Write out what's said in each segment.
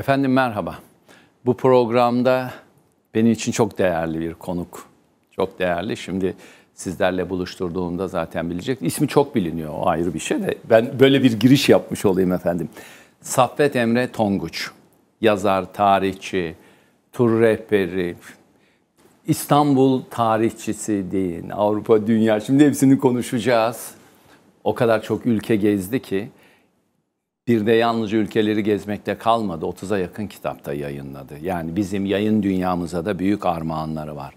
Efendim merhaba. Bu programda benim için çok değerli bir konuk. Çok değerli. Şimdi sizlerle buluşturduğumda zaten bilecek. İsmi çok biliniyor o ayrı bir şey de. Ben böyle bir giriş yapmış olayım efendim. Saffet Emre Tonguç. Yazar, tarihçi, tur rehberi, İstanbul tarihçisi deyin, Avrupa, dünya. Şimdi hepsini konuşacağız. O kadar çok ülke gezdi ki bir de yalnızca ülkeleri gezmekte kalmadı. 30'a yakın kitapta yayınladı. Yani bizim yayın dünyamıza da büyük armağanları var.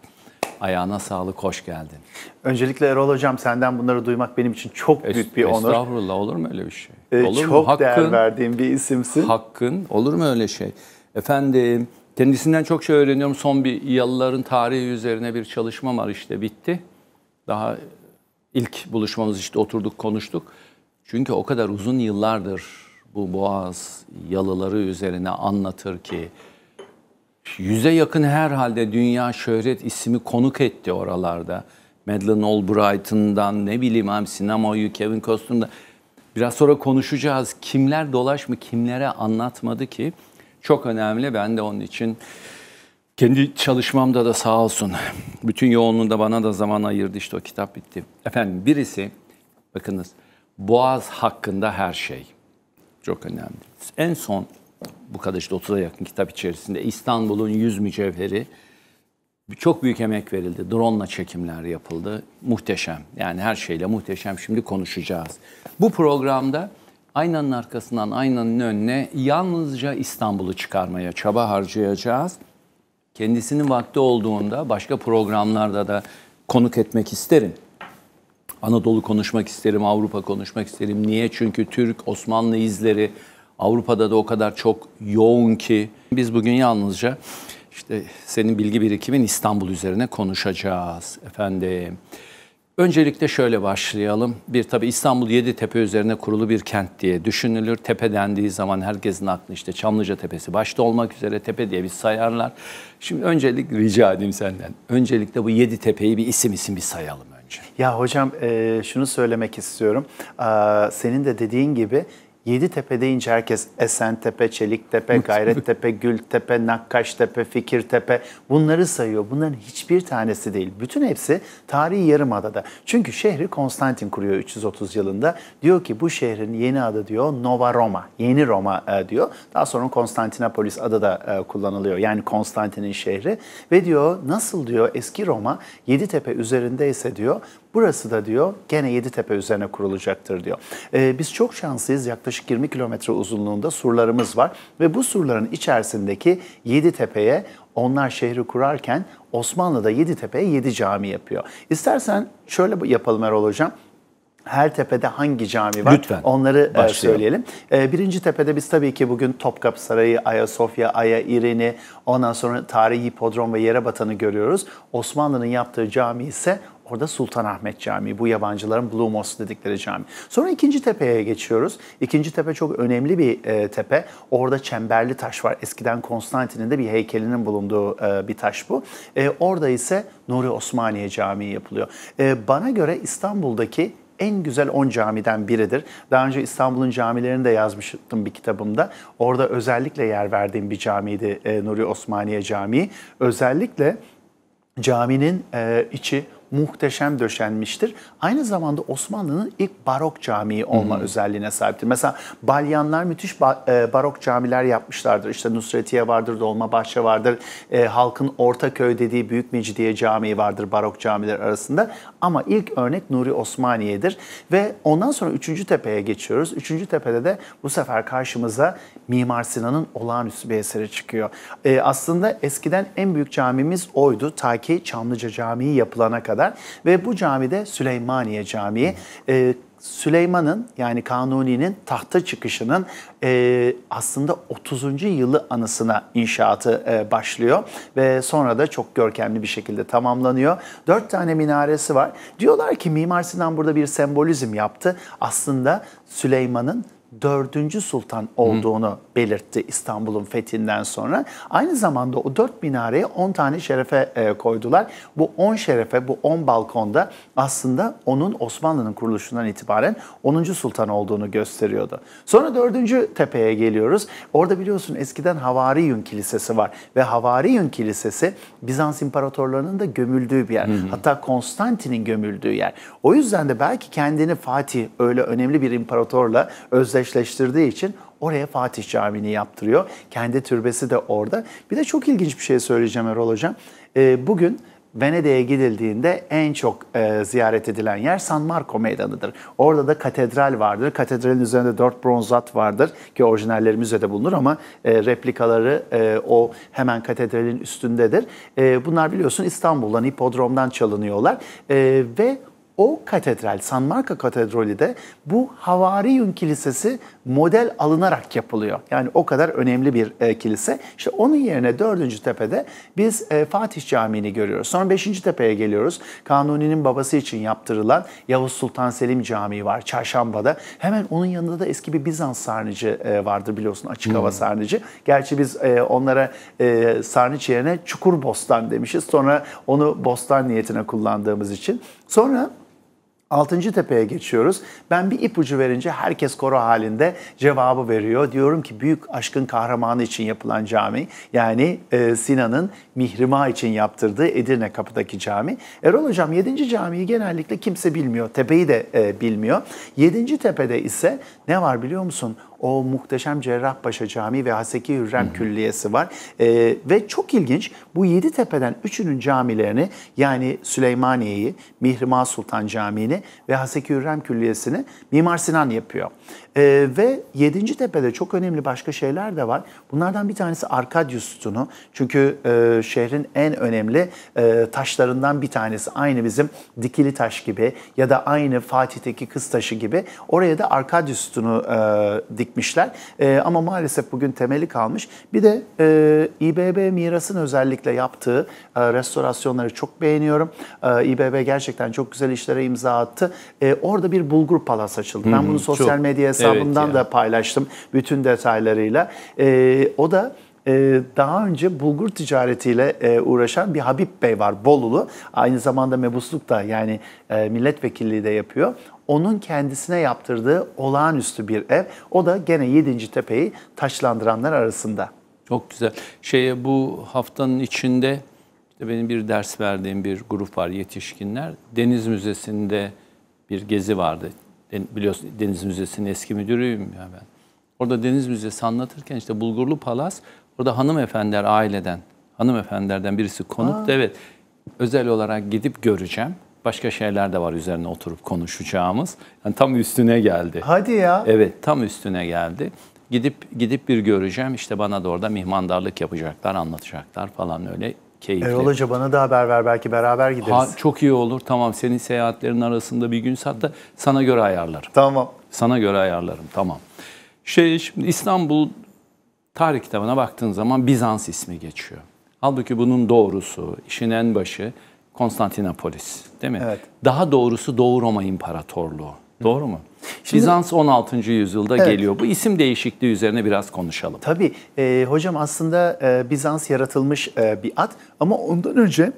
Ayağına sağlık, hoş geldin. Öncelikle Erol Hocam senden bunları duymak benim için çok büyük bir onur. Estağfurullah, olur mu öyle bir şey? Ee, olur çok mu? Hakkın, değer verdiğim bir isimsin. Hakkın, olur mu öyle şey? Efendim, kendisinden çok şey öğreniyorum. Son bir yılların tarihi üzerine bir çalışma var işte, bitti. Daha ilk buluşmamız işte oturduk, konuştuk. Çünkü o kadar uzun yıllardır bu boğaz yalıları üzerine anlatır ki yüze yakın herhalde dünya şöhret ismi konuk etti oralarda. Madeleine Albright'ından ne bileyim hem sinemayı Kevin Costner'dan biraz sonra konuşacağız. Kimler dolaş mı kimlere anlatmadı ki? Çok önemli ben de onun için kendi çalışmamda da sağ olsun. Bütün yoğunluğunda bana da zaman ayırdı işte o kitap bitti. Efendim birisi bakınız Boğaz hakkında her şey. Çok önemli. En son bu kadar işte 30'a yakın kitap içerisinde İstanbul'un Yüz Mücevheri çok büyük emek verildi. Drone'la çekimler yapıldı. Muhteşem. Yani her şeyle muhteşem. Şimdi konuşacağız. Bu programda aynanın arkasından aynanın önüne yalnızca İstanbul'u çıkarmaya çaba harcayacağız. Kendisinin vakti olduğunda başka programlarda da konuk etmek isterim. Anadolu konuşmak isterim, Avrupa konuşmak isterim. Niye? Çünkü Türk, Osmanlı izleri Avrupa'da da o kadar çok yoğun ki biz bugün yalnızca işte senin bilgi birikimin İstanbul üzerine konuşacağız efendim. Öncelikle şöyle başlayalım. Bir tabi İstanbul yedi tepe üzerine kurulu bir kent diye düşünülür. Tepe dendiği zaman herkesin aklı işte Çamlıca Tepesi başta olmak üzere tepe diye bir sayarlar. Şimdi öncelik rica edeyim senden. Öncelikle bu yedi tepeyi bir isim isim bir sayalım için. Ya hocam şunu söylemek istiyorum. senin de dediğin gibi Yeditepe deyince herkes Esen Tepe, Tepe, Tepe, Çelik Gayret Gül Tepe, Nakkaş Tepe, Fikir Tepe bunları sayıyor. Bunların hiçbir tanesi değil. Bütün hepsi tarihi Yarımada'da. Çünkü şehri Konstantin kuruyor 330 yılında. Diyor ki bu şehrin yeni adı diyor Nova Roma, Yeni Roma e, diyor. Daha sonra Konstantinopolis adı da e, kullanılıyor. Yani Konstantin'in şehri ve diyor nasıl diyor eski Roma Yedi Tepe üzerinde ise diyor burası da diyor gene Yedi Tepe üzerine kurulacaktır diyor. E, biz çok şanslıyız yaklaşık yaklaşık 20 kilometre uzunluğunda surlarımız var ve bu surların içerisindeki tepeye onlar şehri kurarken Osmanlı'da tepeye 7 cami yapıyor. İstersen şöyle yapalım Erol Hocam. Her tepede hangi cami var? Lütfen. Onları e, başlayalım. söyleyelim. E, birinci tepede biz tabii ki bugün Topkapı Sarayı, Ayasofya, Aya İrini, ondan sonra tarihi hipodrom ve Yerebatan'ı görüyoruz. Osmanlı'nın yaptığı cami ise Orada Sultanahmet Camii, bu yabancıların Blue Mosque dedikleri cami. Sonra ikinci tepeye geçiyoruz. İkinci tepe çok önemli bir e, tepe. Orada çemberli taş var. Eskiden Konstantin'in de bir heykelinin bulunduğu e, bir taş bu. E, orada ise Nuri Osmaniye Camii yapılıyor. E, bana göre İstanbul'daki en güzel 10 camiden biridir. Daha önce İstanbul'un camilerini de yazmıştım bir kitabımda. Orada özellikle yer verdiğim bir camiydi e, Nuri Osmaniye Camii. Özellikle caminin e, içi muhteşem döşenmiştir. Aynı zamanda Osmanlı'nın ilk barok camii olma hmm. özelliğine sahiptir. Mesela Balyanlar müthiş e, barok camiler yapmışlardır. İşte Nusretiye vardır, Dolmabahçe vardır, e, halkın Ortaköy dediği Büyük Mecidiye Camii vardır barok camiler arasında. Ama ilk örnek Nuri Osmaniye'dir ve ondan sonra Üçüncü Tepe'ye geçiyoruz. Üçüncü Tepe'de de bu sefer karşımıza Mimar Sinan'ın olağanüstü bir eseri çıkıyor. Ee, aslında eskiden en büyük camimiz oydu ta ki Çamlıca Camii yapılana kadar ve bu camide Süleymaniye Camii. Hmm. E, Süleyman'ın yani Kanuni'nin tahta çıkışının e, aslında 30. yılı anısına inşaatı e, başlıyor ve sonra da çok görkemli bir şekilde tamamlanıyor. Dört tane minaresi var. Diyorlar ki Mimar Sinan burada bir sembolizm yaptı. Aslında Süleyman'ın dördüncü Sultan olduğunu Hı. belirtti İstanbul'un fethinden sonra. Aynı zamanda o dört minareye on tane şerefe e, koydular. Bu on şerefe, bu on balkonda aslında onun Osmanlı'nın kuruluşundan itibaren onuncu Sultan olduğunu gösteriyordu. Sonra dördüncü tepeye geliyoruz. Orada biliyorsun eskiden Havariyun Kilisesi var ve Havariyun Kilisesi Bizans imparatorlarının da gömüldüğü bir yer. Hı Hatta Konstantin'in gömüldüğü yer. O yüzden de belki kendini Fatih öyle önemli bir imparatorla özdeş özdeşleştirdiği için oraya Fatih Camii'ni yaptırıyor. Kendi türbesi de orada. Bir de çok ilginç bir şey söyleyeceğim Erol Hocam. E, bugün Venedik'e gidildiğinde en çok e, ziyaret edilen yer San Marco Meydanı'dır. Orada da katedral vardır. Katedralin üzerinde dört bronzat vardır ki orijinalleri müzede bulunur ama e, replikaları e, o hemen katedralin üstündedir. E, bunlar biliyorsun İstanbul'dan, hipodromdan çalınıyorlar e, ve o katedral, San Marco Katedrali de bu Havariyun Kilisesi model alınarak yapılıyor. Yani o kadar önemli bir e, kilise. İşte onun yerine 4. tepede biz e, Fatih Camii'ni görüyoruz. Sonra 5. tepeye geliyoruz. Kanuni'nin babası için yaptırılan Yavuz Sultan Selim Camii var Çarşamba'da. Hemen onun yanında da eski bir Bizans sarnıcı e, vardır biliyorsun açık hmm. hava sarnıcı. Gerçi biz e, onlara e, sarnıç yerine Çukur Bostan demişiz. Sonra onu bostan niyetine kullandığımız için. Sonra Altıncı tepeye geçiyoruz. Ben bir ipucu verince herkes koro halinde cevabı veriyor. Diyorum ki büyük aşkın kahramanı için yapılan cami. Yani e, Sinan'ın Mihrima için yaptırdığı Edirne kapıdaki cami. Erol Hocam yedinci camiyi genellikle kimse bilmiyor. Tepeyi de e, bilmiyor. Yedinci tepede ise ne var biliyor musun? o muhteşem Cerrahpaşa Camii ve Haseki Hürrem Hı-hı. Külliyesi var. E, ve çok ilginç bu Yedi Tepe'den üçünün camilerini yani Süleymaniye'yi, Mihrimah Sultan Camii'ni ve Haseki Hürrem Külliyesi'ni Mimar Sinan yapıyor. E, ve 7. tepede çok önemli başka şeyler de var. Bunlardan bir tanesi Arkadius sütunu. Çünkü e, şehrin en önemli e, taşlarından bir tanesi. Aynı bizim dikili taş gibi ya da aynı Fatih'teki kız taşı gibi. Oraya da Arkadius sütunu e, dikmişler. E, ama maalesef bugün temeli kalmış. Bir de e, İBB Miras'ın özellikle yaptığı e, restorasyonları çok beğeniyorum. E, İBB gerçekten çok güzel işlere imza attı. E, orada bir bulgur palas açıldı. Hmm, ben bunu sosyal çok. medyaya hesabından evet da paylaştım bütün detaylarıyla. E, o da ee, daha önce bulgur ticaretiyle e, uğraşan bir Habib Bey var Bolulu. Aynı zamanda mebusluk da yani e, milletvekilliği de yapıyor. Onun kendisine yaptırdığı olağanüstü bir ev. O da gene 7. Tepe'yi taşlandıranlar arasında. Çok güzel. Şeye bu haftanın içinde işte benim bir ders verdiğim bir grup var yetişkinler. Deniz Müzesi'nde bir gezi vardı biliyorsun Deniz Müzesi'nin eski müdürüyüm ya ben. Orada Deniz Müzesi anlatırken işte Bulgurlu Palas orada hanımefendiler aileden hanımefendilerden birisi konuk da evet özel olarak gidip göreceğim. Başka şeyler de var üzerine oturup konuşacağımız. Yani tam üstüne geldi. Hadi ya. Evet tam üstüne geldi. Gidip gidip bir göreceğim İşte bana da orada mihmandarlık yapacaklar, anlatacaklar falan öyle keyifli. Erol Hoca bana da haber ver belki beraber gideriz. Ha, çok iyi olur tamam senin seyahatlerin arasında bir gün hatta sana göre ayarlarım. Tamam. Sana göre ayarlarım tamam. Şey, şimdi İstanbul tarih kitabına baktığın zaman Bizans ismi geçiyor. Halbuki bunun doğrusu, işin en başı Konstantinopolis değil mi? Evet. Daha doğrusu Doğu Roma İmparatorluğu. Doğru mu? Şimdi, Bizans 16. yüzyılda evet. geliyor. Bu isim değişikliği üzerine biraz konuşalım. Tabii. E, hocam aslında e, Bizans yaratılmış e, bir at ama ondan önce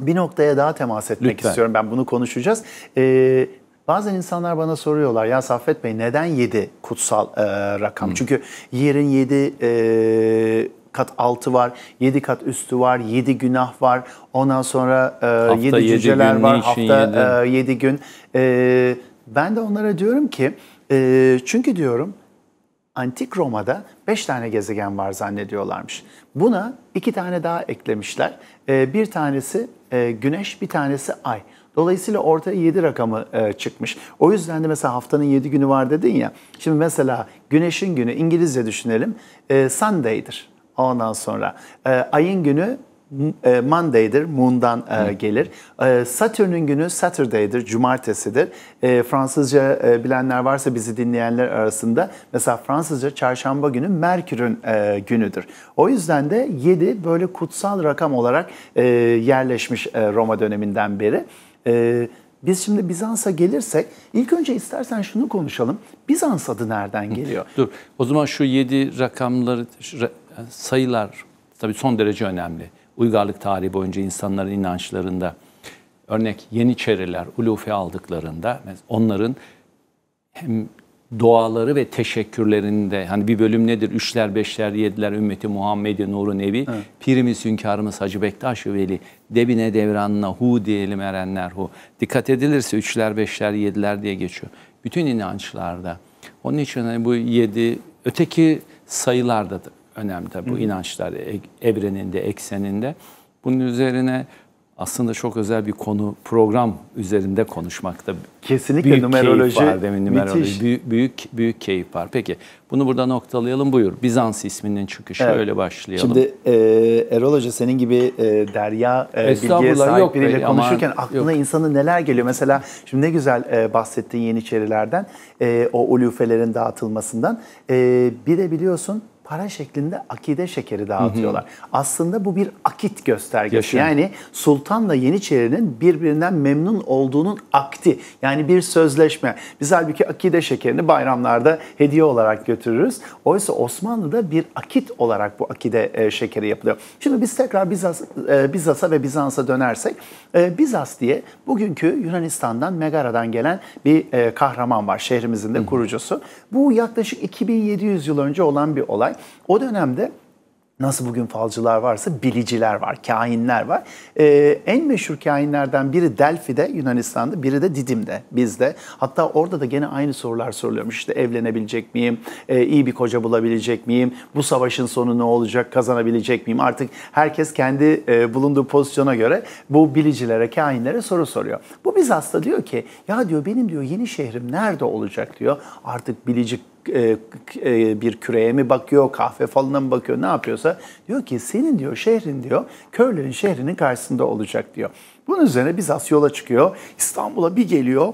bir noktaya daha temas etmek Lütfen. istiyorum. Ben bunu konuşacağız. E, Bazen insanlar bana soruyorlar ya Saffet Bey neden 7 kutsal e, rakam? Hı. Hmm. Çünkü yerin 7 e, kat altı var, 7 kat üstü var, 7 günah var. Ondan sonra e, cüceler yedi var, hafta 7 yedi gün. E, ben de onlara diyorum ki e, çünkü diyorum Antik Roma'da 5 tane gezegen var zannediyorlarmış. Buna 2 tane daha eklemişler. E, bir tanesi e, Güneş, bir tanesi Ay. Dolayısıyla ortaya 7 rakamı e, çıkmış. O yüzden de mesela haftanın 7 günü var dedin ya. Şimdi mesela Güneş'in günü İngilizce düşünelim e, Sunday'dir. Ondan sonra e, ayın günü ee, Monday'dir, Moon'dan e, gelir. E, Satürn'ün günü Saturday'dir, cumartesidir. E, Fransızca e, bilenler varsa bizi dinleyenler arasında mesela Fransızca çarşamba günü Merkür'ün e, günüdür. O yüzden de 7 böyle kutsal rakam olarak e, yerleşmiş e, Roma döneminden beri. E, biz şimdi Bizans'a gelirsek ilk önce istersen şunu konuşalım. Bizans adı nereden geliyor? Dur. O zaman şu 7 rakamları sayılar tabii son derece önemli uygarlık tarihi boyunca insanların inançlarında örnek Yeniçeriler ulufe aldıklarında onların hem duaları ve teşekkürlerinde hani bir bölüm nedir? Üçler, beşler, yediler ümmeti Muhammed'in nuru nevi. Evet. Pirimiz, hünkârımız Hacı Bektaş Veli. Debine devranına hu diyelim erenler hu. Dikkat edilirse üçler, beşler, yediler diye geçiyor. Bütün inançlarda. Onun için hani bu yedi öteki sayılarda da önemli bu inançlar e, evreninde, ekseninde. Bunun üzerine aslında çok özel bir konu program üzerinde konuşmakta kesinlikle büyük numeroloji keyif var demin numeroloji müthiş. büyük, büyük büyük keyif var. Peki bunu burada noktalayalım buyur. Bizans isminin çıkışı evet. öyle başlayalım. Şimdi e, Erol Hoca senin gibi e, derya e, bilgiye sahip yok biriyle be, konuşurken aman, aklına yok. insanın neler geliyor? Mesela şimdi ne güzel e, bahsettiğin Yeniçerilerden e, o ulufelerin dağıtılmasından. E, bir de biliyorsun para şeklinde akide şekeri dağıtıyorlar. Hı hı. Aslında bu bir akit göstergesi. Yaşın. Yani sultanla yeniçerinin birbirinden memnun olduğunun akti. Yani bir sözleşme. Biz halbuki akide şekerini bayramlarda hediye olarak götürürüz. Oysa Osmanlı'da bir akit olarak bu akide e, şekeri yapılıyor. Şimdi biz tekrar Bizans, e, Bizans'a ve Bizans'a dönersek e, Bizas diye bugünkü Yunanistan'dan Megara'dan gelen bir e, kahraman var şehrimizin de kurucusu. Bu yaklaşık 2700 yıl önce olan bir olay. O dönemde Nasıl bugün falcılar varsa biliciler var, kahinler var. Ee, en meşhur kahinlerden biri Delfi'de Yunanistan'da, biri de Didim'de bizde. Hatta orada da gene aynı sorular soruluyormuş. İşte evlenebilecek miyim, ee, iyi bir koca bulabilecek miyim, bu savaşın sonu ne olacak, kazanabilecek miyim? Artık herkes kendi e, bulunduğu pozisyona göre bu bilicilere, kahinlere soru soruyor. Bu biz Bizas'ta diyor ki ya diyor benim diyor yeni şehrim nerede olacak diyor. Artık bilicik. E, e, bir küreye mi bakıyor, kahve falına mı bakıyor, ne yapıyorsa diyor ki senin diyor şehrin diyor körlerin şehrinin karşısında olacak diyor. Bunun üzerine Bizans yola çıkıyor. İstanbul'a bir geliyor.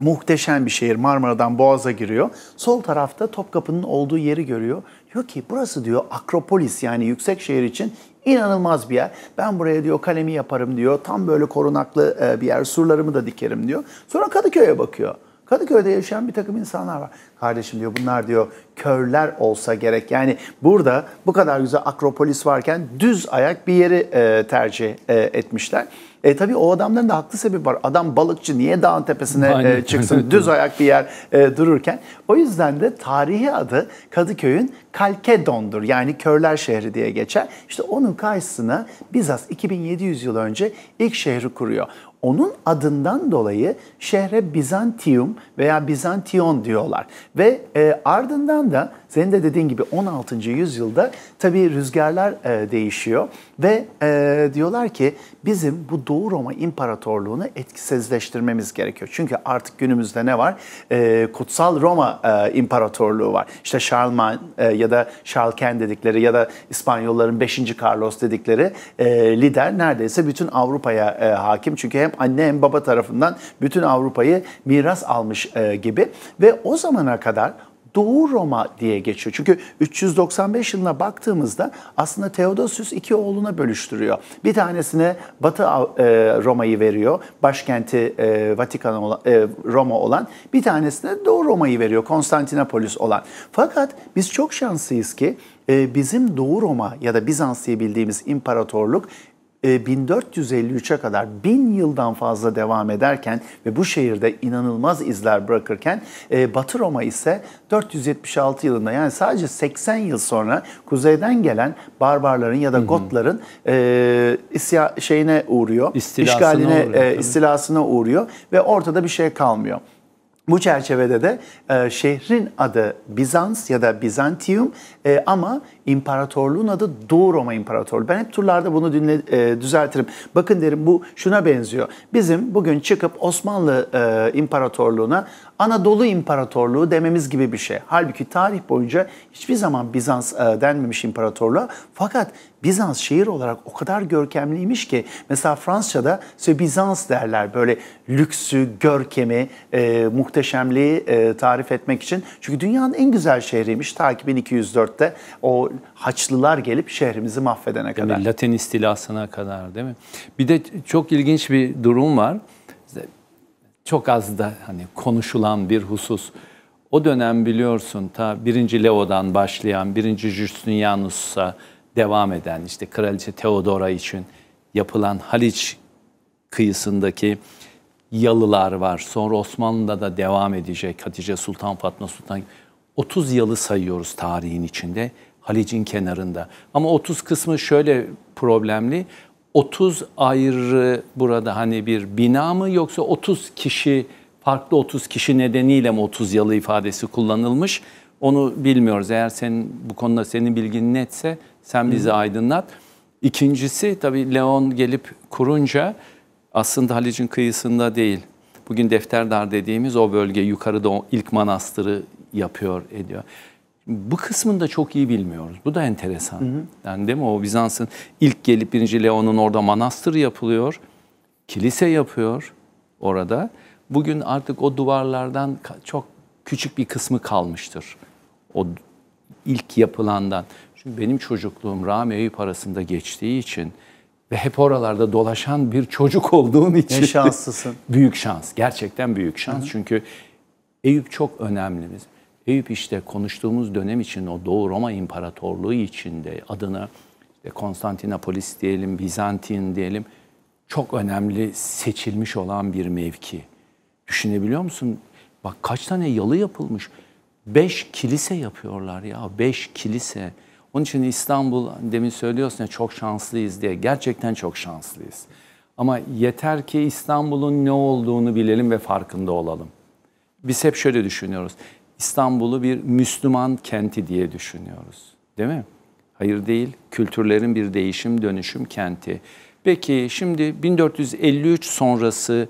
Muhteşem bir şehir Marmara'dan Boğaz'a giriyor. Sol tarafta Topkapı'nın olduğu yeri görüyor. Diyor ki burası diyor Akropolis yani yüksek şehir için inanılmaz bir yer. Ben buraya diyor kalemi yaparım diyor. Tam böyle korunaklı e, bir yer. Surlarımı da dikerim diyor. Sonra Kadıköy'e bakıyor. Kadıköy'de yaşayan bir takım insanlar var. Kardeşim diyor bunlar diyor körler olsa gerek. Yani burada bu kadar güzel akropolis varken düz ayak bir yeri e, tercih e, etmişler. E tabii o adamların da haklı sebebi var. Adam balıkçı niye dağın tepesine e, çıksın düz ayak bir yer e, dururken. O yüzden de tarihi adı Kadıköy'ün Kalkedon'dur. Yani körler şehri diye geçer. İşte onun karşısına Bizans 2700 yıl önce ilk şehri kuruyor. Onun adından dolayı şehre Bizantium veya Bizantion diyorlar. Ve e, ardından da senin de dediğin gibi 16. yüzyılda tabii rüzgarlar e, değişiyor ve e, diyorlar ki bizim bu Doğu Roma İmparatorluğunu etkisizleştirmemiz gerekiyor. Çünkü artık günümüzde ne var? E, Kutsal Roma e, İmparatorluğu var. İşte Charlemagne e, ya da Charlken dedikleri ya da İspanyolların 5. Carlos dedikleri e, lider neredeyse bütün Avrupa'ya e, hakim. Çünkü hem anne hem baba tarafından bütün Avrupa'yı miras almış e, gibi ve o zamana kadar Doğu Roma diye geçiyor. Çünkü 395 yılına baktığımızda aslında Theodosius iki oğluna bölüştürüyor. Bir tanesine Batı e, Roma'yı veriyor, başkenti e, Vatikan e, Roma olan. Bir tanesine Doğu Roma'yı veriyor, Konstantinopolis olan. Fakat biz çok şanslıyız ki bizim Doğu Roma ya da Bizans diye bildiğimiz imparatorluk 1453'e kadar bin yıldan fazla devam ederken ve bu şehirde inanılmaz izler bırakırken e, Batı Roma ise 476 yılında yani sadece 80 yıl sonra kuzeyden gelen barbarların ya da Gotların e, isya şeyine uğruyor, istilasına işgaline, uğruyor, e, istilasına uğruyor ve ortada bir şey kalmıyor. Bu çerçevede de e, şehrin adı Bizans ya da Bizantium, e, ama imparatorluğun adı Doğu Roma İmparatorluğu. Ben hep turlarda bunu dinle, e, düzeltirim. Bakın derim bu şuna benziyor. Bizim bugün çıkıp Osmanlı e, İmparatorluğu'na Anadolu İmparatorluğu dememiz gibi bir şey. Halbuki tarih boyunca hiçbir zaman Bizans e, denmemiş imparatorluğa. Fakat Bizans şehir olarak o kadar görkemliymiş ki mesela Fransızca'da Bizans derler böyle lüksü, görkemi, e, muhteşemliği e, tarif etmek için. Çünkü dünyanın en güzel şehriymiş ta ki 1204 1984'te o Haçlılar gelip şehrimizi mahvedene yani kadar. Latin istilasına kadar değil mi? Bir de çok ilginç bir durum var. Çok az da hani konuşulan bir husus. O dönem biliyorsun ta 1. Leo'dan başlayan 1. Justinianus'a devam eden işte Kraliçe Theodora için yapılan Haliç kıyısındaki yalılar var. Sonra Osmanlı'da da devam edecek Hatice Sultan Fatma Sultan 30 yılı sayıyoruz tarihin içinde Halic'in kenarında. Ama 30 kısmı şöyle problemli. 30 ayrı burada hani bir bina mı yoksa 30 kişi farklı 30 kişi nedeniyle mi 30 yılı ifadesi kullanılmış? Onu bilmiyoruz. Eğer senin bu konuda senin bilgin netse sen bizi aydınlat. İkincisi tabii Leon gelip kurunca aslında Halic'in kıyısında değil. Bugün Defterdar dediğimiz o bölge yukarıda o ilk manastırı yapıyor ediyor. Bu kısmını da çok iyi bilmiyoruz. Bu da enteresan. Hı hı. Yani değil mi o Bizans'ın ilk gelip 1. Leon'un orada manastır yapılıyor. Kilise yapıyor orada. Bugün artık o duvarlardan çok küçük bir kısmı kalmıştır. O ilk yapılandan. Çünkü benim çocukluğum Rami Eyüp arasında geçtiği için ve hep oralarda dolaşan bir çocuk olduğum için. Ne şanslısın. büyük şans. Gerçekten büyük şans. Hı hı. Çünkü Eyüp çok önemli bizim. Eyüp işte konuştuğumuz dönem için o Doğu Roma İmparatorluğu içinde adını işte Konstantinopolis diyelim, Bizantin diyelim çok önemli seçilmiş olan bir mevki. Düşünebiliyor musun? Bak kaç tane yalı yapılmış. Beş kilise yapıyorlar ya. Beş kilise. Onun için İstanbul demin söylüyorsun ya çok şanslıyız diye. Gerçekten çok şanslıyız. Ama yeter ki İstanbul'un ne olduğunu bilelim ve farkında olalım. Biz hep şöyle düşünüyoruz. İstanbul'u bir Müslüman kenti diye düşünüyoruz. Değil mi? Hayır değil. Kültürlerin bir değişim dönüşüm kenti. Peki şimdi 1453 sonrası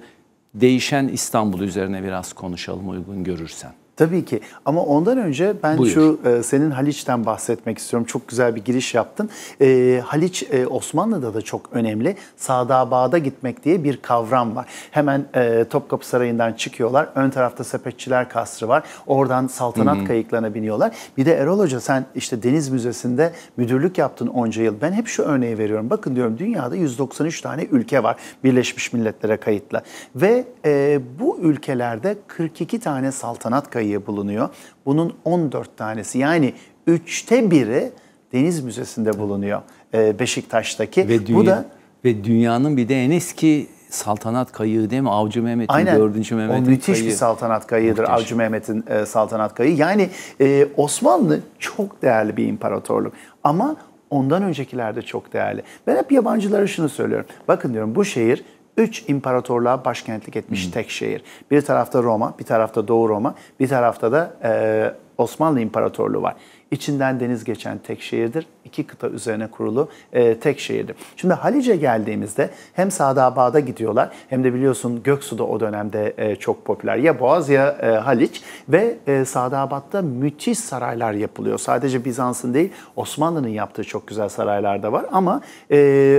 değişen İstanbul üzerine biraz konuşalım uygun görürsen. Tabii ki ama ondan önce ben Buyur. şu e, senin Haliç'ten bahsetmek istiyorum. Çok güzel bir giriş yaptın. E, Haliç e, Osmanlı'da da çok önemli. Sadabad'a gitmek diye bir kavram var. Hemen e, Topkapı Sarayı'ndan çıkıyorlar. Ön tarafta Sepetçiler Kasrı var. Oradan saltanat Hı-hı. kayıklarına biniyorlar. Bir de Erol Hoca sen işte Deniz Müzesi'nde müdürlük yaptın onca yıl. Ben hep şu örneği veriyorum. Bakın diyorum dünyada 193 tane ülke var Birleşmiş Milletler'e kayıtlı. Ve e, bu ülkelerde 42 tane saltanat kayıtlı kayığı bulunuyor. Bunun 14 tanesi yani üçte biri Deniz Müzesi'nde bulunuyor Beşiktaş'taki. Ve dünya, Bu da ve dünyanın bir de en eski saltanat kayığı değil mi? Avcı Mehmet'in, Aynen. 4. Mehmet'in kayığı. O müthiş kayığı. bir saltanat kayığıdır müthiş. Avcı Mehmet'in e, saltanat kayığı. Yani e, Osmanlı çok değerli bir imparatorluk ama ondan öncekiler de çok değerli. Ben hep yabancılara şunu söylüyorum. Bakın diyorum bu şehir Üç imparatorluğa başkentlik etmiş hmm. tek şehir. Bir tarafta Roma, bir tarafta Doğu Roma, bir tarafta da e, Osmanlı İmparatorluğu var. İçinden deniz geçen tek şehirdir. İki kıta üzerine kurulu e, tek şehirdir. Şimdi Halice geldiğimizde hem Sadabad'a gidiyorlar hem de biliyorsun Göksu da o dönemde e, çok popüler. Ya Boğaz ya e, Haliç ve e, Sadabad'da müthiş saraylar yapılıyor. Sadece Bizans'ın değil Osmanlı'nın yaptığı çok güzel saraylar da var ama e,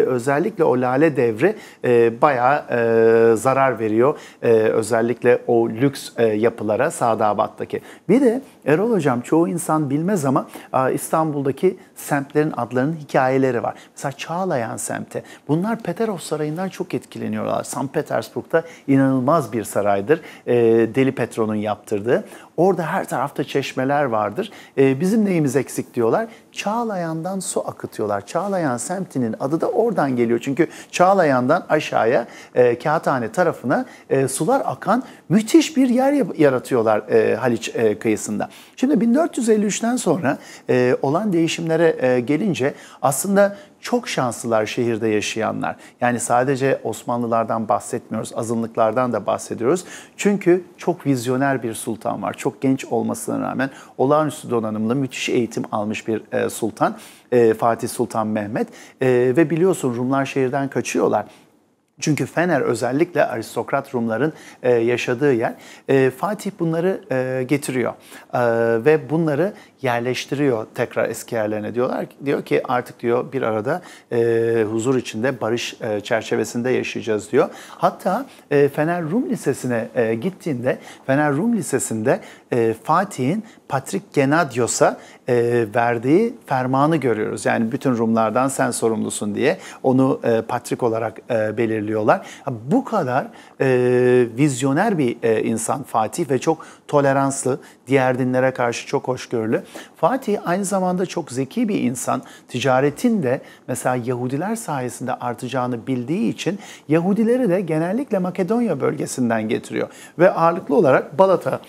özellikle o lale devri e, bayağı e, zarar veriyor. E, özellikle o lüks e, yapılara Sadabad'daki. Bir de Erol Hocam çoğu insan bilmez ama İstanbul'daki semtlerin adlarının hikayeleri var. Mesela Çağlayan semti. Bunlar Peteros Sarayı'ndan çok etkileniyorlar. San Petersburg'da inanılmaz bir saraydır. Ee, Deli Petro'nun yaptırdığı. Orada her tarafta çeşmeler vardır. E, bizim neyimiz eksik diyorlar. Çağlayan'dan su akıtıyorlar. Çağlayan semtinin adı da oradan geliyor. Çünkü Çağlayan'dan aşağıya e, Kağıthane tarafına e, sular akan müthiş bir yer yaratıyorlar e, Haliç e, kıyısında. Şimdi 1453'ten sonra e, olan değişimlere e, gelince aslında çok şanslılar şehirde yaşayanlar. Yani sadece Osmanlılardan bahsetmiyoruz, azınlıklardan da bahsediyoruz. Çünkü çok vizyoner bir sultan var. Çok genç olmasına rağmen olağanüstü donanımlı, müthiş eğitim almış bir e, sultan. E, Fatih Sultan Mehmet. E, ve biliyorsun Rumlar şehirden kaçıyorlar. Çünkü Fener özellikle aristokrat Rumların e, yaşadığı yer. E, Fatih bunları e, getiriyor e, ve bunları yerleştiriyor tekrar eski yerlerine diyorlar. Diyor ki artık diyor bir arada e, huzur içinde barış e, çerçevesinde yaşayacağız diyor. Hatta e, Fener Rum Lisesi'ne e, gittiğinde Fener Rum Lisesi'nde e, Fatih'in Patrik Genadios'a e, verdiği fermanı görüyoruz. Yani bütün Rumlardan sen sorumlusun diye onu e, Patrik olarak e, belirliyorlar. Bu kadar e, vizyoner bir e, insan Fatih ve çok toleranslı, diğer dinlere karşı çok hoşgörülü. Fatih aynı zamanda çok zeki bir insan. Ticaretin de mesela Yahudiler sayesinde artacağını bildiği için Yahudileri de genellikle Makedonya bölgesinden getiriyor ve ağırlıklı olarak Balat'a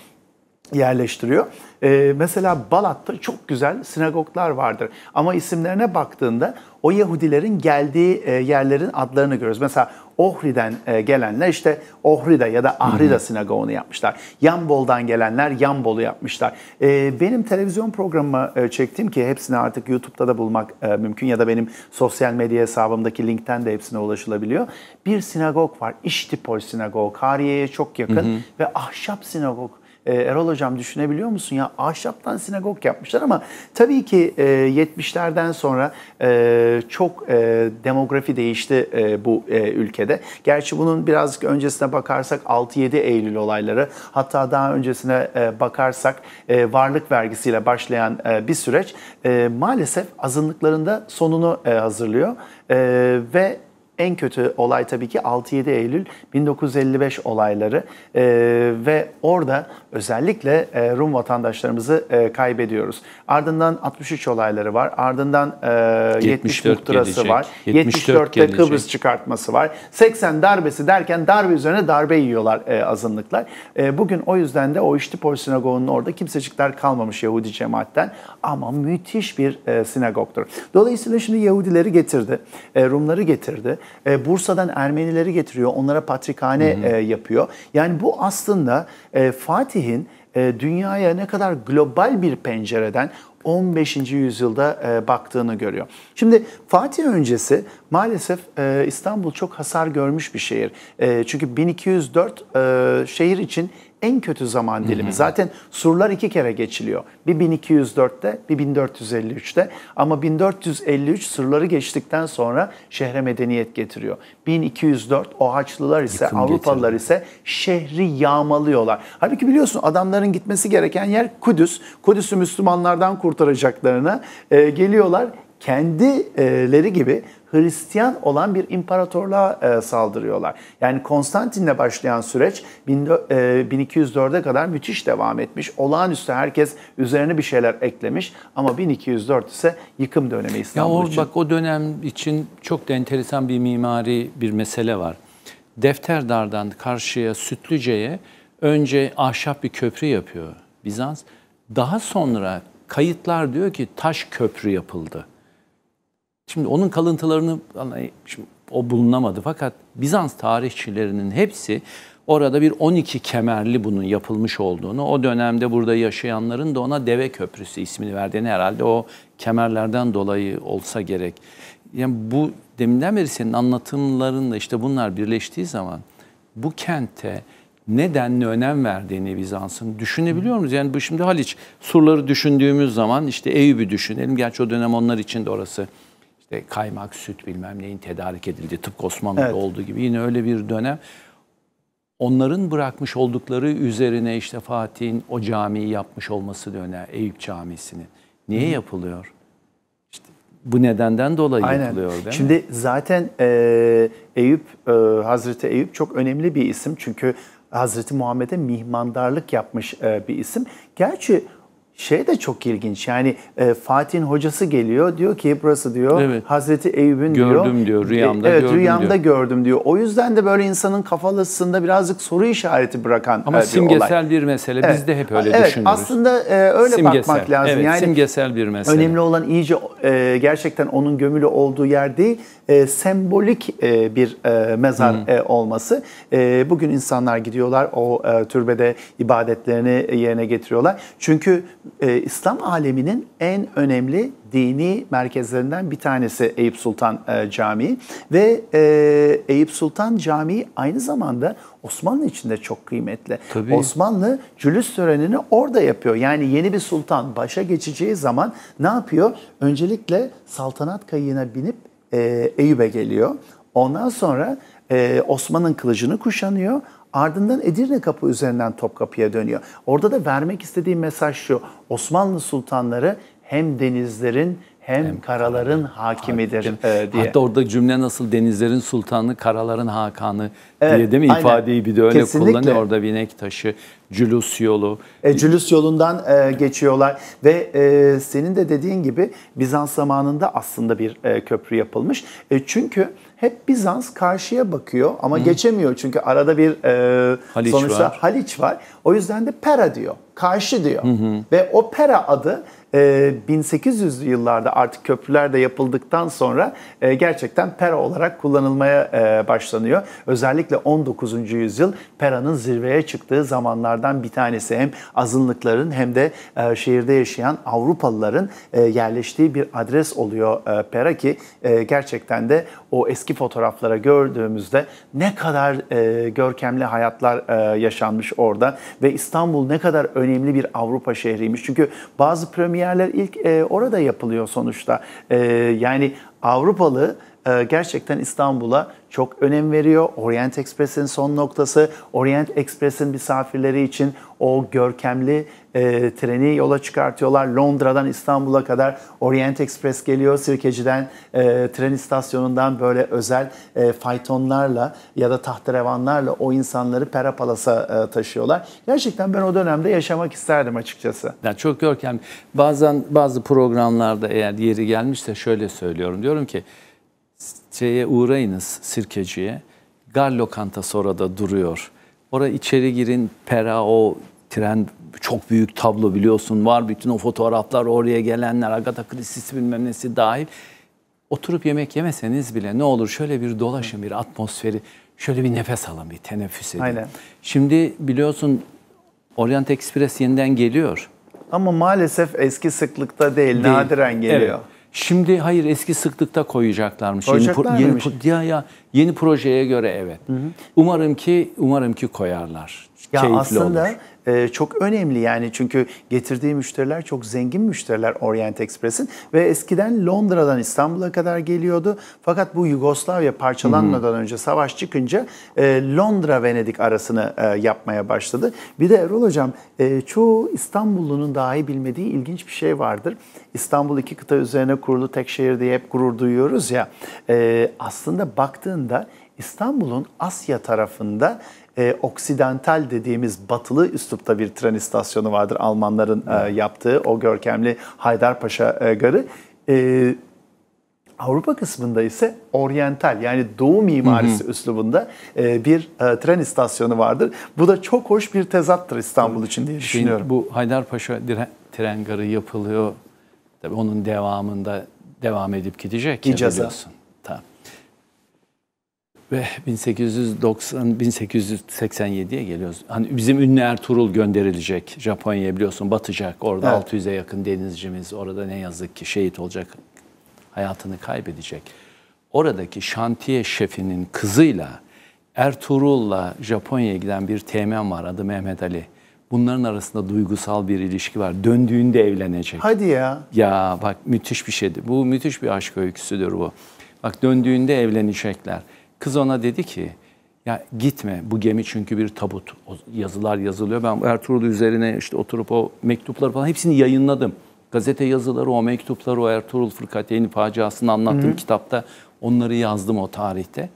yerleştiriyor. Ee, mesela Balat'ta çok güzel sinagoglar vardır. Ama isimlerine baktığında o Yahudilerin geldiği e, yerlerin adlarını görürüz. Mesela Ohri'den e, gelenler işte Ohri'de ya da Ahri'de sinagogunu yapmışlar. Yamboldan gelenler Yambolu yapmışlar. E, benim televizyon programı e, çektiğim ki hepsini artık YouTube'da da bulmak e, mümkün ya da benim sosyal medya hesabımdaki linkten de hepsine ulaşılabiliyor. Bir sinagog var. İştipol sinagog. Kariye'ye çok yakın hı hı. ve ahşap sinagog. Ee, Erol Hocam düşünebiliyor musun ya ahşaptan sinagog yapmışlar ama tabii ki e, 70'lerden sonra e, çok e, demografi değişti e, bu e, ülkede. Gerçi bunun birazcık öncesine bakarsak 6-7 Eylül olayları hatta daha öncesine bakarsak varlık vergisiyle başlayan bir süreç maalesef azınlıklarında sonunu hazırlıyor. E, ve en kötü olay tabii ki 6-7 Eylül 1955 olayları e, ve orada özellikle e, Rum vatandaşlarımızı e, kaybediyoruz. Ardından 63 olayları var, ardından e, 70 muhtırası gelecek, var, 74'te gelecek. Kıbrıs çıkartması var, 80 darbesi derken darbe üzerine darbe yiyorlar e, azınlıklar. E, bugün o yüzden de o İştipol sinagogunun orada kimsecikler kalmamış Yahudi cemaatten ama müthiş bir e, sinagogdur. Dolayısıyla şimdi Yahudileri getirdi, e, Rumları getirdi e, Bursa'dan Ermenileri getiriyor, onlara patrikhane hı hı. E, yapıyor. Yani bu aslında e, Fatih'in e, dünyaya ne kadar global bir pencereden 15. yüzyılda e, baktığını görüyor. Şimdi Fatih öncesi maalesef e, İstanbul çok hasar görmüş bir şehir. E, çünkü 1204 e, şehir için en kötü zaman dilimi. Hı hı. Zaten surlar iki kere geçiliyor. Bir 1204'te, bir 1453'te. Ama 1453 surları geçtikten sonra şehre medeniyet getiriyor. 1204 o Haçlılar ise, Yıkım Avrupalılar getirdi. ise şehri yağmalıyorlar. Halbuki biliyorsun adamların gitmesi gereken yer Kudüs. Kudüs'ü Müslümanlardan kurtaracaklarına e, geliyorlar kendileri gibi Hristiyan olan bir imparatorluğa e, saldırıyorlar. Yani Konstantin'le başlayan süreç 1204'e kadar müthiş devam etmiş. Olağanüstü herkes üzerine bir şeyler eklemiş ama 1204 ise yıkım dönemi İstanbul ya o, için. Bak o dönem için çok da enteresan bir mimari bir mesele var. Defterdar'dan karşıya Sütlüce'ye önce ahşap bir köprü yapıyor Bizans. Daha sonra kayıtlar diyor ki taş köprü yapıldı. Şimdi onun kalıntılarını şimdi o bulunamadı fakat Bizans tarihçilerinin hepsi orada bir 12 kemerli bunun yapılmış olduğunu, o dönemde burada yaşayanların da ona Deve Köprüsü ismini verdiğini herhalde o kemerlerden dolayı olsa gerek. Yani bu deminden beri senin anlatımlarınla işte bunlar birleştiği zaman bu kente nedenle önem verdiğini Bizans'ın düşünebiliyor musunuz Yani bu şimdi Haliç surları düşündüğümüz zaman işte Eyüp'ü düşünelim. Gerçi o dönem onlar için de orası e, kaymak, süt bilmem neyin tedarik edildi. Tıpkı Osmanlı'da evet. olduğu gibi yine öyle bir dönem. Onların bırakmış oldukları üzerine işte Fatih'in o camiyi yapmış olması döner Eyüp camisini Niye Hı. yapılıyor? İşte bu nedenden dolayı Aynen. yapılıyor değil Şimdi mi? zaten e, Eyüp, e, Hazreti Eyüp çok önemli bir isim. Çünkü Hazreti Muhammed'e mihmandarlık yapmış e, bir isim. Gerçi şey de çok ilginç. Yani e, Fatih'in hocası geliyor diyor ki burası diyor evet. Hazreti Eyüp'ün gördüm diyor. Gördüm diyor e, rüyamda e, evet, gördüm rüyamda diyor. gördüm diyor. O yüzden de böyle insanın kafalısında birazcık soru işareti bırakan Ama e, bir simgesel olay. bir mesele. Evet. Biz de hep öyle evet, düşünürüz. Aslında e, öyle simgesel. bakmak lazım. Evet, yani simgesel bir mesele. Önemli olan iyice e, gerçekten onun gömülü olduğu yer değil e, sembolik e, bir e, mezar hmm. e, olması. E, bugün insanlar gidiyorlar o e, türbede ibadetlerini yerine getiriyorlar. Çünkü e, İslam aleminin en önemli dini merkezlerinden bir tanesi Eyüp Sultan e, Camii ve e, Eyüp Sultan Camii aynı zamanda Osmanlı için de çok kıymetli. Tabii. Osmanlı cülüs törenini orada yapıyor. Yani yeni bir sultan başa geçeceği zaman ne yapıyor? Öncelikle saltanat kayığına binip e, Eyüp'e geliyor. Ondan sonra e, Osman'ın kılıcını kuşanıyor. Ardından Edirne kapı üzerinden Topkapı'ya dönüyor. Orada da vermek istediği mesaj şu. Osmanlı sultanları hem denizlerin hem, hem karaların hakimidir hakim, e, e, diye. Hatta orada cümle nasıl denizlerin sultanı, karaların hakanı evet, diye değil mi? Aynen. bir de öyle Kesinlikle. kullanıyor. Orada binek taşı, cülüs yolu. E, cülüs yolundan e, geçiyorlar ve e, senin de dediğin gibi Bizans zamanında aslında bir e, köprü yapılmış. E, çünkü hep Bizans karşıya bakıyor ama Hı. geçemiyor çünkü arada bir e, Haliç sonuçta var. Haliç var. O yüzden de Pera diyor, karşı diyor. Hı hı. Ve o Pera adı 1800'lü ee, yıllarda artık köprüler de yapıldıktan sonra e, gerçekten pera olarak kullanılmaya e, başlanıyor. Özellikle 19. yüzyıl peranın zirveye çıktığı zamanlardan bir tanesi. Hem azınlıkların hem de e, şehirde yaşayan Avrupalıların yerleştiği bir adres oluyor pera ki gerçekten de o eski fotoğraflara gördüğümüzde ne kadar görkemli hayatlar yaşanmış orada ve İstanbul ne kadar önemli bir Avrupa şehriymiş. Çünkü bazı premier yerler ilk e, orada yapılıyor sonuçta. E, yani Avrupalı e, gerçekten İstanbul'a çok önem veriyor. Orient Express'in son noktası, Orient Express'in misafirleri için o görkemli e, treni yola çıkartıyorlar. Londra'dan İstanbul'a kadar Orient Express geliyor. Sirkeci'den e, tren istasyonundan böyle özel e, faytonlarla ya da tahterevanlarla o insanları perapalasa e, taşıyorlar. Gerçekten ben o dönemde yaşamak isterdim açıkçası. Yani çok görkemli. Bazen bazı programlarda eğer yeri gelmişse şöyle söylüyorum. Diyorum ki şeye uğrayınız Sirkeci'ye. Gal lokantası orada duruyor. Oraya içeri girin, pera o tren çok büyük tablo biliyorsun var. Bütün o fotoğraflar oraya gelenler Agatha Christie'si bilmem nesi dahil. Oturup yemek yemeseniz bile ne olur şöyle bir dolaşın bir atmosferi şöyle bir nefes alın bir teneffüs edin. Aynen. Şimdi biliyorsun Orient Express yeniden geliyor. Ama maalesef eski sıklıkta değil, değil. nadiren geliyor. Evet. Şimdi hayır eski sıklıkta koyacaklarmış. Koyacaklar yeni, yeni, ya, ya, yeni projeye göre evet. Hı hı. Umarım ki umarım ki koyarlar ya keyifli aslında, olur. E, çok önemli yani çünkü getirdiği müşteriler çok zengin müşteriler Orient Express'in ve eskiden Londra'dan İstanbul'a kadar geliyordu. Fakat bu Yugoslavya parçalanmadan hmm. önce savaş çıkınca e, Londra-Venedik arasını e, yapmaya başladı. Bir de Erol Hocam e, çoğu İstanbullunun dahi bilmediği ilginç bir şey vardır. İstanbul iki kıta üzerine kurulu tek şehir diye hep gurur duyuyoruz ya. E, aslında baktığında İstanbul'un Asya tarafında e, oksidental dediğimiz batılı üslupta bir tren istasyonu vardır Almanların e, yaptığı o görkemli Haydarpaşa e, garı. E, Avrupa kısmında ise oryantal yani doğu mimarisi hı hı. üslubunda e, bir e, tren istasyonu vardır. Bu da çok hoş bir tezattır İstanbul Tabii, için diye düşünüyorum. Şimdi bu Haydarpaşa tren garı yapılıyor. Tabii onun devamında devam edip gidecek. Gideceğiz ve 1890 1887'ye geliyoruz. Hani bizim ünlü Ertuğrul gönderilecek Japonya'ya biliyorsun batacak. Orada evet. 600'e yakın denizcimiz orada ne yazık ki şehit olacak. Hayatını kaybedecek. Oradaki şantiye şefinin kızıyla Ertuğrul'la Japonya'ya giden bir teğmen var adı Mehmet Ali. Bunların arasında duygusal bir ilişki var. Döndüğünde evlenecek. Hadi ya. Ya bak müthiş bir şeydi. Bu müthiş bir aşk öyküsüdür bu. Bak döndüğünde evlenecekler. Kız ona dedi ki ya gitme bu gemi çünkü bir tabut. O yazılar yazılıyor. Ben Ertuğrul üzerine işte oturup o mektupları falan hepsini yayınladım. Gazete yazıları, o mektupları, o Ertuğrul Fırkateyn'i faciasını anlattığım Hı-hı. kitapta onları yazdım o tarihte.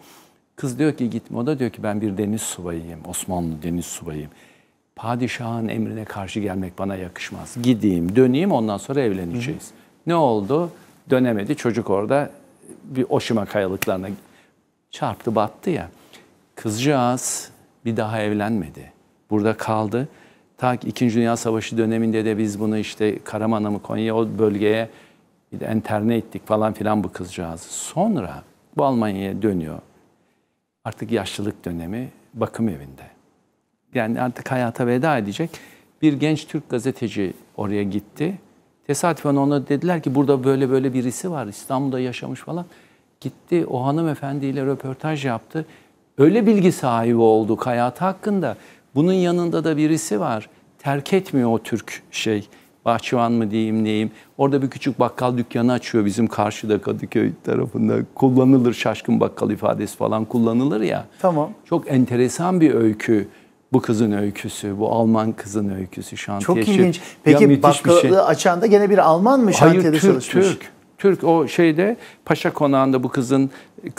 Kız diyor ki gitme. O da diyor ki ben bir deniz subayıyım. Osmanlı deniz subayıyım. Padişahın emrine karşı gelmek bana yakışmaz. Gideyim, döneyim ondan sonra evleneceğiz. Hı-hı. Ne oldu? Dönemedi. Çocuk orada bir Oşima kayalıklarına çarptı battı ya. Kızcağız bir daha evlenmedi. Burada kaldı. Ta ki İkinci Dünya Savaşı döneminde de biz bunu işte Karaman'a mı Konya o bölgeye enterne ettik falan filan bu kızcağız. Sonra bu Almanya'ya dönüyor. Artık yaşlılık dönemi bakım evinde. Yani artık hayata veda edecek. Bir genç Türk gazeteci oraya gitti. Tesadüfen ona dediler ki burada böyle böyle birisi var İstanbul'da yaşamış falan gitti o hanımefendiyle röportaj yaptı. Öyle bilgi sahibi olduk hayatı hakkında. Bunun yanında da birisi var. Terk etmiyor o Türk şey. Bahçıvan mı diyeyim neyim. Orada bir küçük bakkal dükkanı açıyor bizim karşıda Kadıköy tarafında. Kullanılır şaşkın bakkal ifadesi falan kullanılır ya. Tamam. Çok enteresan bir öykü. Bu kızın öyküsü, bu Alman kızın öyküsü şantiye. Çok ilginç. Peki şey. bakkalı şey. açan da gene bir Alman mı şantiyede Hayır, Türk, çalışmış? Türk. Türk o şeyde Paşa Konağı'nda bu kızın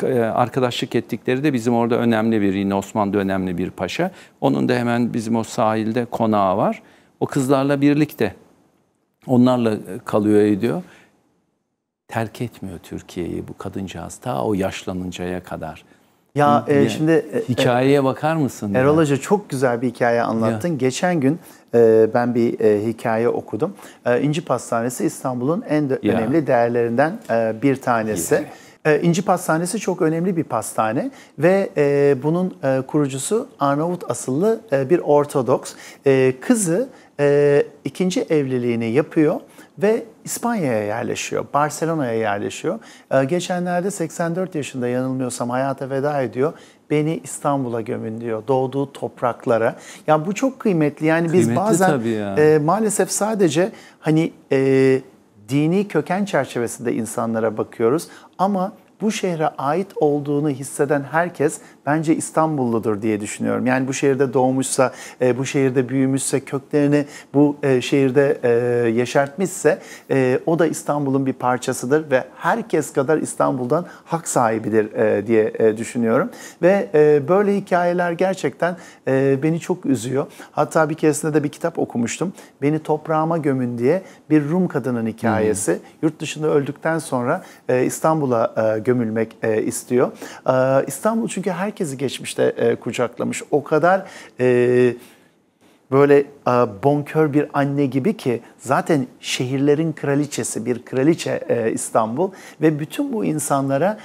e, arkadaşlık ettikleri de bizim orada önemli bir yine Osmanlı önemli bir paşa. Onun da hemen bizim o sahilde konağı var. O kızlarla birlikte onlarla e, kalıyor ediyor. Terk etmiyor Türkiye'yi bu kadıncağız ta o yaşlanıncaya kadar. Ya e, şimdi e, hikayeye e, bakar mısın? Erol Hoca çok güzel bir hikaye anlattın. Ya. Geçen gün ee, ben bir e, hikaye okudum. Ee, İnci Pastanesi İstanbul'un en ya. önemli değerlerinden e, bir tanesi. Yeah. Ee, İnci Pastanesi çok önemli bir pastane ve e, bunun kurucusu Arnavut asıllı bir Ortodoks. kızı ikinci evliliğini yapıyor ve İspanya'ya yerleşiyor, Barcelona'ya yerleşiyor. Geçenlerde 84 yaşında yanılmıyorsam hayata veda ediyor beni İstanbul'a gömün diyor. Doğduğu topraklara. Ya bu çok kıymetli. Yani kıymetli biz bazen ya. e, maalesef sadece hani e, dini köken çerçevesinde insanlara bakıyoruz ama bu şehre ait olduğunu hisseden herkes bence İstanbulludur diye düşünüyorum. Yani bu şehirde doğmuşsa, e, bu şehirde büyümüşse, köklerini bu e, şehirde e, yeşertmişse e, o da İstanbul'un bir parçasıdır ve herkes kadar İstanbul'dan hak sahibidir diye düşünüyorum. Ve böyle hikayeler gerçekten beni çok üzüyor. Hatta bir keresinde de bir kitap okumuştum. Beni toprağıma gömün diye bir Rum kadının hikayesi. Hmm. Yurt dışında öldükten sonra İstanbul'a e, gömülmek e, istiyor. E, İstanbul çünkü herkesi geçmişte e, kucaklamış. O kadar... böyle bonkör bir anne gibi ki zaten şehirlerin kraliçesi bir kraliçe İstanbul ve bütün bu insanlara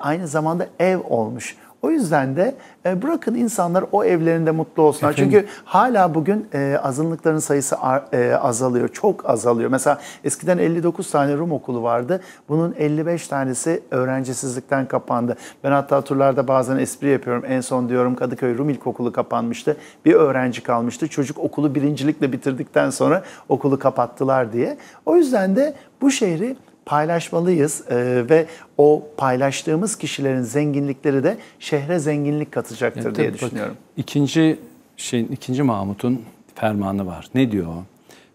aynı zamanda ev olmuş. O yüzden de e, bırakın insanlar o evlerinde mutlu olsunlar. Efendim? Çünkü hala bugün e, azınlıkların sayısı ar, e, azalıyor. Çok azalıyor. Mesela eskiden 59 tane Rum okulu vardı. Bunun 55 tanesi öğrencisizlikten kapandı. Ben hatta turlarda bazen espri yapıyorum. En son diyorum Kadıköy Rum İlkokulu kapanmıştı. Bir öğrenci kalmıştı. Çocuk okulu birincilikle bitirdikten sonra okulu kapattılar diye. O yüzden de bu şehri paylaşmalıyız e, ve o paylaştığımız kişilerin zenginlikleri de şehre zenginlik katacaktır yani, diye düşünüyorum. Bak, ikinci şeyin ikinci Mahmut'un fermanı var. Ne diyor?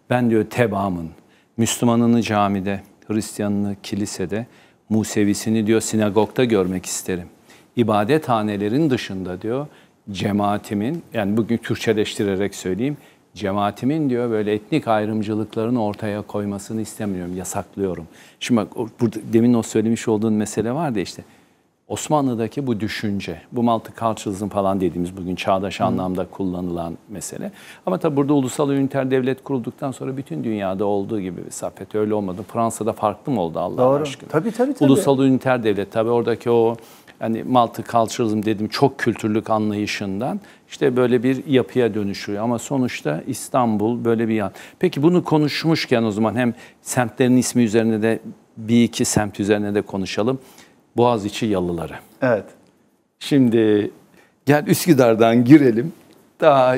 Ben diyor tebaamın Müslümanını camide, Hristiyanını kilisede, Musevisini diyor sinagogda görmek isterim. İbadethanelerin dışında diyor cemaatimin yani bugün Türkçeleştirerek söyleyeyim cemaatimin diyor böyle etnik ayrımcılıklarını ortaya koymasını istemiyorum, yasaklıyorum. Şimdi bak burada demin o söylemiş olduğun mesele vardı işte. Osmanlı'daki bu düşünce, bu multiculturalism falan dediğimiz bugün çağdaş Hı. anlamda kullanılan mesele. Ama tabii burada ulusal üniter devlet kurulduktan sonra bütün dünyada olduğu gibi bir safet öyle olmadı. Fransa'da farklı mı oldu Allah Doğru. aşkına? Tabii tabii tabii. Ulusal üniter devlet tabi oradaki o yani multiculturalism dedim çok kültürlük anlayışından işte böyle bir yapıya dönüşüyor ama sonuçta İstanbul böyle bir yan. Peki bunu konuşmuşken o zaman hem semtlerin ismi üzerine de bir iki semt üzerine de konuşalım. Boğaziçi Yalıları. Evet. Şimdi gel Üsküdar'dan girelim. Daha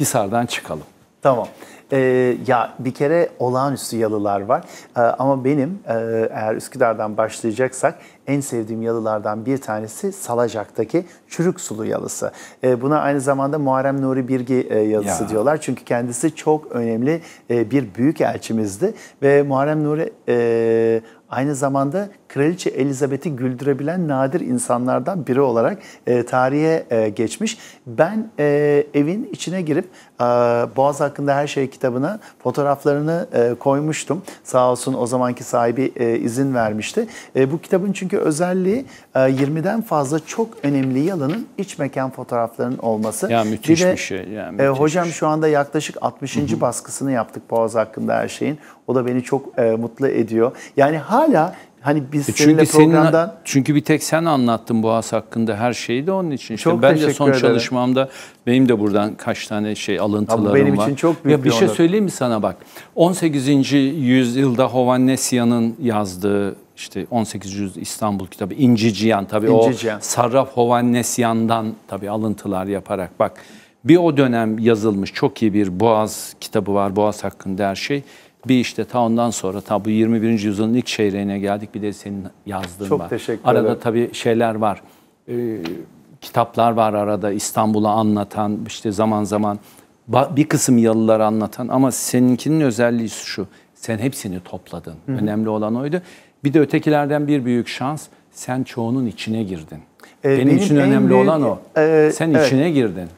Hisar'dan çıkalım. Tamam. Ee, ya bir kere olağanüstü yalılar var ee, ama benim e, eğer Üsküdar'dan başlayacaksak en sevdiğim yalılardan bir tanesi Salacak'taki çürük sulu yalısı. E, buna aynı zamanda Muharrem Nuri Birgi e, yalısı ya. diyorlar. Çünkü kendisi çok önemli e, bir büyük elçimizdi ve Muharrem Nuri aynı zamanda Kraliçe Elizabeth'i güldürebilen nadir insanlardan biri olarak tarihe geçmiş. Ben evin içine girip Boğaz Hakkında Her Şey kitabına fotoğraflarını koymuştum. Sağ olsun o zamanki sahibi izin vermişti. bu kitabın çünkü çünkü özelliği 20'den e, fazla çok önemli yalanın iç mekan fotoğraflarının olması. Ya müthiş bir, de, bir şey. Ya, e, müthiş. hocam şey. şu anda yaklaşık 60. Hı -hı. baskısını yaptık Boğaz hakkında her şeyin. O da beni çok e, mutlu ediyor. Yani hala Hani biz e çünkü seninle programdan... Senin, çünkü bir tek sen anlattın Boğaz hakkında her şeyi de onun için. İşte çok teşekkür de son ederim. çalışmamda benim de buradan kaç tane şey alıntılarım Abi benim var. için çok büyük ya bir, bir şey onur. söyleyeyim mi sana bak. 18. yüzyılda Hovannesia'nın yazdığı işte 18. yüzyıl İstanbul kitabı İnciciyan tabii İnciciyan. o Sarraf Hovannesyan'dan tabii alıntılar yaparak bak bir o dönem yazılmış çok iyi bir Boğaz kitabı var Boğaz hakkında her şey. Bir işte ta ondan sonra ta bu 21. yüzyılın ilk çeyreğine geldik bir de senin yazdığın çok var. Çok teşekkür Arada tabii şeyler var. Ee, kitaplar var arada İstanbul'a anlatan işte zaman zaman bir kısım yalıları anlatan ama seninkinin özelliği şu. Sen hepsini topladın. Hı. Önemli olan oydu. Bir de ötekilerden bir büyük şans sen çoğunun içine girdin. Ee, benim, benim için önemli büyük, olan o. E, sen evet. içine girdin.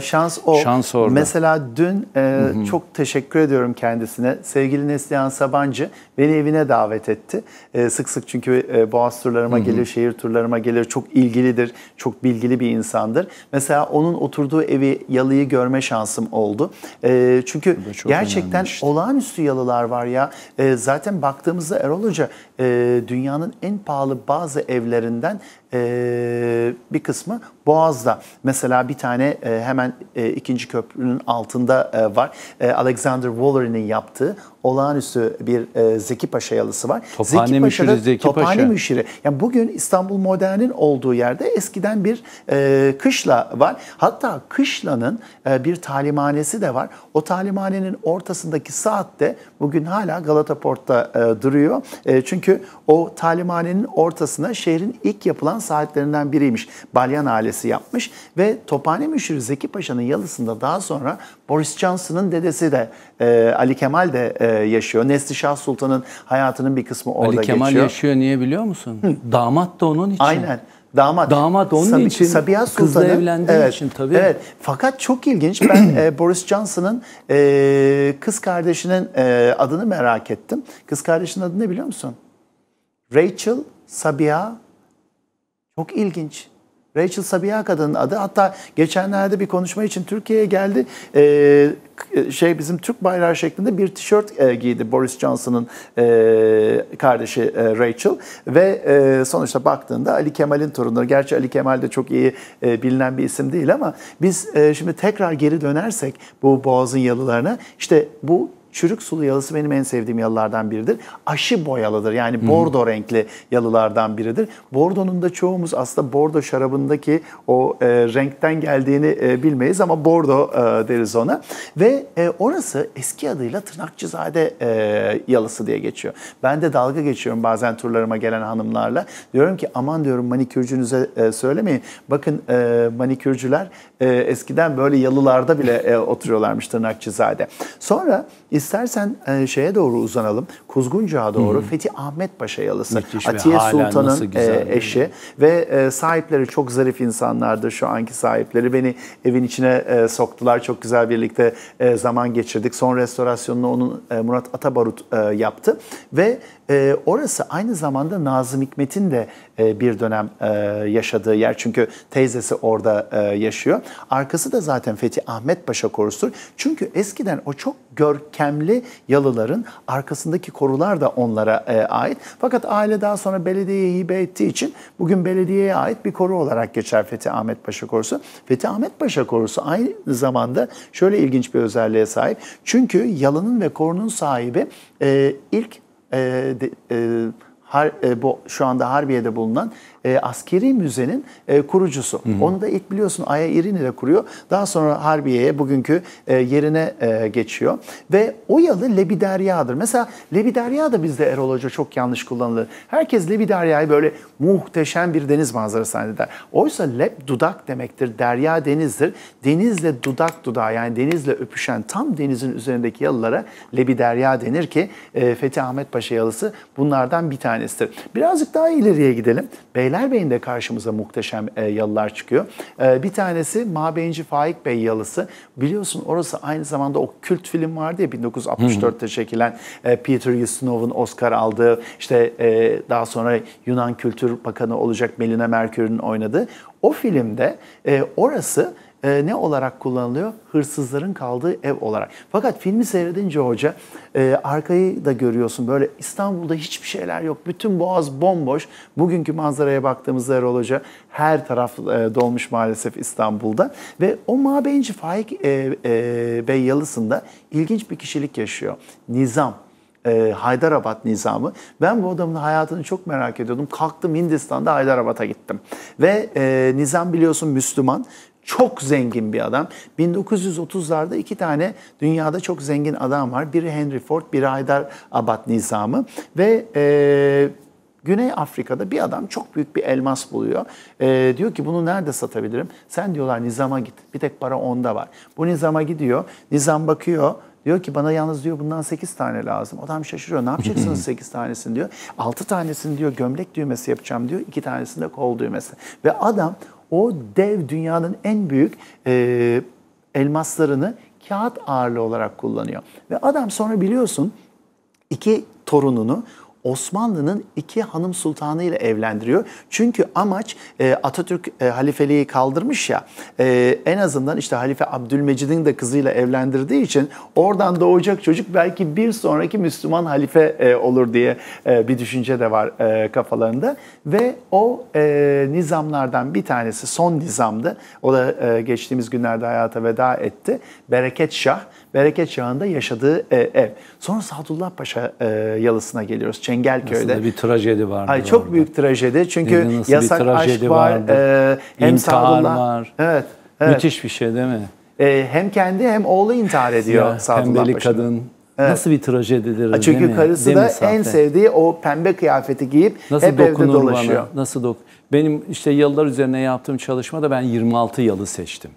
Şans o. Şans orada. Mesela dün e, çok teşekkür ediyorum kendisine. Sevgili Neslihan Sabancı beni evine davet etti. E, sık sık çünkü e, boğaz turlarıma hı hı. gelir, şehir turlarıma gelir. Çok ilgilidir, çok bilgili bir insandır. Mesela onun oturduğu evi yalıyı görme şansım oldu. E, çünkü gerçekten önemli olağanüstü yalılar var ya. E, zaten baktığımızda Erol Hoca e, dünyanın en pahalı bazı evlerinden e, bir kısmı Boğaz'da. Mesela bir tane e, hemen e, ikinci köprünün altında e, var. E, Alexander Waller'in yaptığı olağanüstü bir e, Zeki Paşa yalısı var. Tophane Zeki Paşa'da, Müşiri Zeki Tophane Müşiri. Yani bugün İstanbul Modern'in olduğu yerde eskiden bir e, kışla var. Hatta kışlanın e, bir talimhanesi de var. O talimhanenin ortasındaki saat de bugün hala Galataport'ta e, duruyor. E, çünkü o talimhanenin ortasına şehrin ilk yapılan saatlerinden biriymiş. Balyan ailesi yapmış ve Tophane Müşiri Zeki Paşa'nın yalısında daha sonra Boris Johnson'ın dedesi de e, Ali Kemal de e, yaşıyor. Nesli Şah Sultan'ın hayatının bir kısmı orada geçiyor. Ali Kemal geçiyor. yaşıyor niye biliyor musun? Hı. Damat da onun için. Aynen. Damat. Damat onun Sabi, için. Sabiha Sultan'ın. Kızla evlendiği evet, için tabii. Evet. Fakat çok ilginç. Ben e, Boris Johnson'ın e, kız kardeşinin e, adını merak ettim. Kız kardeşinin adı ne biliyor musun? Rachel Sabiha. Çok ilginç. Rachel Sabiha kadının adı. Hatta geçenlerde bir konuşma için Türkiye'ye geldi. Ee, şey bizim Türk bayrağı şeklinde bir tişört e, giydi Boris Johnson'ın e, kardeşi e, Rachel ve e, sonuçta baktığında Ali Kemal'in torunları. Gerçi Ali Kemal de çok iyi e, bilinen bir isim değil ama biz e, şimdi tekrar geri dönersek bu Boğaz'ın yalılarına işte bu Çürük sulu yalısı benim en sevdiğim yalılardan biridir. Aşı boyalıdır yani bordo hmm. renkli yalılardan biridir. Bordo'nun da çoğumuz aslında bordo şarabındaki o e, renkten geldiğini e, bilmeyiz ama bordo e, deriz ona. Ve e, orası eski adıyla Tırnakçızade e, yalısı diye geçiyor. Ben de dalga geçiyorum bazen turlarıma gelen hanımlarla. Diyorum ki aman diyorum manikürcünüze e, söylemeyin. Bakın e, manikürcüler e, eskiden böyle yalılarda bile e, oturuyorlarmış Tırnakçızade. Sonra İstersen e, şeye doğru uzanalım. Kuzguncağa doğru hmm. Fethi Ahmet Paşa yalısı. Müthiş Atiye Sultan'ın e, eşi ve e, sahipleri çok zarif insanlardı şu anki sahipleri. Beni evin içine e, soktular. Çok güzel birlikte zaman geçirdik. Son restorasyonunu onun Murat Atabarut yaptı ve orası aynı zamanda Nazım Hikmet'in de bir dönem yaşadığı yer. Çünkü teyzesi orada yaşıyor. Arkası da zaten Fethi Ahmet Paşa korusu. Çünkü eskiden o çok görkemli yalıların arkasındaki korusu korular da onlara e, ait. Fakat aile daha sonra belediyeye hibe ettiği için bugün belediyeye ait bir koru olarak geçer Fethi Ahmet Paşa Korusu. Fethi Ahmet Paşa Korusu aynı zamanda şöyle ilginç bir özelliğe sahip. Çünkü yalının ve korunun sahibi e, ilk e, de, e, har, e, bu şu anda Harbiye'de bulunan e, askeri müzenin e, kurucusu. Hı hı. Onu da ilk biliyorsun Aya İrini ile kuruyor. Daha sonra Harbiye'ye bugünkü e, yerine e, geçiyor. Ve o yalı Lebiderya'dır. Mesela Lebiderya da bizde Erol Hoca çok yanlış kullanılır. Herkes Lebiderya'yı böyle muhteşem bir deniz manzarası zanneder. Oysa Leb dudak demektir. Derya denizdir. Denizle dudak dudağı yani denizle öpüşen tam denizin üzerindeki yalılara Lebiderya denir ki e, Fethi Ahmet Paşa yalısı bunlardan bir tanesidir. Birazcık daha ileriye gidelim. Beyler Celal Bey'in de karşımıza muhteşem e, yalılar çıkıyor. E, bir tanesi Mabeyinci Faik Bey yalısı. Biliyorsun orası aynı zamanda o kült film vardı ya 1964'te çekilen e, Peter Ustinov'un Oscar aldığı işte e, daha sonra Yunan Kültür Bakanı olacak Melina Merkür'ün oynadığı. O filmde e, orası e, ne olarak kullanılıyor? Hırsızların kaldığı ev olarak. Fakat filmi seyredince hoca e, arkayı da görüyorsun böyle İstanbul'da hiçbir şeyler yok. Bütün boğaz bomboş. Bugünkü manzaraya baktığımızda Erol Hoca her taraf e, dolmuş maalesef İstanbul'da. Ve o mabeyinci Faik e, e, Bey Yalısı'nda ilginç bir kişilik yaşıyor. Nizam e, Haydarabad nizamı. Ben bu adamın hayatını çok merak ediyordum. Kalktım Hindistan'da Haydarabad'a gittim. Ve e, nizam biliyorsun Müslüman çok zengin bir adam. 1930'larda iki tane dünyada çok zengin adam var. Biri Henry Ford, biri Haydar Abad Nizamı ve e, Güney Afrika'da bir adam çok büyük bir elmas buluyor. E, diyor ki bunu nerede satabilirim? Sen diyorlar nizama git. Bir tek para onda var. Bu nizama gidiyor. Nizam bakıyor. Diyor ki bana yalnız diyor bundan 8 tane lazım. Adam şaşırıyor. Ne yapacaksınız 8 tanesini diyor. 6 tanesini diyor gömlek düğmesi yapacağım diyor. 2 tanesini de kol düğmesi. Ve adam o dev dünyanın en büyük e, elmaslarını kağıt ağırlığı olarak kullanıyor. Ve adam sonra biliyorsun iki torununu Osmanlı'nın iki hanım sultanı ile evlendiriyor. Çünkü amaç e, Atatürk e, halifeliği kaldırmış ya e, en azından işte Halife Abdülmecid'in de kızıyla evlendirdiği için oradan doğacak çocuk belki bir sonraki Müslüman halife e, olur diye e, bir düşünce de var e, kafalarında ve o e, nizamlardan bir tanesi son nizamdı. O da e, geçtiğimiz günlerde hayata veda etti. Bereket Şah Bereket Çağı'nda yaşadığı e, ev. Sonra Sadullah Paşa e, yalısına geliyoruz Çengelköy'de. Aslında bir trajedi vardı. Ay, çok orada. büyük trajedi çünkü yasak aşk var, e, hem İntihar Sadullah. var. Evet, evet. Müthiş bir şey değil mi? E, hem kendi hem oğlu intihar ediyor ya, Sadullah Paşa'nın. kadın. Evet. Nasıl bir trajedidir Çünkü değil mi? karısı değil da mi en sevdiği o pembe kıyafeti giyip nasıl hep evde dolaşıyor. Bana, nasıl dok Benim işte yalılar üzerine yaptığım çalışmada ben 26 yalı seçtim.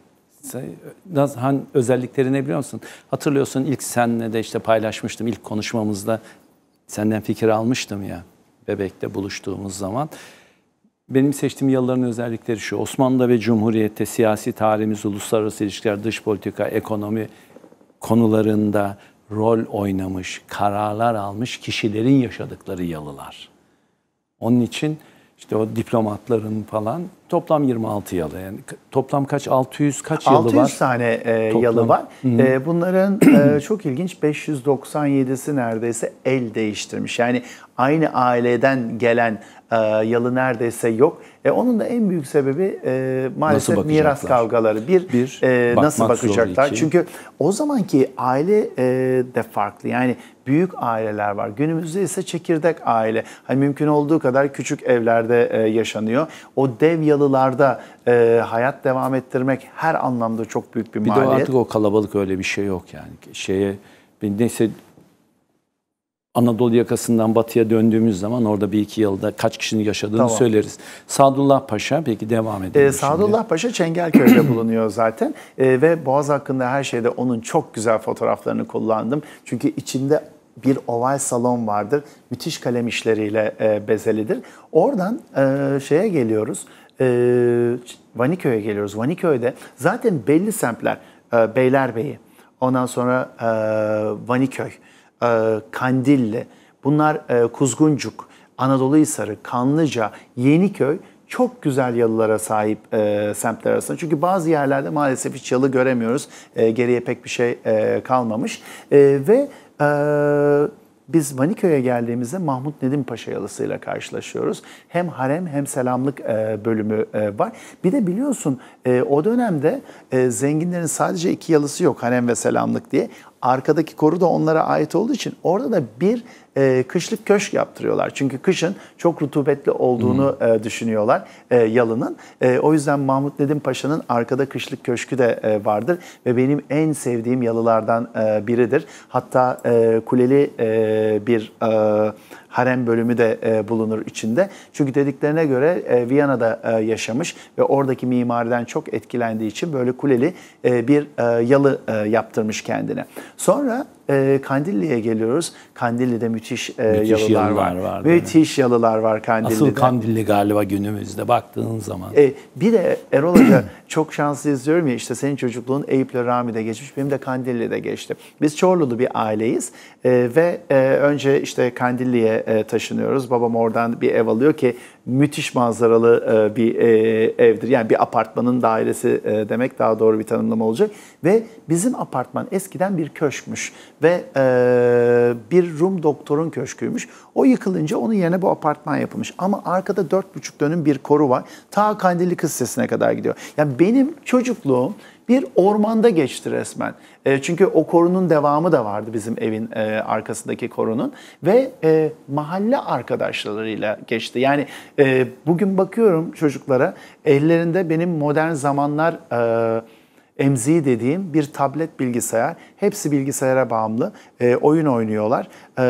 Han özellikleri ne biliyor musun? Hatırlıyorsun ilk senle de işte paylaşmıştım ilk konuşmamızda senden fikir almıştım ya bebekle buluştuğumuz zaman. Benim seçtiğim yılların özellikleri şu. Osmanlı'da ve Cumhuriyet'te siyasi tarihimiz, uluslararası ilişkiler, dış politika, ekonomi konularında rol oynamış, kararlar almış kişilerin yaşadıkları yalılar. Onun için işte o diplomatların falan toplam 26 yalı. Yani toplam kaç 600 kaç 600 e, yalı var? 600 tane e, yalı var. Hmm. E, bunların e, çok ilginç 597'si neredeyse el değiştirmiş. Yani aynı aileden gelen e, yalı neredeyse yok. E, onun da en büyük sebebi e, maalesef miras kavgaları. Bir, bir e, nasıl bakacaklar? Çünkü o zamanki aile e, de farklı. Yani büyük aileler var. Günümüzde ise çekirdek aile. Hani mümkün olduğu kadar küçük evlerde e, yaşanıyor. O dev yalılarda e, hayat devam ettirmek her anlamda çok büyük bir, bir maliyet. Bir de artık o kalabalık öyle bir şey yok yani. Şeye neyse Anadolu yakasından batıya döndüğümüz zaman orada bir iki yılda kaç kişinin yaşadığını tamam. söyleriz. Sadullah Paşa peki devam edelim. Ee, Sadullah şimdi. Paşa Çengelköy'de bulunuyor zaten ee, ve Boğaz hakkında her şeyde onun çok güzel fotoğraflarını kullandım. Çünkü içinde bir oval salon vardır. Müthiş kalem işleriyle e, bezelidir. Oradan e, şeye geliyoruz. E, Vaniköy'e geliyoruz. Vaniköy'de zaten belli semtler e, Beylerbeyi, ondan sonra e, Vaniköy, e, Kandilli, bunlar e, Kuzguncuk, Anadolu Hisarı, Kanlıca, Yeniköy çok güzel yalılara sahip e, semtler arasında. Çünkü bazı yerlerde maalesef hiç yalı göremiyoruz. E, geriye pek bir şey e, kalmamış. E, ve e, biz Maniköy'e geldiğimizde Mahmut Nedim Paşa yalısıyla karşılaşıyoruz. Hem harem hem selamlık e, bölümü e, var. Bir de biliyorsun e, o dönemde e, zenginlerin sadece iki yalısı yok harem ve selamlık diye arkadaki koru da onlara ait olduğu için orada da bir e, kışlık köşk yaptırıyorlar. Çünkü kışın çok rutubetli olduğunu hmm. e, düşünüyorlar e, yalının. E, o yüzden Mahmut Nedim Paşa'nın arkada kışlık köşkü de e, vardır ve benim en sevdiğim yalılardan e, biridir. Hatta e, kuleli e, bir e, harem bölümü de e, bulunur içinde. Çünkü dediklerine göre e, Viyana'da e, yaşamış ve oradaki mimariden çok etkilendiği için böyle kuleli e, bir e, yalı e, yaptırmış kendine. Sonra e, Kandilli'ye geliyoruz. Kandilli'de müthiş, e, müthiş yalılar, yalılar var. var müthiş yalılar var Kandilli'de. Asıl Kandilli galiba günümüzde baktığın zaman. E, bir de Erol Hoca çok şanslıyız diyorum ya işte senin çocukluğun Eyüp'le Rami'de geçmiş. Benim de Kandilli'de geçti. Biz Çorlulu bir aileyiz e, ve e, önce işte Kandilli'ye e, taşınıyoruz. Babam oradan bir ev alıyor ki müthiş manzaralı e, bir e, evdir. Yani bir apartmanın dairesi e, demek daha doğru bir tanımlama olacak. Ve bizim apartman eskiden bir köşkmüş ve bir Rum doktorun köşküymüş. O yıkılınca onun yerine bu apartman yapılmış. Ama arkada dört buçuk dönüm bir koru var. Ta Kandilli Kız Sesi'ne kadar gidiyor. Yani benim çocukluğum bir ormanda geçti resmen. E, çünkü o korunun devamı da vardı bizim evin e, arkasındaki korunun ve e, mahalle arkadaşlarıyla geçti. Yani e, bugün bakıyorum çocuklara ellerinde benim modern zamanlar e, emziği dediğim bir tablet bilgisayar. Hepsi bilgisayara bağımlı. E, oyun oynuyorlar. Ee,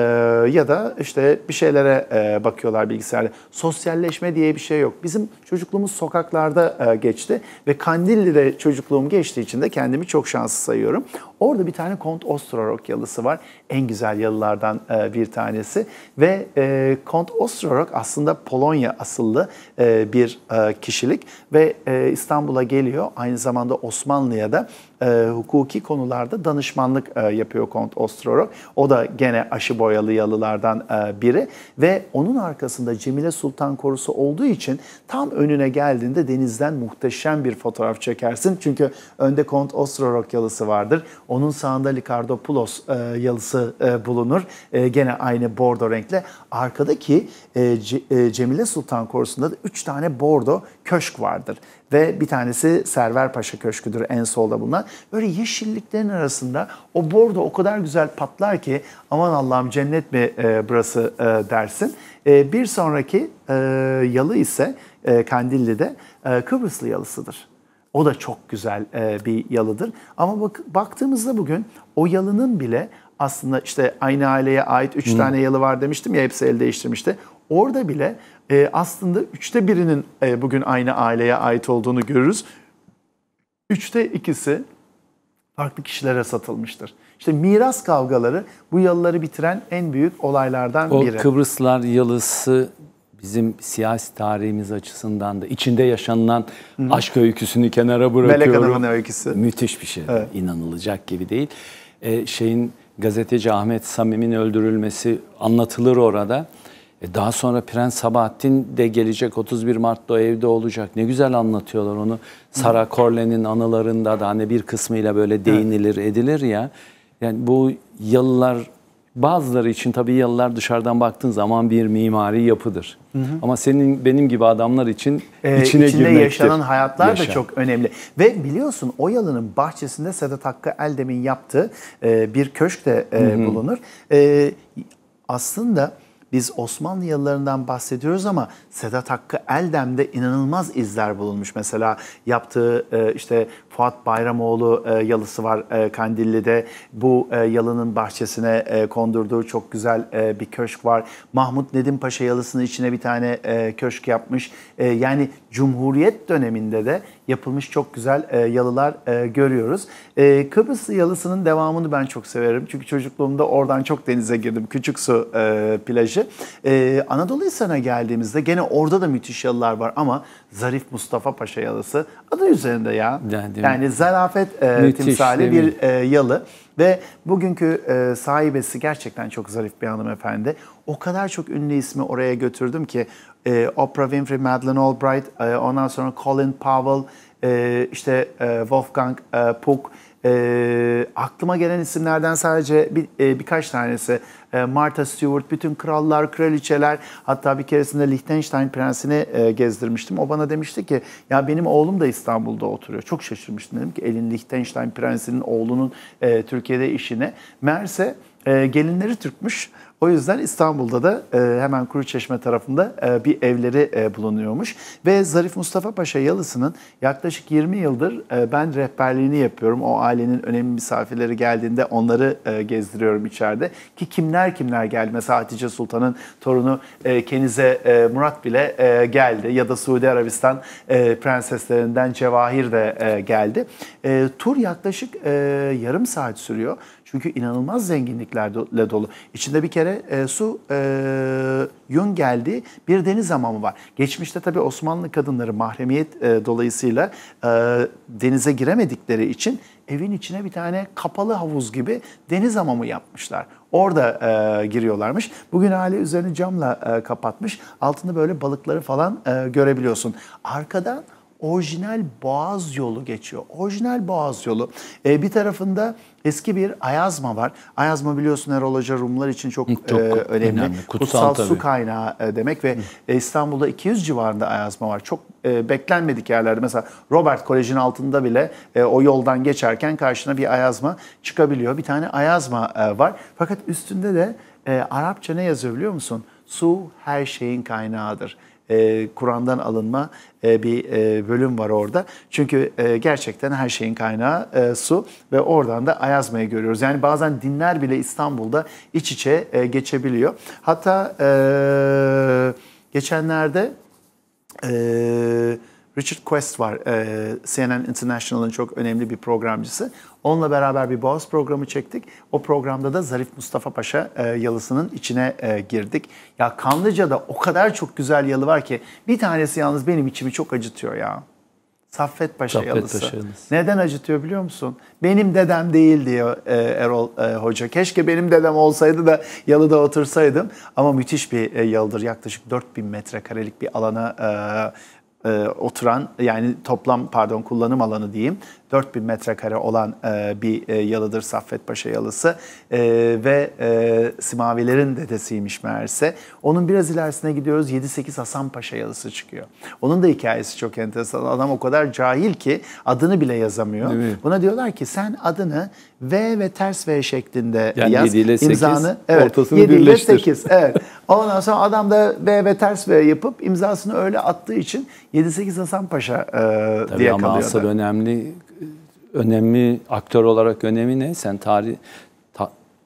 ya da işte bir şeylere e, bakıyorlar bilgisayarda. Sosyalleşme diye bir şey yok. Bizim çocukluğumuz sokaklarda e, geçti ve Kandilli'de çocukluğum geçtiği için de kendimi çok şanslı sayıyorum. Orada bir tane Kont Ostrorok yalısı var. En güzel yalılardan e, bir tanesi ve e, Kont Ostrorok aslında Polonya asıllı e, bir e, kişilik ve e, İstanbul'a geliyor. Aynı zamanda Osmanlı'ya da e, hukuki konularda danışmanlık e, yapıyor Kont Ostrorok. O da gene aşı boyalı yalılardan e, biri ve onun arkasında Cemile Sultan korusu olduğu için tam önüne geldiğinde denizden muhteşem bir fotoğraf çekersin. Çünkü önde Kont Ostrorok yalısı vardır. Onun sağında Ricardo Pulos e, yalısı e, bulunur. E, gene aynı bordo renkle. Arkadaki e, C, e, Cemile Sultan korusunda da 3 tane bordo köşk vardır ve bir tanesi Server Paşa Köşkü'dür en solda bulunan. Böyle yeşilliklerin arasında o bordo o kadar güzel patlar ki aman Allah'ım cennet mi e, burası e, dersin. E, bir sonraki e, yalı ise e, Kandilli'de e, Kıbrıslı yalısıdır. O da çok güzel e, bir yalıdır. Ama bak, baktığımızda bugün o yalının bile aslında işte aynı aileye ait 3 hmm. tane yalı var demiştim ya hepsi el değiştirmişti. Orada bile e, aslında üçte birinin e, bugün aynı aileye ait olduğunu görürüz. Üçte ikisi farklı kişilere satılmıştır. İşte miras kavgaları bu yalıları bitiren en büyük olaylardan o biri. O Kıbrıslar yalısı bizim siyasi tarihimiz açısından da içinde yaşanılan Hı-hı. aşk öyküsünü kenara bırakıyorum. Melek Hanım'ın öyküsü. Müthiş bir şey. Evet. İnanılacak gibi değil. Ee, şeyin gazeteci Ahmet Samim'in öldürülmesi anlatılır orada. E, daha sonra Prens Sabahattin de gelecek 31 Mart'ta o evde olacak. Ne güzel anlatıyorlar onu. Sara Corle'nin anılarında da hani bir kısmıyla böyle değinilir edilir ya. Yani bu yalılar bazıları için tabii yalılar dışarıdan baktığın zaman bir mimari yapıdır. Hı hı. Ama senin benim gibi adamlar için ee, içine içinde girmektir. yaşanan hayatlar Yaşa. da çok önemli. Ve biliyorsun o yalının bahçesinde Sedat Hakkı Eldem'in yaptığı e, bir köşk de e, bulunur. E, aslında biz Osmanlı yıllarından bahsediyoruz ama Sedat Hakkı Eldem'de inanılmaz izler bulunmuş. Mesela yaptığı e, işte Fuat Bayramoğlu e, yalısı var e, Kandilli'de. Bu e, yalının bahçesine e, kondurduğu çok güzel e, bir köşk var. Mahmut Nedim Paşa yalısının içine bir tane e, köşk yapmış. E, yani Cumhuriyet döneminde de yapılmış çok güzel e, yalılar e, görüyoruz. E, Kıbrıs yalısının devamını ben çok severim. Çünkü çocukluğumda oradan çok denize girdim. Küçük su e, plajı. E, Anadolu Hisarı'na geldiğimizde gene orada da müthiş yalılar var ama Zarif Mustafa Paşa yalısı. Adı üzerinde ya. Yani, yani zarafet e, Müthiş, timsali bir e, yalı. Ve bugünkü e, sahibesi gerçekten çok zarif bir hanımefendi. O kadar çok ünlü ismi oraya götürdüm ki e, Oprah Winfrey, Madeleine Albright, e, ondan sonra Colin Powell, e, işte e, Wolfgang e, Puck. E, aklıma gelen isimlerden sadece bir, e, birkaç tanesi e, Martha Stewart, bütün krallar, kraliçeler hatta bir keresinde Liechtenstein prensini e, gezdirmiştim. O bana demişti ki ya benim oğlum da İstanbul'da oturuyor. Çok şaşırmıştım dedim ki elin Liechtenstein prensinin oğlunun e, Türkiye'de işine. Meğerse gelinleri Türkmüş. O yüzden İstanbul'da da e, hemen Kuruçeşme tarafında e, bir evleri e, bulunuyormuş. Ve Zarif Mustafa Paşa Yalısı'nın yaklaşık 20 yıldır e, ben rehberliğini yapıyorum. O ailenin önemli misafirleri geldiğinde onları e, gezdiriyorum içeride. Ki kimler kimler geldi. Mesela Hatice Sultan'ın torunu e, Kenize e, Murat bile e, geldi. Ya da Suudi Arabistan e, prenseslerinden Cevahir de e, geldi. E, tur yaklaşık e, yarım saat sürüyor. Çünkü inanılmaz zenginliklerle dolu. İçinde bir kere e, su, e, yün geldi, bir deniz hamamı var. Geçmişte tabii Osmanlı kadınları mahremiyet e, dolayısıyla e, denize giremedikleri için evin içine bir tane kapalı havuz gibi deniz hamamı yapmışlar. Orada e, giriyorlarmış. Bugün hali üzerini camla e, kapatmış. Altında böyle balıkları falan e, görebiliyorsun. Arkadan orijinal boğaz yolu geçiyor. Orijinal boğaz yolu. E, bir tarafında Eski bir Ayazma var. Ayazma biliyorsun Erol Hoca Rumlar için çok, çok e, önemli. önemli. Kutsal, Kutsal su kaynağı e, demek ve Hı. E, İstanbul'da 200 civarında Ayazma var. Çok e, beklenmedik yerlerde mesela Robert Koleji'nin altında bile e, o yoldan geçerken karşına bir Ayazma çıkabiliyor. Bir tane Ayazma e, var. Fakat üstünde de e, Arapça ne yazıyor biliyor musun? Su her şeyin kaynağıdır e, Kur'an'dan alınma e, bir e, bölüm var orada. Çünkü e, gerçekten her şeyin kaynağı su ve oradan da Ayazma'yı görüyoruz. Yani bazen dinler bile İstanbul'da iç içe geçebiliyor. Hatta geçenlerde... Ee, Richard Quest var. E, CNN International'ın çok önemli bir programcısı. Onunla beraber bir Boğaz programı çektik. O programda da Zarif Mustafa Paşa e, yalısının içine e, girdik. Ya Kanlıca'da o kadar çok güzel yalı var ki bir tanesi yalnız benim içimi çok acıtıyor ya. Saffet Paşa Saffet yalısı. Paşa Neden acıtıyor biliyor musun? Benim dedem değil diyor Erol Hoca. Keşke benim dedem olsaydı da yalıda otursaydım. Ama müthiş bir yalıdır. Yaklaşık 4000 metrekarelik bir alana e, oturan yani toplam pardon kullanım alanı diyeyim 4000 metrekare olan e, bir e, yalıdır Saffet Paşa yalısı e, ve e, Simavilerin dedesiymiş meğerse. Onun biraz ilerisine gidiyoruz 7-8 Hasan Paşa yalısı çıkıyor. Onun da hikayesi çok enteresan. Adam o kadar cahil ki adını bile yazamıyor. Buna diyorlar ki sen adını V ve ters V şeklinde yani yaz. 7 ile 8 imzanı, evet, ortasını 7 birleştir. ile 8 evet. Ondan sonra adam da V ve ters V yapıp imzasını öyle attığı için 7-8 Hasan Paşa e, Tabii diye ama kalıyordu. Ama önemli önemli aktör olarak önemi ne? Sen tarih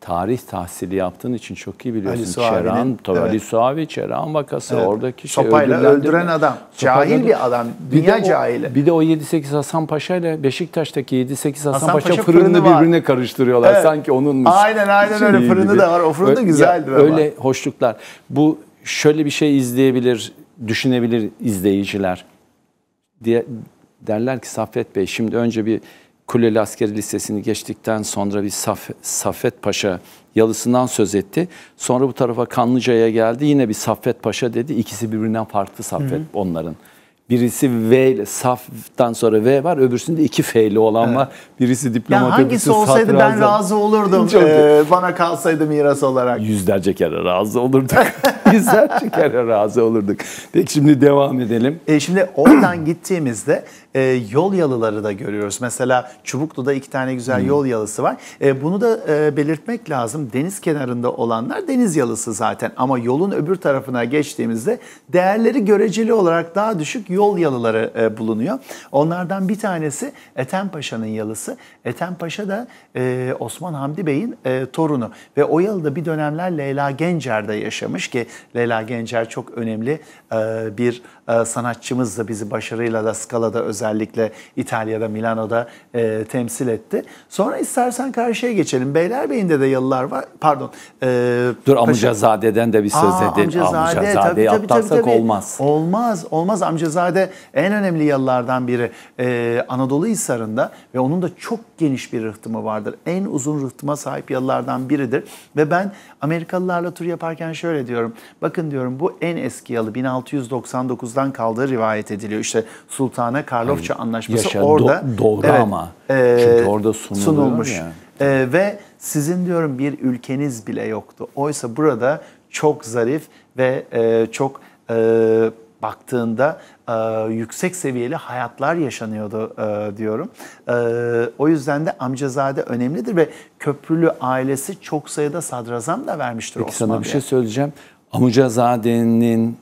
tarih tahsili yaptığın için çok iyi biliyorsun. Ali Çeran, tabii Ali Suavi, Çeran vakası evet. oradaki şey Sopayla öldüren adam. Sopayla cahil bir adam. Dünya bir cahili. O, bir de o 7-8 Hasan Paşa ile Beşiktaş'taki 7-8 Hasan, Hasan Paşa, Paşa fırını, fırını birbirine karıştırıyorlar. Evet. Sanki onunmuş. Aynen aynen öyle. Fırını gibi. da var. O fırın da güzeldi. Öyle hoşluklar. Bu şöyle bir şey izleyebilir, düşünebilir izleyiciler. Diye, derler ki Saffet Bey şimdi önce bir Kuleli Askeri Lisesi'ni geçtikten sonra bir Saf, Saffet Paşa yalısından söz etti. Sonra bu tarafa Kanlıca'ya geldi. Yine bir Saffet Paşa dedi. İkisi birbirinden farklı Saffet hı hı. onların. Birisi V ile Saf'tan sonra V var, öbürsünde iki F'li olan evet. var. Birisi diplomat. yani hangisi olsaydı ben razı olurdum. ee, bana kalsaydı miras olarak. Yüzlerce kere razı olurduk. Yüzlerce kere razı olurduk. Peki şimdi devam edelim. E şimdi oradan gittiğimizde e, yol yalıları da görüyoruz. Mesela Çubuklu'da iki tane güzel hmm. yol yalısı var. E, bunu da e, belirtmek lazım. Deniz kenarında olanlar deniz yalısı zaten ama yolun öbür tarafına geçtiğimizde değerleri göreceli olarak daha düşük yol yalıları e, bulunuyor. Onlardan bir tanesi Ethem yalısı. Ethem Paşa da e, Osman Hamdi Bey'in e, torunu ve o yalıda bir dönemler Leyla Gencer'de yaşamış ki Leyla Gencer çok önemli e, bir ee, sanatçımız da bizi başarıyla da Scala'da özellikle İtalya'da Milano'da e, temsil etti. Sonra istersen karşıya geçelim. Beylerbeyi'nde de yıllar var. Pardon. E, Dur Paşa... Amcazade'den de bir söz Aa, edin. Amcazade, Amcazade'yi tabii, tabii, tabii. olmaz. Olmaz. Olmaz. Amcazade en önemli yıllardan biri. E, Anadolu Hisarı'nda ve onun da çok geniş bir rıhtımı vardır. En uzun rıhtıma sahip yıllardan biridir. Ve ben Amerikalılarla tur yaparken şöyle diyorum. Bakın diyorum bu en eski yalı 1699'dan ortadan kaldığı rivayet ediliyor. İşte Sultana Karlofça yani, Anlaşması yaşa, orada do, doğru evet, ama e, çünkü orada sunulmuş. E, ve sizin diyorum bir ülkeniz bile yoktu. Oysa burada çok zarif ve e, çok e, baktığında e, yüksek seviyeli hayatlar yaşanıyordu e, diyorum. E, o yüzden de amcazade önemlidir ve Köprülü ailesi çok sayıda sadrazam da vermiştir Peki Osman sana bir şey söyleyeceğim. Amcazade'nin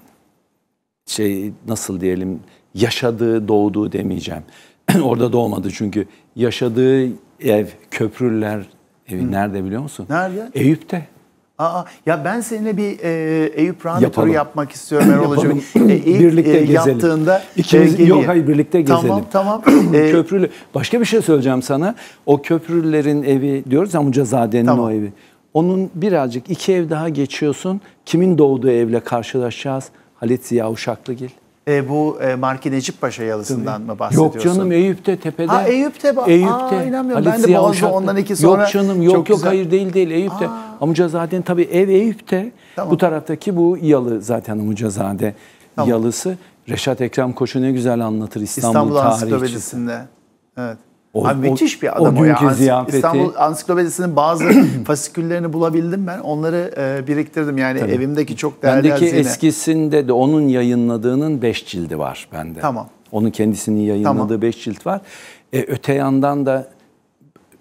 şey nasıl diyelim yaşadığı, doğduğu demeyeceğim. Orada doğmadı çünkü yaşadığı ev, köprüler evi Hı. nerede biliyor musun? Nerede? Eyüp'te. Aa, ya ben seninle bir e, Eyüp Rahmi turu yapmak istiyorum Erol Hocam. E, ilk birlikte e, gezelim. yaptığında İkimiz, e, Yok hayır birlikte gezelim. Tamam tamam. E, Köprülü. Başka bir şey söyleyeceğim sana. O köprülülerin evi diyoruz ya Mucazade'nin tamam. o evi. Onun birazcık iki ev daha geçiyorsun. Kimin doğduğu evle karşılaşacağız? Halit Ziya Uşaklıgil. E, bu e, Marki Necip Paşa yalısından Tabii. mı bahsediyorsun? Yok canım Eyüp'te tepede. Ha Eyüp'te. Ba- Eyüp'te. Aa, inanmıyorum. Halit ben de Boğaz'da ondan iki sonra. Yok canım yok yok güzel. hayır değil değil Eyüp'te. Aa. Amcazade tabi ev Eyüp'te. Tamam. Bu taraftaki bu yalı zaten Amcazade tamam. yalısı. Reşat Ekrem Koçu ne güzel anlatır İstanbul, İstanbul tarihçisi. İstanbul Ansiklopedisi'nde. Evet. O, Abi müthiş bir adam o, o ya. İstanbul Ansiklopedisi'nin bazı fasiküllerini bulabildim ben. Onları e, biriktirdim. Yani Tabii. evimdeki çok değerli Bendeki hazine. eskisinde de onun yayınladığının 5 cildi var bende. Tamam. Onun kendisinin yayınladığı 5 tamam. cilt var. E, öte yandan da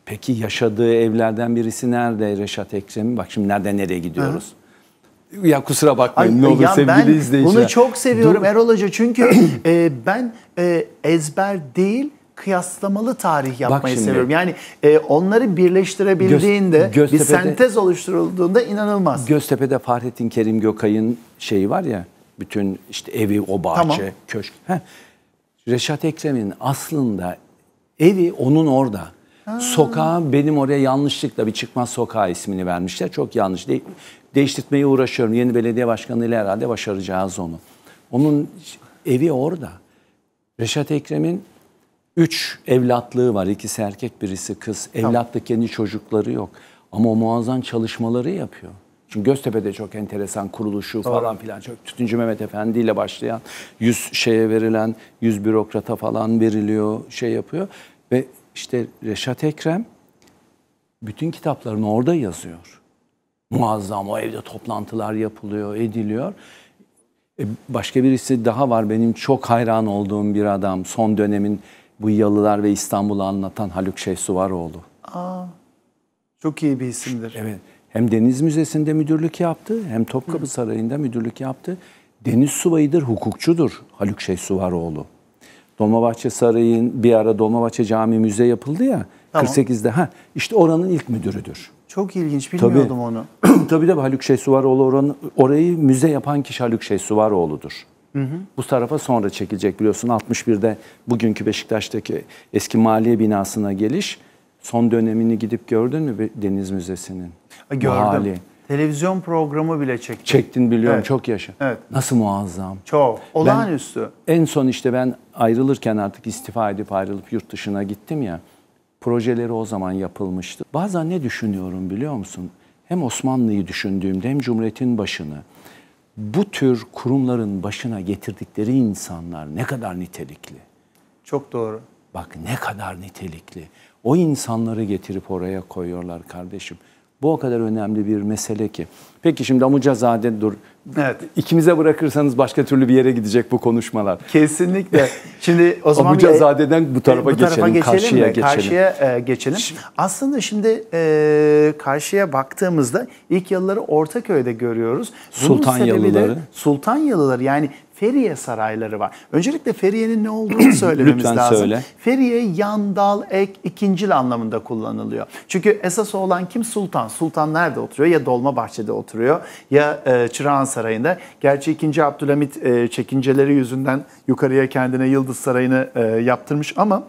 peki yaşadığı evlerden birisi nerede Reşat Ekrem'in? Bak şimdi nereden nereye gidiyoruz? hı Ya kusura bakmayın Ay, ne olur sevgili ben izleyiciler. Bunu çok seviyorum Dur. Erol Hoca çünkü e, ben e, ezber değil kıyaslamalı tarih yapmayı şimdi, seviyorum. Yani e, onları birleştirebildiğinde Göz, bir sentez oluşturulduğunda inanılmaz. Göztepe'de Fahrettin Kerim Gökay'ın şeyi var ya bütün işte evi, o bahçe, tamam. köşk. Heh. Reşat Ekrem'in aslında evi onun orada. Ha. Sokağa benim oraya yanlışlıkla bir çıkmaz sokağı ismini vermişler. Çok yanlış. De değiştirmeye uğraşıyorum. Yeni belediye başkanıyla herhalde başaracağız onu. Onun evi orada. Reşat Ekrem'in Üç evlatlığı var. İkisi erkek, birisi kız. evlat da kendi çocukları yok. Ama o muazzam çalışmaları yapıyor. Çünkü Göztepe'de çok enteresan kuruluşu Doğru. falan filan. Çok Tütüncü Mehmet Efendi ile başlayan yüz şeye verilen, yüz bürokrata falan veriliyor, şey yapıyor. Ve işte Reşat Ekrem bütün kitaplarını orada yazıyor. Muazzam o evde toplantılar yapılıyor, ediliyor. E, başka birisi daha var benim çok hayran olduğum bir adam. Son dönemin bu Yalılar ve İstanbul'u anlatan Haluk Şeysuvaroğlu. Aa, çok iyi bir isimdir. Evet. Hem Deniz Müzesi'nde müdürlük yaptı hem Topkapı Hı. Sarayı'nda müdürlük yaptı. Deniz subayıdır, hukukçudur Haluk Şeysuvaroğlu. Dolmabahçe Sarayı'nın bir ara Dolmabahçe Camii müze yapıldı ya. Tamam. 48'de ha işte oranın ilk müdürüdür. Çok ilginç bilmiyordum Tabii. onu. Tabii de Haluk Şeysuvaroğlu oranı, orayı müze yapan kişi Haluk Şeysuvaroğlu'dur. Hı hı. Bu tarafa sonra çekilecek biliyorsun 61'de bugünkü Beşiktaş'taki eski maliye binasına geliş. Son dönemini gidip gördün mü Deniz Müzesi'nin? Gördüm. Hali. Televizyon programı bile çektim. Çektin biliyorum evet. çok yaşa. Evet. Nasıl muazzam. Çok. Olağanüstü. Ben, en son işte ben ayrılırken artık istifa edip ayrılıp yurt dışına gittim ya. Projeleri o zaman yapılmıştı. Bazen ne düşünüyorum biliyor musun? Hem Osmanlı'yı düşündüğümde hem Cumhuriyet'in başını bu tür kurumların başına getirdikleri insanlar ne kadar nitelikli. Çok doğru. Bak ne kadar nitelikli. O insanları getirip oraya koyuyorlar kardeşim. Bu o kadar önemli bir mesele ki. Peki şimdi Amucazade dur. Evet. İkimize bırakırsanız başka türlü bir yere gidecek bu konuşmalar. Kesinlikle. Şimdi o zaman Amucazade'den bu tarafa, e, bu tarafa geçelim, geçelim karşıya mi? geçelim. Karşıya e, geçelim. Şimdi, Aslında şimdi e, karşıya baktığımızda ilk yılları Ortaköy'de görüyoruz. Sultan yalıları. Sultan yalıları yani Feriye sarayları var. Öncelikle Feriye'nin ne olduğunu söylememiz Lütfen lazım. Söyle. Feriye yan, dal, ek, ikincil anlamında kullanılıyor. Çünkü esas olan kim? Sultan. Sultan nerede oturuyor? Ya Dolmabahçe'de oturuyor ya e, Çırağan Sarayı'nda. Gerçi 2. Abdülhamit e, çekinceleri yüzünden yukarıya kendine Yıldız Sarayı'nı e, yaptırmış ama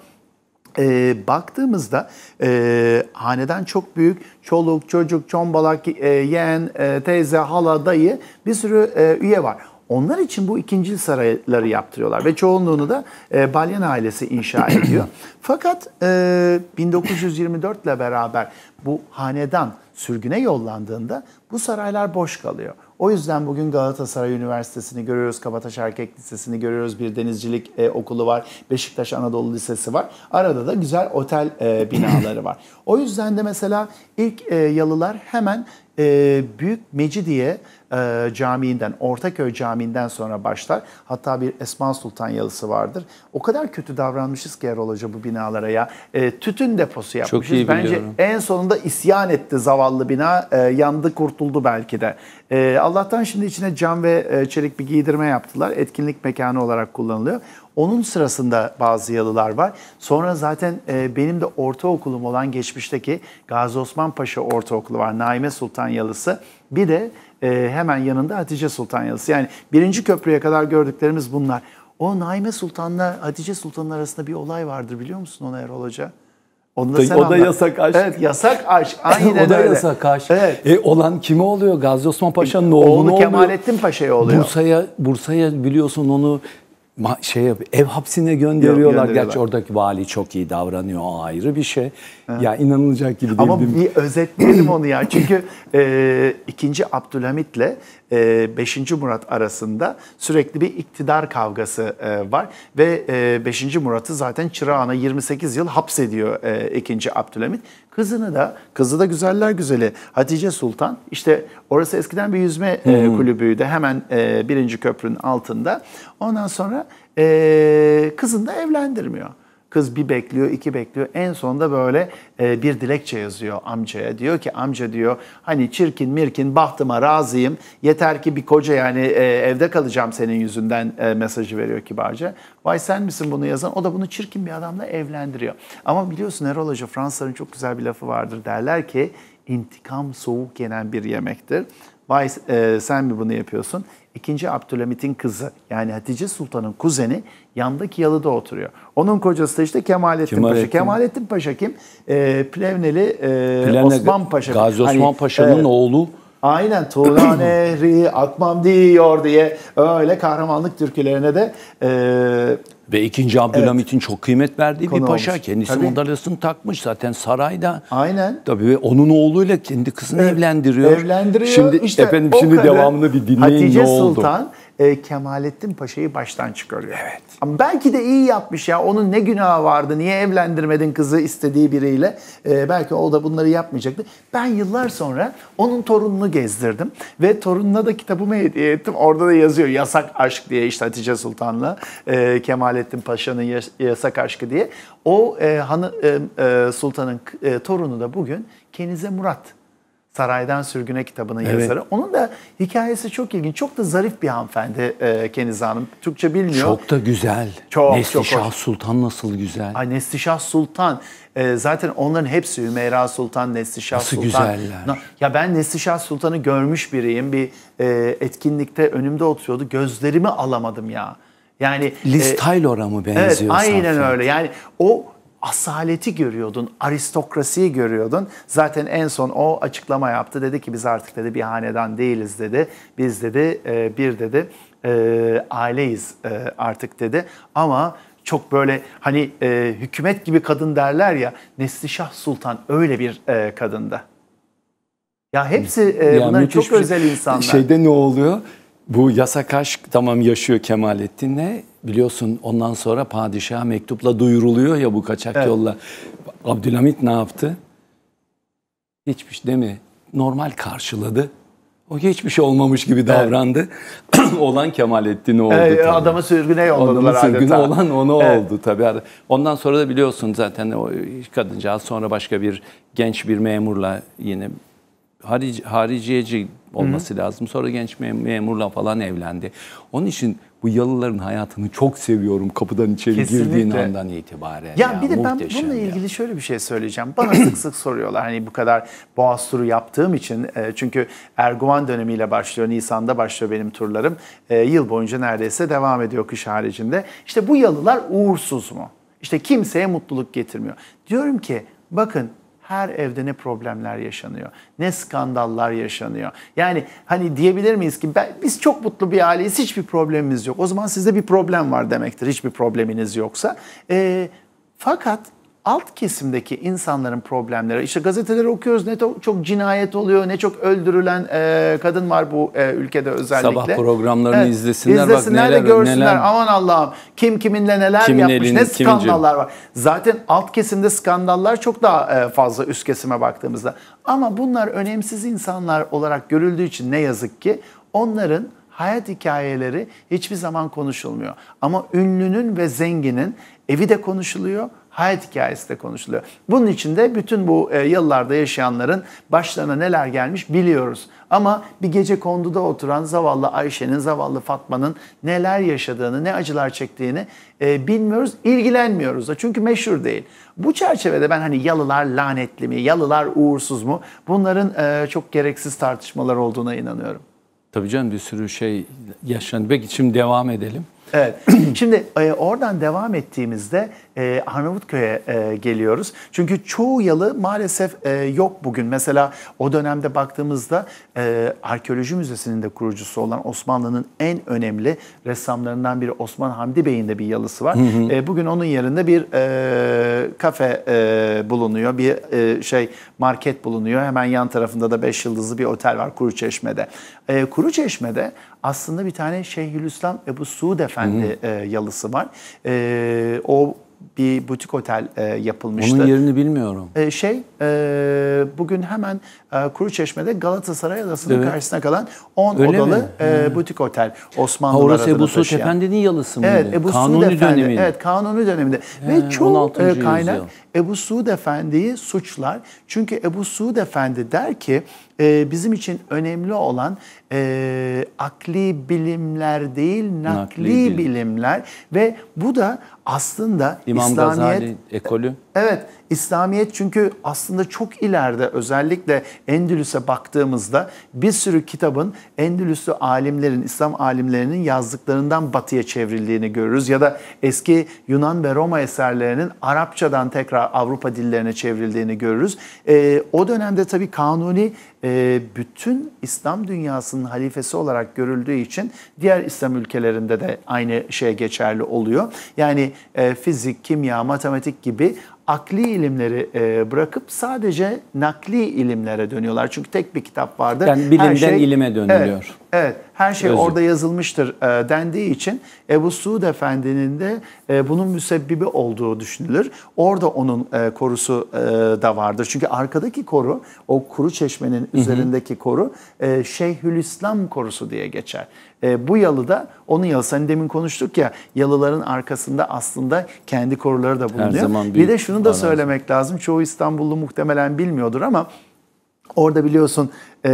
e, baktığımızda e, hanedan çok büyük çoluk, çocuk, çombalak, e, yeğen, e, teyze, hala, dayı bir sürü e, üye var. Onlar için bu ikinci sarayları yaptırıyorlar ve çoğunluğunu da e, Balyan ailesi inşa ediyor. Fakat e, 1924 ile beraber bu hanedan sürgüne yollandığında bu saraylar boş kalıyor. O yüzden bugün Galatasaray Üniversitesi'ni görüyoruz, Kabataş Erkek Lisesi'ni görüyoruz, bir denizcilik e, okulu var, Beşiktaş Anadolu Lisesi var. Arada da güzel otel e, binaları var. O yüzden de mesela ilk e, yalılar hemen e, Büyük Mecidiye e, Camii'nden, Ortaköy Camii'nden sonra başlar. Hatta bir Esma Sultan yalısı vardır. O kadar kötü davranmışız ki Erol Hoca bu binalara ya. E, tütün deposu yapmışız. Çok iyi Bence en sonunda isyan etti zavallı bina. E, yandı kurtuldu belki de. E, Allah'tan şimdi içine cam ve e, çelik bir giydirme yaptılar. Etkinlik mekanı olarak kullanılıyor. Onun sırasında bazı yalılar var. Sonra zaten e, benim de ortaokulum olan geçmişteki Gazi Osman Paşa Ortaokulu var. Naime Sultan Yalısı. Bir de e, hemen yanında Hatice Sultan Yalısı. Yani birinci köprüye kadar gördüklerimiz bunlar. O Naime Sultan'la Hatice Sultan'ın arasında bir olay vardır biliyor musun ona Erol Hoca? Onu da sen o da anlat. yasak aşk. Evet yasak aşk. Aynen o da öyle. yasak aşk. Evet. E, olan kime oluyor? Gazi Osman Paşa'nın oğlunu Oğlu Kemalettin Paşa'ya oluyor. Bursa'ya Bursa'ya biliyorsun onu şey ev hapsine gönderiyorlar. gönderiyorlar. Gerçi oradaki vali çok iyi davranıyor o ayrı bir şey. Ha. Ya inanılacak gibi değil. Ama bir özetleyelim onu ya. Çünkü e, 2. Abdülhamit'le e, 5. Murat arasında sürekli bir iktidar kavgası e, var ve e, 5. Murat'ı zaten çırağına 28 yıl hapsediyor e, 2. Abdülhamit. Kızını da, kızı da güzeller güzeli Hatice Sultan. İşte orası eskiden bir yüzme e, hmm. e, kulübüydü hemen e, birinci köprünün altında. Ondan sonra e, kızını da evlendirmiyor. Kız bir bekliyor, iki bekliyor. En sonunda böyle e, bir dilekçe yazıyor amcaya. Diyor ki amca diyor hani çirkin mirkin bahtıma razıyım. Yeter ki bir koca yani e, evde kalacağım senin yüzünden e, mesajı veriyor kibarca. Vay sen misin bunu yazan? O da bunu çirkin bir adamla evlendiriyor. Ama biliyorsun Erol Hoca Fransızların çok güzel bir lafı vardır. Derler ki intikam soğuk yenen bir yemektir. Vay e, sen mi bunu yapıyorsun? İkinci Abdülhamit'in kızı yani Hatice Sultan'ın kuzeni Yandaki yalıda oturuyor. Onun kocası da işte Kemalettin, Kemalettin. Paşa. Kemalettin Paşa kim? Ee, e, Plevneli e, Plevne, Osman Paşa. Gazi hani, Osman hani, Paşa'nın e, oğlu. Aynen Tuğla Nehri akmam diyor diye öyle kahramanlık türkülerine de e, ve 2. Abdülhamit'in evet. çok kıymet verdiği Konu bir paşa. Olmuş. Kendisi mandalasını takmış zaten sarayda. Aynen. Tabii ve onun oğluyla kendi kızını evet. evlendiriyor. Evlendiriyor. Şimdi işte efendim şimdi devamını bir dinleyin Hatice ne oldu. Hatice Sultan e, Kemalettin Paşa'yı baştan çıkarıyor. Evet. Ama belki de iyi yapmış ya. Onun ne günahı vardı? Niye evlendirmedin kızı istediği biriyle? E, belki o da bunları yapmayacaktı. Ben yıllar sonra onun torununu gezdirdim ve torununa da kitabımı hediye ettim. Orada da yazıyor Yasak Aşk diye işte Hatice Sultan'la e, Kemalettin Paşa'nın Yasak Aşkı diye. O e, hanı, e, e, Sultan'ın e, torunu da bugün Kenize Murat Saraydan Sürgüne kitabının evet. yazarı. Onun da hikayesi çok ilginç. Çok da zarif bir hanımefendi e, Kenize Hanım. Türkçe bilmiyor. Çok da güzel. Çok Neslişah çok Sultan nasıl güzel. Ay Neslişah Sultan. E, zaten onların hepsi Hümeyra Sultan, Neslişah nasıl Sultan. Nasıl güzeller. Ya ben Neslişah Sultan'ı görmüş biriyim. Bir e, etkinlikte önümde oturuyordu. Gözlerimi alamadım ya. Yani e, Liz e, Taylor'a mı benziyor? Evet, aynen öyle. Yani o asaleti görüyordun, aristokrasiyi görüyordun. Zaten en son o açıklama yaptı. Dedi ki biz artık dedi bir hanedan değiliz dedi. Biz dedi e, bir dedi e, aileyiz e, artık dedi. Ama çok böyle hani hükümet gibi kadın derler ya Neslişah Sultan öyle bir kadında. Ya hepsi e, bunlar yani çok özel insanlar. Şeyde ne oluyor? Bu yasak aşk tamam yaşıyor Kemalettin'le biliyorsun ondan sonra padişaha mektupla duyuruluyor ya bu kaçak evet. yolla. Abdülhamit ne yaptı? Hiçbir şey değil mi? Normal karşıladı. O hiçbir şey olmamış gibi davrandı. Evet. olan Kemalettin oldu evet, tabii. Adamı sürgüne yolladılar Adamı sürgüne adeta. olan onu evet. oldu tabii. Ondan sonra da biliyorsun zaten o kadıncağız sonra başka bir genç bir memurla yine harici, hariciyeci olması Hı-hı. lazım. Sonra genç memurla falan evlendi. Onun için bu yalıların hayatını çok seviyorum kapıdan içeri Kesinlikle. girdiğin andan itibaren. Ya, ya bir de ben bununla ya. ilgili şöyle bir şey söyleyeceğim. Bana sık sık soruyorlar hani bu kadar boğaz turu yaptığım için e, çünkü Erguvan dönemiyle başlıyor. Nisan'da başlıyor benim turlarım. E, yıl boyunca neredeyse devam ediyor kış haricinde. İşte bu yalılar uğursuz mu? İşte kimseye mutluluk getirmiyor. Diyorum ki bakın her evde ne problemler yaşanıyor, ne skandallar yaşanıyor. Yani hani diyebilir miyiz ki ben, biz çok mutlu bir aileyiz, hiçbir problemimiz yok. O zaman sizde bir problem var demektir, hiçbir probleminiz yoksa. E, fakat alt kesimdeki insanların problemleri. işte gazeteleri okuyoruz ne çok cinayet oluyor ne çok öldürülen e, kadın var bu e, ülkede özellikle. Sabah programlarını evet, izlesinler, izlesinler bak neler. görsünler neler, aman Allah'ım kim kiminle neler kimin yapmış elini, ne skandallar kiminci. var. Zaten alt kesimde skandallar çok daha e, fazla üst kesime baktığımızda. Ama bunlar önemsiz insanlar olarak görüldüğü için ne yazık ki onların hayat hikayeleri hiçbir zaman konuşulmuyor. Ama ünlünün ve zenginin evi de konuşuluyor hayat hikayesi de konuşuluyor. Bunun içinde bütün bu e, yıllarda yaşayanların başlarına neler gelmiş biliyoruz. Ama bir gece konduda oturan zavallı Ayşe'nin, zavallı Fatma'nın neler yaşadığını, ne acılar çektiğini e, bilmiyoruz, ilgilenmiyoruz da. Çünkü meşhur değil. Bu çerçevede ben hani yalılar lanetli mi, yalılar uğursuz mu bunların e, çok gereksiz tartışmalar olduğuna inanıyorum. Tabii canım bir sürü şey yaşandı. Peki şimdi devam edelim. Evet. Şimdi oradan devam ettiğimizde e, Arnavutköy'e e, geliyoruz. Çünkü çoğu yalı maalesef e, yok bugün. Mesela o dönemde baktığımızda e, Arkeoloji Müzesi'nin de kurucusu olan Osmanlı'nın en önemli ressamlarından biri Osman Hamdi Bey'in de bir yalısı var. Hı hı. E, bugün onun yerinde bir e, kafe e, bulunuyor, bir e, şey market bulunuyor. Hemen yan tarafında da beş yıldızlı bir otel var Kuruçeşme'de. E, Kuruçeşme'de aslında bir tane Şeyhülislam Ebu Suud Efendi hı hı. E, yalısı var. E, o bir butik otel e, yapılmıştı. Onun yerini bilmiyorum. E, şey e, bugün hemen e, Kuruçeşme'de Galatasaray Adası'nın evet. karşısına kalan 10 Öyle odalı e, hmm. butik otel Osmanlılar ha, orası Ebu Suud Efendi'nin yalısı mıydı? Evet Ebu Kanuni Suud Efendi. Döneminde. Evet Kanuni döneminde. He, Ve çok e, kaynak yüzyıl. Ebu Suud Efendi'yi suçlar. Çünkü Ebu Suud Efendi der ki ee, bizim için önemli olan e, akli bilimler değil nakli, nakli bilim. bilimler ve bu da aslında İmam İslamiyet Gazali ekolü Evet İslamiyet çünkü aslında çok ileride özellikle Endülüs'e baktığımızda bir sürü kitabın Endülüs'lü alimlerin, İslam alimlerinin yazdıklarından batıya çevrildiğini görürüz. Ya da eski Yunan ve Roma eserlerinin Arapçadan tekrar Avrupa dillerine çevrildiğini görürüz. E, o dönemde tabii Kanuni e, bütün İslam dünyasının halifesi olarak görüldüğü için diğer İslam ülkelerinde de aynı şey geçerli oluyor. Yani e, fizik, kimya, matematik gibi akli ilimleri e, bırakıp sadece nakli ilimlere dönüyorlar. Çünkü tek bir kitap vardır. Yani bilimden şey, ilime dönülüyor. Evet, evet her şey Özür. orada yazılmıştır e, dendiği için Ebu Suud Efendi'nin de e, bunun müsebbibi olduğu düşünülür. Orada onun e, korusu e, da vardır. Çünkü arkadaki koru, o kuru çeşmenin Hı-hı. üzerindeki koru e, Şeyhülislam korusu diye geçer. E, bu da onun yalısı. Hani demin konuştuk ya yalıların arkasında aslında kendi koruları da bulunuyor. Her zaman bir de şunu da söylemek lazım. Çoğu İstanbullu muhtemelen bilmiyordur ama Orada biliyorsun e,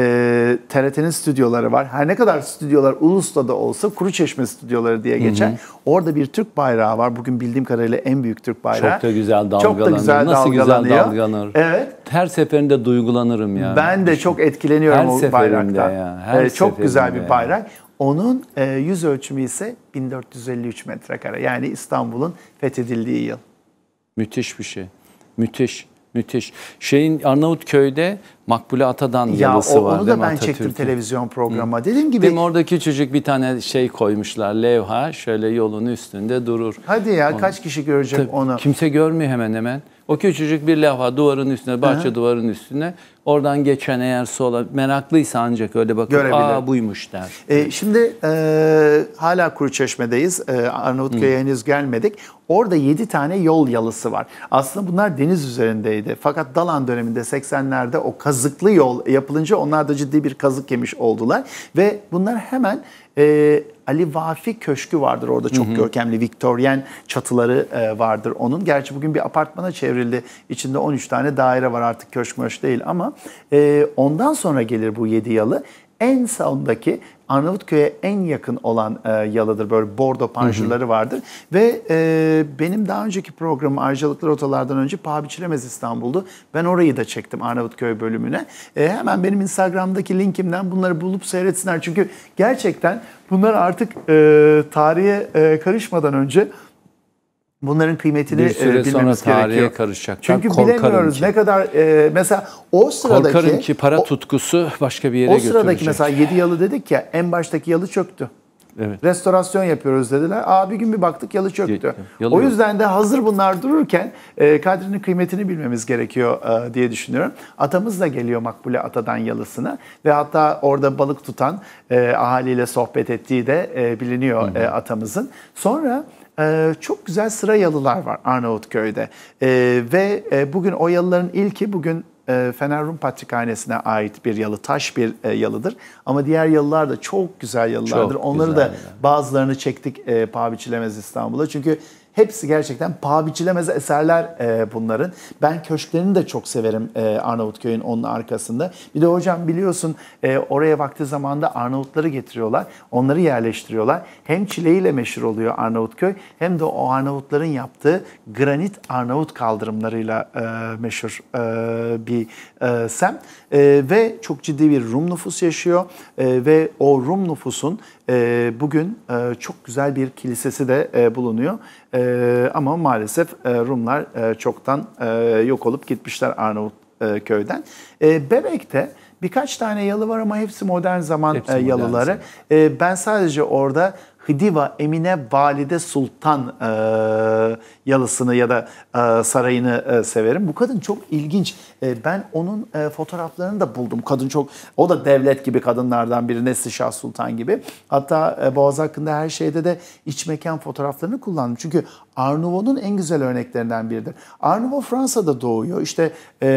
TRT'nin stüdyoları var. Her ne kadar stüdyolar Ulus'ta da olsa Kuru Çeşme stüdyoları diye geçen. Hı hı. Orada bir Türk bayrağı var. Bugün bildiğim kadarıyla en büyük Türk bayrağı. Çok da güzel dalgalanıyor. Çok da güzel Nasıl dalgalanıyor. güzel dalgalanır. Evet. Her seferinde duygulanırım ya. Ben de çok etkileniyorum Her o bayraktan. Ya. Her ee, çok güzel bir bayrak. Ya. Onun e, yüz ölçümü ise 1453 metrekare. Yani İstanbul'un fethedildiği yıl. Müthiş bir şey. Müthiş. Müthiş. Şeyin Arnavutköy'de Makbule Atadan ya, yalısı o, var onu da ben çektim televizyon programa. Hı. Dediğim gibi. Değil mi? orada küçücük bir tane şey koymuşlar levha şöyle yolun üstünde durur. Hadi ya onu. kaç kişi görecek Tabii, onu? Kimse görmüyor hemen hemen. O küçücük bir lafa, duvarın üstüne, bahçe Hı-hı. duvarın üstüne. Oradan geçen eğer sola meraklıysa ancak öyle bakıp Görebilir. aa buymuş der. E, şimdi e, hala Kuruçeşme'deyiz. E, Arnavutköy'e henüz gelmedik. Orada 7 tane yol yalısı var. Aslında bunlar deniz üzerindeydi. Fakat Dalan döneminde 80'lerde o kazıklı yol yapılınca onlar da ciddi bir kazık yemiş oldular. Ve bunlar hemen... E, Ali Vafi Köşkü vardır orada çok hı hı. görkemli. Victorian çatıları e, vardır onun. Gerçi bugün bir apartmana çevrildi. İçinde 13 tane daire var artık köşk möş değil ama e, ondan sonra gelir bu yedi yalı. En sağındaki. Arnavutköy'e en yakın olan e, yalıdır. Böyle bordo panjurları hı hı. vardır. Ve e, benim daha önceki programım Ayrıcalıklı Rotalardan önce Paha Biçilemez İstanbul'du. Ben orayı da çektim Arnavutköy bölümüne. E, hemen benim Instagram'daki linkimden bunları bulup seyretsinler. Çünkü gerçekten bunlar artık e, tarihe e, karışmadan önce Bunların kıymetini bir süre e, bilmemiz sonra tarihe gerekiyor. karışacak. Çünkü korkarım bilemiyoruz ki. ne kadar e, mesela o sıradaki korkarım ki para tutkusu başka bir yere götürecek. O sıradaki götürecek. mesela 7 yalı dedik ya en baştaki yalı çöktü. Evet. Restorasyon yapıyoruz dediler. Aa bir gün bir baktık yalı çöktü. Yalı o yüzden de hazır bunlar dururken e, kadrinin kıymetini bilmemiz gerekiyor e, diye düşünüyorum. Atamız da geliyor Makbule Atadan yalısına ve hatta orada balık tutan e, ahaliyle sohbet ettiği de e, biliniyor hı hı. E, atamızın. Sonra ee, çok güzel sıra yalılar var Arnavutköy'de. Ee, e, ve bugün o yalıların ilki bugün e, Fener Rum Patrikhanesi'ne ait bir yalı, taş bir e, yalıdır. Ama diğer yalılar da çok güzel yalılardır. Çok Onları güzel da yani. bazılarını çektik e, İstanbul'a. Çünkü Hepsi gerçekten paha biçilemez eserler e, bunların. Ben köşklerini de çok severim e, Arnavutköy'ün onun arkasında. Bir de hocam biliyorsun e, oraya vakti zamanda Arnavutları getiriyorlar. Onları yerleştiriyorlar. Hem çileyle meşhur oluyor Arnavutköy hem de o Arnavutların yaptığı granit Arnavut kaldırımlarıyla e, meşhur e, bir e, sem. E, ve çok ciddi bir Rum nüfus yaşıyor e, ve o Rum nüfusun ee, bugün e, çok güzel bir kilisesi de e, bulunuyor. Ee, ama maalesef e, Rumlar çoktan yok olup gitmişler Arnavut köyden. E, Bebek'te birkaç tane yalı var ama hepsi modern zaman hepsi e, yalıları. zaman. ben sadece orada Hıdiva Emine Valide Sultan e, yalısını ya da e, sarayını e, severim. Bu kadın çok ilginç. E, ben onun e, fotoğraflarını da buldum. Kadın çok, o da devlet gibi kadınlardan biri Nesli Şah Sultan gibi. Hatta e, Boğaz hakkında her şeyde de iç mekan fotoğraflarını kullandım. Çünkü Arnavut'un en güzel örneklerinden biridir. Arnavut Fransa'da doğuyor. İşte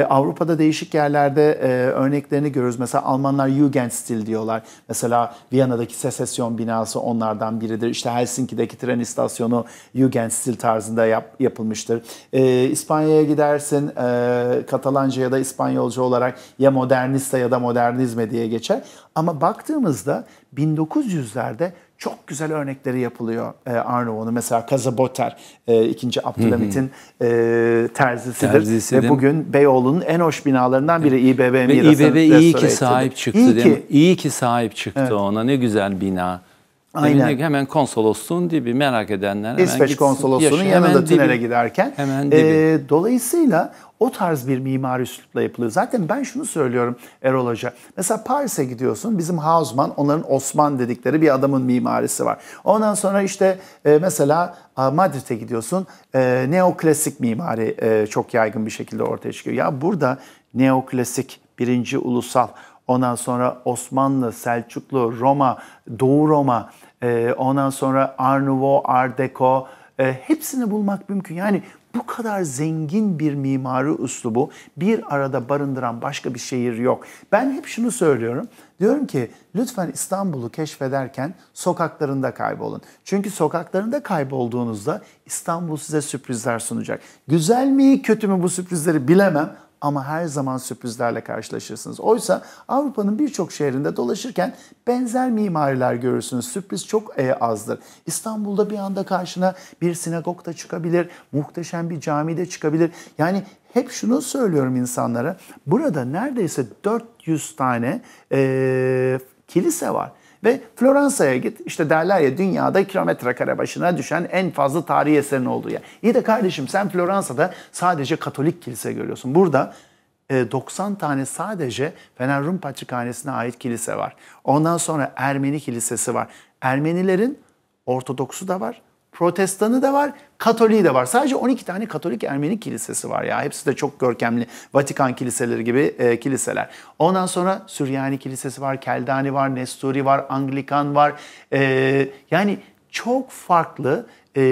Avrupa'da değişik yerlerde örneklerini görürüz. Mesela Almanlar Jugendstil diyorlar. Mesela Viyana'daki Secession binası onlardan biridir. İşte Helsinki'deki tren istasyonu Jugendstil tarzında yap, yapılmıştır. İspanya'ya gidersin, Katalanca Almanca ya da İspanyolca olarak ya modernista ya da modernizme diye geçer. Ama baktığımızda 1900'lerde çok güzel örnekleri yapılıyor e, Arnavon'un. Mesela Kazaboter, e, 2. Abdülhamit'in e, terzisidir. Terzisi, Ve bugün Beyoğlu'nun en hoş binalarından biri İBB Miras'ın. Ve İBB iyi ki sahip çıktı iyi değil ki. mi? İyi ki sahip çıktı evet. ona. Ne güzel bina. Aynen. hemen konsolosluğun dibi merak edenler hemen İsveç gitsin, konsolosluğunun yaşa, yanında hemen tünele dibi. giderken. Hemen dibi. E, dolayısıyla o tarz bir mimari üslupla yapılıyor. Zaten ben şunu söylüyorum Erol Hoca. Mesela Paris'e gidiyorsun bizim Hausmann onların Osman dedikleri bir adamın mimarisi var. Ondan sonra işte e, mesela Madrid'e gidiyorsun e, neoklasik mimari e, çok yaygın bir şekilde ortaya çıkıyor. Ya burada neoklasik birinci ulusal Ondan sonra Osmanlı, Selçuklu, Roma, Doğu Roma, e, ondan sonra Art Nouveau, Art Deco e, hepsini bulmak mümkün. Yani bu kadar zengin bir mimari üslubu bir arada barındıran başka bir şehir yok. Ben hep şunu söylüyorum. Diyorum ki lütfen İstanbul'u keşfederken sokaklarında kaybolun. Çünkü sokaklarında kaybolduğunuzda İstanbul size sürprizler sunacak. Güzel mi kötü mü bu sürprizleri bilemem ama her zaman sürprizlerle karşılaşırsınız. Oysa Avrupa'nın birçok şehrinde dolaşırken benzer mimariler görürsünüz. Sürpriz çok e, azdır. İstanbul'da bir anda karşına bir sinagog da çıkabilir, muhteşem bir cami de çıkabilir. Yani hep şunu söylüyorum insanlara. Burada neredeyse 400 tane e, kilise var. Ve Floransa'ya git işte derler ya dünyada kilometre kare başına düşen en fazla tarihi eserin olduğu yer. İyi de kardeşim sen Floransa'da sadece Katolik kilise görüyorsun. Burada 90 e, tane sadece Fener Rum Patrikhanesi'ne ait kilise var. Ondan sonra Ermeni kilisesi var. Ermenilerin Ortodoksu da var, Protestanı da var, Katoliği de var. Sadece 12 tane Katolik Ermeni kilisesi var ya. Hepsi de çok görkemli. Vatikan kiliseleri gibi e, kiliseler. Ondan sonra Süryani kilisesi var, Keldani var, Nesturi var, Anglikan var. E, yani çok farklı e,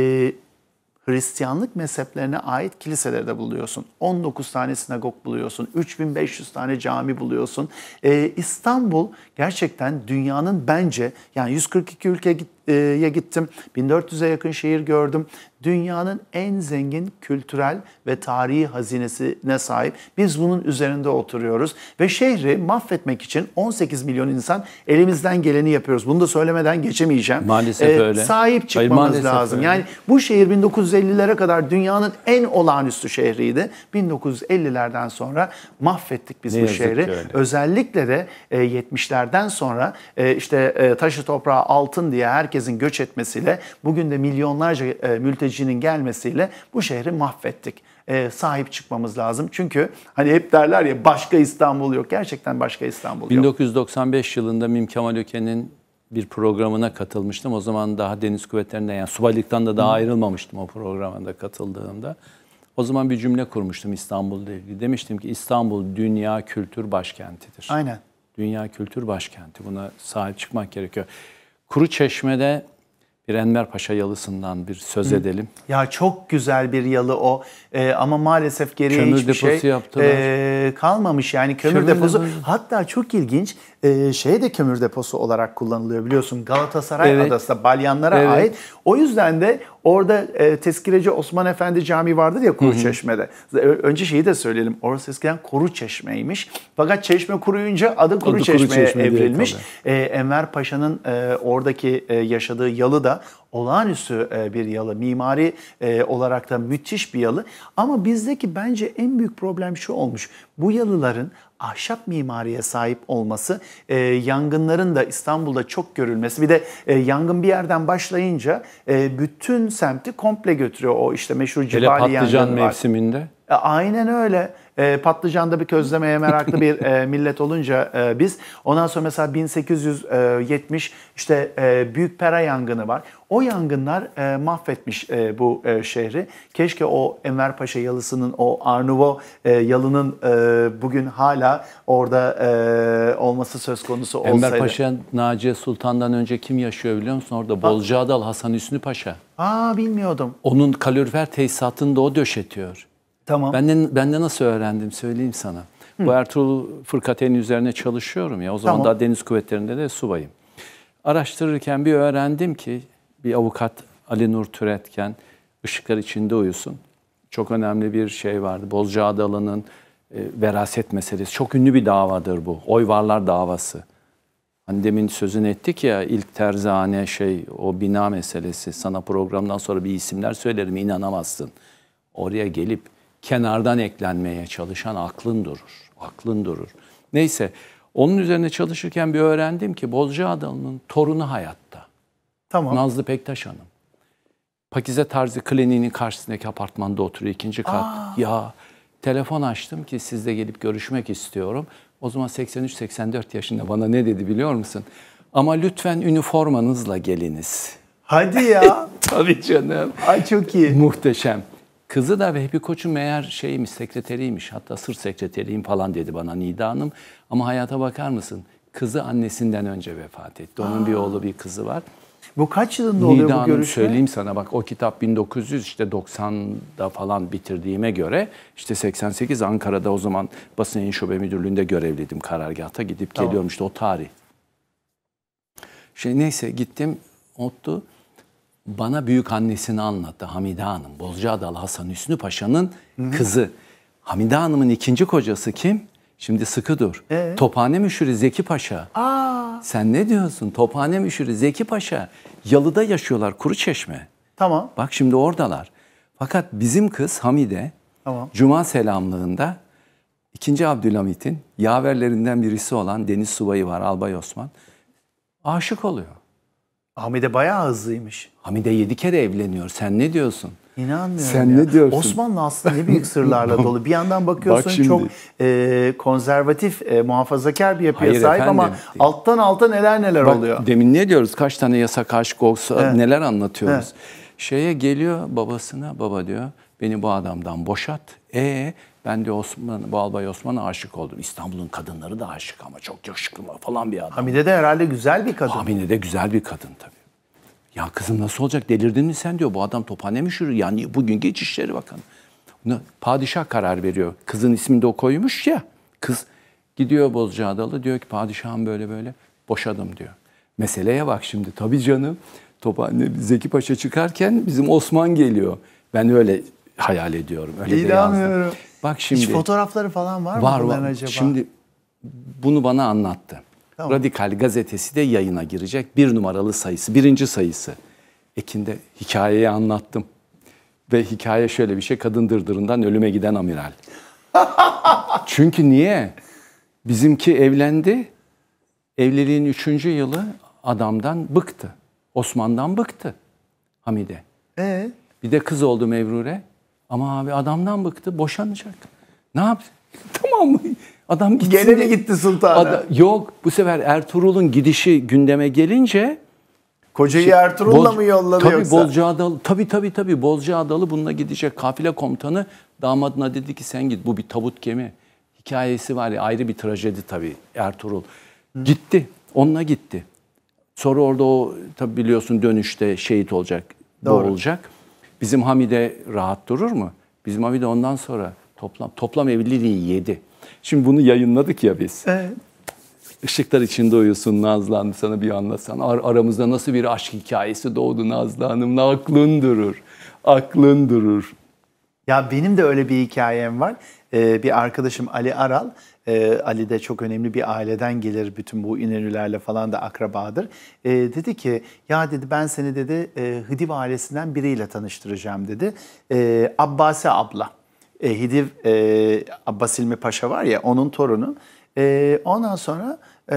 Hristiyanlık mezheplerine ait kiliselerde buluyorsun. 19 tane sinagog buluyorsun. 3500 tane cami buluyorsun. Ee, İstanbul gerçekten dünyanın bence yani 142 ülke git ya gittim. 1400'e yakın şehir gördüm. Dünyanın en zengin kültürel ve tarihi hazinesine sahip. Biz bunun üzerinde oturuyoruz ve şehri mahvetmek için 18 milyon insan elimizden geleni yapıyoruz. Bunu da söylemeden geçemeyeceğim. Maalesef ee, öyle. Sahip çıkmamız Hayır, lazım. Öyle. Yani bu şehir 1950'lere kadar dünyanın en olağanüstü şehriydi. 1950'lerden sonra mahvettik biz ne bu şehri. Özellikle de e, 70'lerden sonra e, işte e, taşı toprağı altın diye herkes herkesin göç etmesiyle, bugün de milyonlarca e, mültecinin gelmesiyle bu şehri mahvettik. E, sahip çıkmamız lazım. Çünkü hani hep derler ya başka İstanbul yok. Gerçekten başka İstanbul 1995 yok. 1995 yılında Mim Kemal Öke'nin bir programına katılmıştım. O zaman daha deniz kuvvetlerinde yani subaylıktan da daha ayrılmamıştım o programında katıldığımda. O zaman bir cümle kurmuştum İstanbul'la ilgili. Demiştim ki İstanbul dünya kültür başkentidir. Aynen. Dünya kültür başkenti. Buna sahip çıkmak gerekiyor. Kuru Çeşme'de bir Enver Paşa yalısından bir söz Hı. edelim. Ya çok güzel bir yalı o ee, ama maalesef geriye kömür hiçbir şey yaptılar. E, kalmamış yani kömür, kömür deposu. deposu. Hatta çok ilginç e, şey de kömür deposu olarak kullanılıyor biliyorsun Galatasaray evet. adası Balyanlara evet. ait. O yüzden de orada e, Tezkireci Osman Efendi Camii vardı ya Kuru Çeşme'de. Önce şeyi de söyleyelim. Orası eskiden Kuru Çeşme'ymiş. Fakat çeşme kuruyunca adı Kuru adı Çeşme'ye Çeşme evrilmiş. E, Enver Paşa'nın e, oradaki e, yaşadığı yalı da olağanüstü e, bir yalı. Mimari e, olarak da müthiş bir yalı. Ama bizdeki bence en büyük problem şu olmuş. Bu yalıların ahşap mimariye sahip olması, e, yangınların da İstanbul'da çok görülmesi. Bir de yangın bir yerden başlayınca bütün semti komple götürüyor o işte meşhur Cibali yangını var. patlıcan mevsiminde. aynen öyle e, ee, patlıcanda bir közlemeye meraklı bir e, millet olunca e, biz. Ondan sonra mesela 1870 işte e, Büyük Pera yangını var. O yangınlar e, mahvetmiş e, bu e, şehri. Keşke o Enver Paşa yalısının, o Arnuvo e, yalının e, bugün hala orada e, olması söz konusu olsaydı. Enver Paşa, Naciye Sultan'dan önce kim yaşıyor biliyor musun? Orada Bolcaadal Hasan Hüsnü Paşa. Aa bilmiyordum. Onun kalorifer tesisatında da o döşetiyor. Tamam. ben de nasıl öğrendim söyleyeyim sana. Hı. Bu Ertuğrul Fırkateyn üzerine çalışıyorum ya. O zaman tamam. daha Deniz Kuvvetleri'nde de subayım. Araştırırken bir öğrendim ki bir avukat Ali Nur Türetken ışıklar içinde uyusun. Çok önemli bir şey vardı. Bozcaadalı'nın e, veraset meselesi. Çok ünlü bir davadır bu. Oyvarlar davası. Hani demin sözünü ettik ya ilk terzane şey o bina meselesi. Sana programdan sonra bir isimler söylerim inanamazsın. Oraya gelip kenardan eklenmeye çalışan aklın durur. Aklın durur. Neyse onun üzerine çalışırken bir öğrendim ki Bozcaada'nın torunu hayatta. Tamam. Nazlı Pektaş Hanım. Pakize Tarzı kliniğinin karşısındaki apartmanda oturuyor ikinci kat. Aa. Ya telefon açtım ki sizle gelip görüşmek istiyorum. O zaman 83-84 yaşında bana ne dedi biliyor musun? Ama lütfen üniformanızla geliniz. Hadi ya. Tabii canım. Ay çok iyi. Muhteşem. Kızı da Vehbi Koç'un meğer şeymiş, sekreteriymiş. Hatta sır sekreteriyim falan dedi bana Nida Hanım. Ama hayata bakar mısın? Kızı annesinden önce vefat etti. Onun Aa. bir oğlu bir kızı var. Bu kaç yılında Nida oluyor bu Hanım, görüşme? söyleyeyim sana bak o kitap 1900 işte 90'da falan bitirdiğime göre işte 88 Ankara'da o zaman basın yayın şube müdürlüğünde görevliydim karargahta gidip tamam. geliyorum işte o tarih. Şey neyse gittim ottu bana büyük annesini anlattı Hamide Hanım. Bozcaadalı Hasan Hüsnü Paşa'nın kızı. Hamide Hanım'ın ikinci kocası kim? Şimdi sıkı dur. Ee? Tophane müşiri Zeki Paşa. Aa. Sen ne diyorsun? Tophane müşiri Zeki Paşa. Yalıda yaşıyorlar kuru çeşme. Tamam. Bak şimdi oradalar. Fakat bizim kız Hamide tamam. Cuma selamlığında 2. Abdülhamit'in yaverlerinden birisi olan Deniz Subayı var Albay Osman. Aşık oluyor. Hamide bayağı hızlıymış. Hamide yedi kere evleniyor. Sen ne diyorsun? İnanmıyorum Sen ya. ne diyorsun? Osmanlı aslında ne büyük sırlarla dolu. Bir yandan bakıyorsun Bak çok e, konservatif, e, muhafazakar bir yapıya Hayır sahip efendim. ama alttan alta neler neler Bak, oluyor. Demin ne diyoruz? Kaç tane yasa, aşk olsa evet. neler anlatıyoruz. Evet. Şeye geliyor babasına, baba diyor beni bu adamdan boşat. E ben de Osman, bu albay Osman'a aşık oldum. İstanbul'un kadınları da aşık ama çok yakışıklı falan bir adam. Hamide de herhalde güzel bir kadın. Hamide de güzel bir kadın tabii. Ya kızım nasıl olacak delirdin mi sen diyor. Bu adam tophane mi şuru? Yani bugünkü İçişleri Bakanı. Buna padişah karar veriyor. Kızın ismini de o koymuş ya. Kız gidiyor Bozcaadalı diyor ki padişahım böyle böyle boşadım diyor. Meseleye bak şimdi. Tabii canım tophane Zeki Paşa çıkarken bizim Osman geliyor. Ben öyle hayal ediyorum. Öyle İnanmıyorum. Bak şimdi. Hiç fotoğrafları falan var, var mı bunların var. acaba? Şimdi bunu bana anlattı. Tamam. Radikal gazetesi de yayına girecek. Bir numaralı sayısı, birinci sayısı. Ekin'de hikayeyi anlattım. Ve hikaye şöyle bir şey, kadın dırdırından ölüme giden amiral. Çünkü niye? Bizimki evlendi. Evliliğin üçüncü yılı adamdan bıktı. Osman'dan bıktı Hamide. Ee? Bir de kız oldu Mevrure. Ama abi adamdan bıktı boşanacak. Ne yap? tamam mı? Adam gitti. Gene de gitti sultana? Ada, yok bu sefer Ertuğrul'un gidişi gündeme gelince Kocayı şey, Ertuğrul'la mı yolladı tabii yoksa? Bozcaadalı, tabii tabii tabii Bozcaadalı bununla gidecek. Kafile komutanı damadına dedi ki sen git bu bir tabut gemi. Hikayesi var ya ayrı bir trajedi tabii Ertuğrul. Hı. Gitti onunla gitti. Sonra orada o tabii biliyorsun dönüşte şehit olacak, Doğru. boğulacak. Bizim Hamide rahat durur mu? Bizim Hamide ondan sonra toplam toplam evliliği yedi. Şimdi bunu yayınladık ya biz. Evet. Işıklar içinde uyusun Nazlı Hanım sana bir anlatsan. Ar- aramızda nasıl bir aşk hikayesi doğdu Nazlı Hanım? aklın durur. Aklın durur. Ya benim de öyle bir hikayem var. Ee, bir arkadaşım Ali Aral e, Ali de çok önemli bir aileden gelir bütün bu İnönülerle falan da akrabadır. E, dedi ki ya dedi ben seni dedi e, Hıdiv ailesinden biriyle tanıştıracağım dedi. E, Abbasi abla. E, Hidiv e, Abbas İlmi Paşa var ya onun torunu. E, ondan sonra e,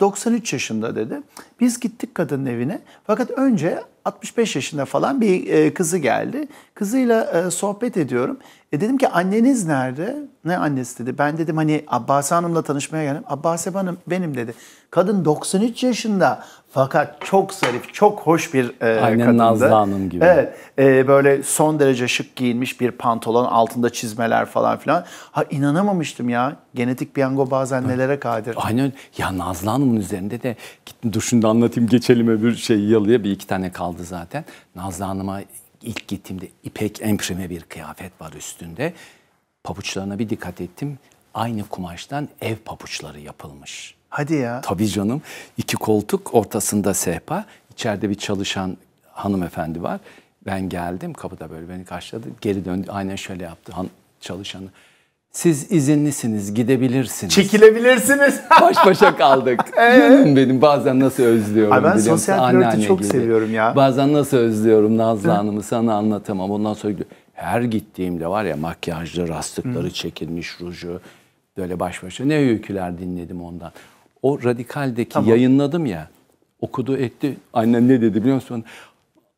93 yaşında dedi. Biz gittik kadının evine. Fakat önce 65 yaşında falan bir e, kızı geldi. Kızıyla e, sohbet ediyorum. E, dedim ki anneniz nerede? Ne annesi dedi. Ben dedim hani Abbas Hanım'la tanışmaya geldim. Abbas Hanım benim dedi. Kadın 93 yaşında. Fakat çok zarif, çok hoş bir e, Aynen kadındı. Nazlı Hanım gibi. Evet, e, böyle son derece şık giyinmiş bir pantolon, altında çizmeler falan filan. Ha inanamamıştım ya. Genetik piyango bazen Hı. nelere kadir. Aynen. Ya Nazlı Hanım'ın üzerinde de gittim dur anlatayım geçelim öbür şey yalıya bir iki tane kaldı zaten. Nazlı Hanım'a ilk gittiğimde ipek emprime bir kıyafet var üstünde. Pabuçlarına bir dikkat ettim. Aynı kumaştan ev pabuçları yapılmış. Hadi ya. Tabii canım. İki koltuk ortasında sehpa. İçeride bir çalışan hanımefendi var. Ben geldim kapıda böyle beni karşıladı. Geri döndü. Aynen şöyle yaptı han çalışanı. Siz izinlisiniz, gidebilirsiniz. Çekilebilirsiniz. Baş başa kaldık. Canım ee? benim bazen nasıl özlüyorum. Ay ben biliyor sosyal flörtü çok gibi. seviyorum ya. Bazen nasıl özlüyorum Nazlı Hanım'ı sana anlatamam. Ondan sonra her gittiğimde var ya makyajlı, rastlıkları çekilmiş, ruju böyle baş başa. Ne öyküler dinledim ondan o radikaldeki tamam. yayınladım ya. Okudu etti. Annem ne dedi biliyor musun?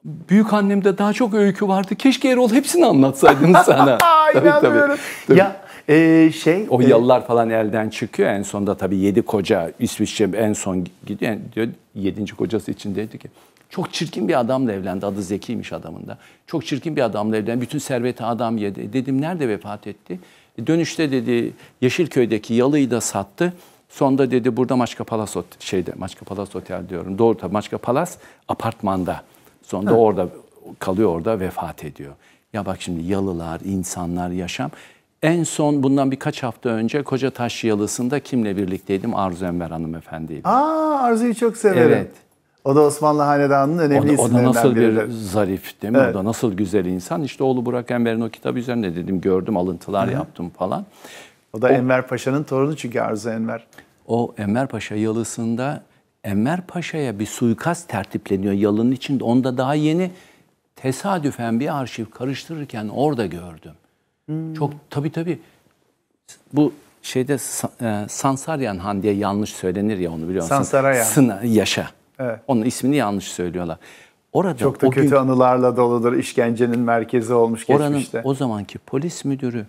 Büyük annemde daha çok öykü vardı. Keşke Erol hepsini anlatsaydın sana. tabii, tabii, tabii. Ya ee, şey o yallar e... falan elden çıkıyor en sonunda tabii yedi koca İsviçre en son gidiyor diyor yedinci kocası için dedi ki çok çirkin bir adamla evlendi. Adı Zeki'ymiş adamın da. Çok çirkin bir adamla evlendi. Bütün serveti adam yedi. E, dedim nerede vefat etti? E, dönüşte dedi Yeşilköy'deki yalıyı da sattı. Sonda dedi burada Maçka Palas şeyde Maçka Palas Otel diyorum. Doğru tabii Maçka Palas apartmanda. Sonda Hı. orada kalıyor orada vefat ediyor. Ya bak şimdi yalılar, insanlar, yaşam. En son bundan birkaç hafta önce Kocataş Yalısı'nda kimle birlikteydim? Arzu Enver hanımefendiyle. Aa Arzu'yu çok severim. Evet. O da Osmanlı Hanedanı'nın önemli o da, o da nasıl biridir. bir zarif değil mi? Evet. O da nasıl güzel insan. İşte oğlu Burak Enver'in o kitabı üzerinde dedim gördüm alıntılar hı yaptım falan. O da o, Enver Paşa'nın torunu çünkü Arzu Enver. O Enver Paşa yalısında Enver Paşa'ya bir suikast tertipleniyor yalının içinde. Onda daha yeni tesadüfen bir arşiv karıştırırken orada gördüm. Hmm. Çok tabii tabii bu şeyde e, Sansaryan Han diye yanlış söylenir ya onu biliyor musun? Sansaryan. Sına, yaşa. Evet. Onun ismini yanlış söylüyorlar. Orada Çok da o kötü gün, anılarla doludur. işkencenin merkezi olmuş oranın, geçmişte. Oranın o zamanki polis müdürü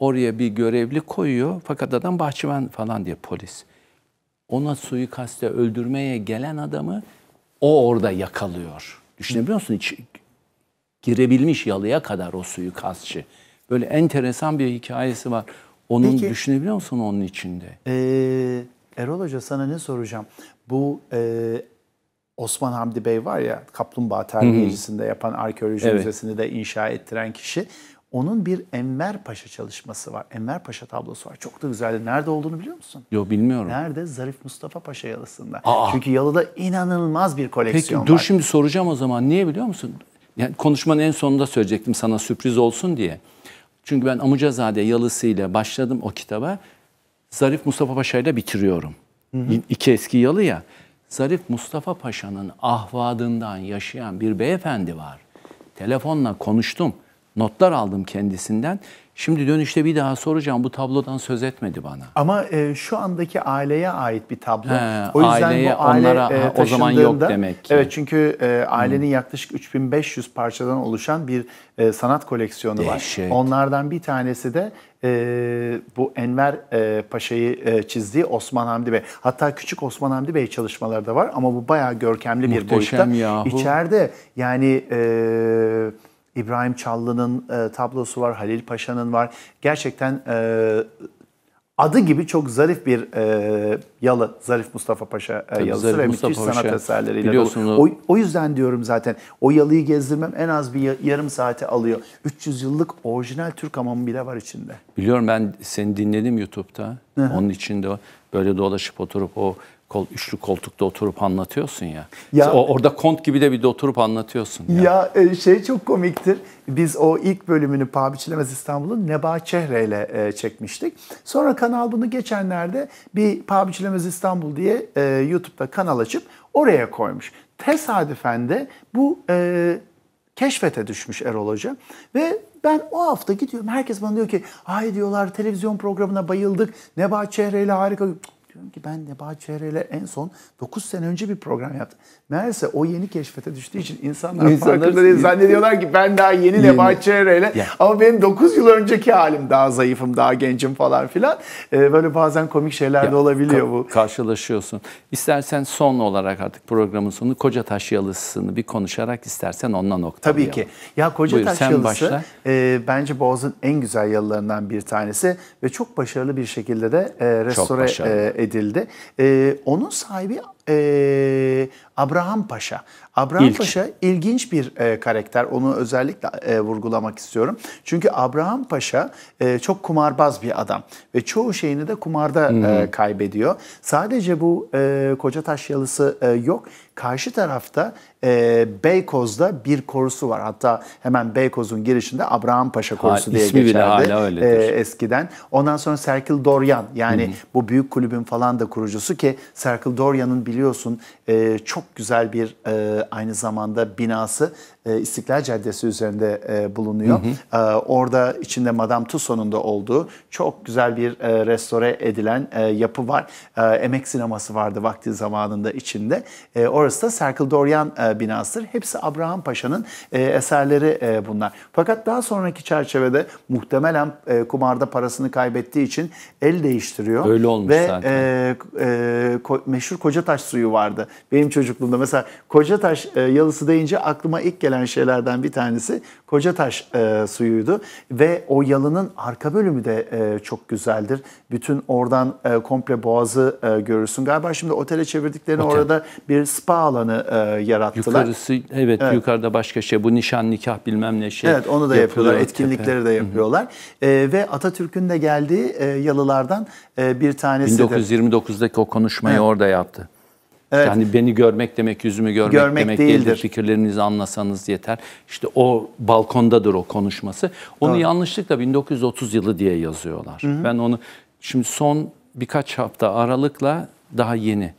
Oraya bir görevli koyuyor fakat adam bahçıvan falan diye polis. Ona suikaste öldürmeye gelen adamı o orada yakalıyor. Düşünebiliyor musun? Hiç girebilmiş yalıya kadar o suikastçı. Böyle enteresan bir hikayesi var. Onun Peki, düşünebiliyor musun onun içinde? E, Erol Hoca sana ne soracağım? Bu e, Osman Hamdi Bey var ya Kaplumbağa Terbiyecisi'nde yapan arkeoloji evet. müzesini de inşa ettiren kişi. Onun bir Enver Paşa çalışması var. Enver Paşa tablosu var. Çok da güzel. Nerede olduğunu biliyor musun? Yok bilmiyorum. Nerede? Zarif Mustafa Paşa yalısında. Aa. Çünkü yalıda inanılmaz bir koleksiyon Peki, var. Peki dur şimdi soracağım o zaman. Niye biliyor musun? Yani konuşmanın en sonunda söyleyecektim sana sürpriz olsun diye. Çünkü ben Amucazade yalısıyla başladım o kitaba. Zarif Mustafa Paşa ile bitiriyorum. Hı hı. İki eski yalı ya. Zarif Mustafa Paşa'nın ahvadından yaşayan bir beyefendi var. Telefonla konuştum. Notlar aldım kendisinden. Şimdi dönüşte bir daha soracağım. Bu tablodan söz etmedi bana. Ama e, şu andaki aileye ait bir tablo. He, o yüzden aileye, bu aile onlara, e, o zaman yok demek ki. Evet çünkü e, ailenin hmm. yaklaşık 3500 parçadan oluşan bir e, sanat koleksiyonu Dehşet. var. Onlardan bir tanesi de e, bu Enver e, Paşa'yı e, çizdiği Osman Hamdi Bey. Hatta küçük Osman Hamdi Bey çalışmaları da var ama bu bayağı görkemli Muhteşem bir boyutta. Yahu. İçeride yani... E, İbrahim Çallı'nın e, tablosu var, Halil Paşa'nın var. Gerçekten e, adı gibi çok zarif bir e, yalı, zarif Mustafa Paşa e, yalısı ve Mustafa müthiş Paşa. sanat eserleriyle dolu. O, o yüzden diyorum zaten o yalıyı gezdirmem en az bir yarım saate alıyor. 300 yıllık orijinal Türk hamamı bile var içinde. Biliyorum ben seni dinledim YouTube'da. Hı-hı. Onun içinde böyle dolaşıp oturup o kol, üçlü koltukta oturup anlatıyorsun ya. ya o, orada kont gibi de bir de oturup anlatıyorsun. Ya, ya e, şey çok komiktir. Biz o ilk bölümünü Paha Biçilemez İstanbul'un Neba Çehre ile e, çekmiştik. Sonra kanal bunu geçenlerde bir Paha Biçilemez İstanbul diye e, YouTube'da kanal açıp oraya koymuş. Tesadüfen de bu e, keşfete düşmüş Erol Hoca. Ve ben o hafta gidiyorum. Herkes bana diyor ki ay diyorlar televizyon programına bayıldık. Nebahat Çehre ile harika. Diyorum ki ben de Bahçere'yle en son 9 sene önce bir program yaptım. Meğerse o yeni keşfete düştüğü için insanlar farkında değil. Zannediyorlar ki ben daha yeni, yeni. Nebahat Çehre'yle ama benim 9 yıl önceki halim daha zayıfım, daha gencim falan filan. Ee, böyle bazen komik şeyler ya, de olabiliyor ka- bu. Karşılaşıyorsun. İstersen son olarak artık programın sonu Koca Taş Yalısı'nı bir konuşarak istersen onunla nokta. Tabii ki. Ya Koca Buyur, Taş Yalısı başla. E, bence Boğaz'ın en güzel yalılarından bir tanesi ve çok başarılı bir şekilde de e, restore e, edildi. E, onun sahibi e, Abraham Paşa. Abraham İlk. Paşa ilginç bir e, karakter. Onu özellikle e, vurgulamak istiyorum. Çünkü Abraham Paşa e, çok kumarbaz bir adam ve çoğu şeyini de kumarda e, hmm. e, kaybediyor. Sadece bu e, Koca Taş Yalısı e, yok. Karşı tarafta e, Beykoz'da bir korusu var. Hatta hemen Beykoz'un girişinde Abraham Paşa korusu ha, diye geçerdi. Bile hala e, eskiden. Ondan sonra Serkil Doryan yani Hı-hı. bu büyük kulübün falan da kurucusu ki Serkil Doryan'ın biliyorsun e, çok güzel bir e, aynı zamanda binası e, İstiklal Caddesi üzerinde e, bulunuyor. Hı hı. E, orada içinde Madame Tussauds'un da olduğu çok güzel bir e, restore edilen e, yapı var. E, emek sineması vardı vakti zamanında içinde. E, orası da Serkil Doryan e, binasıdır. Hepsi Abraham Paşa'nın e, eserleri e, bunlar. Fakat daha sonraki çerçevede muhtemelen e, kumarda parasını kaybettiği için el değiştiriyor. Öyle olmuş Ve, zaten. E, e, meşhur Kocataş suyu vardı benim çocukluğumda. Mesela Kocataş e, yalısı deyince aklıma ilk gelen şeylerden bir tanesi Kocataş e, suyuydu. Ve o yalının arka bölümü de çok güzeldir. Bütün oradan komple boğazı görürsün. Galiba şimdi otele çevirdiklerini Otel. orada bir spa alanı e, yarattılar yaptılar. Yukarısı evet, evet yukarıda başka şey bu nişan nikah bilmem ne şey. Evet onu da yapıyorlar. Etkinlikleri de yapıyorlar. Hı hı. E, ve Atatürk'ün de geldiği e, yalılardan e, bir tanesi 1929'daki o konuşmayı evet. orada yaptı. Evet. Yani beni görmek demek yüzümü görmek, görmek demek değildir. değildir. Fikirlerinizi anlasanız yeter. İşte o balkondadır o konuşması. Onu Doğru. yanlışlıkla 1930 yılı diye yazıyorlar. Hı hı. Ben onu şimdi son birkaç hafta aralıkla daha yeni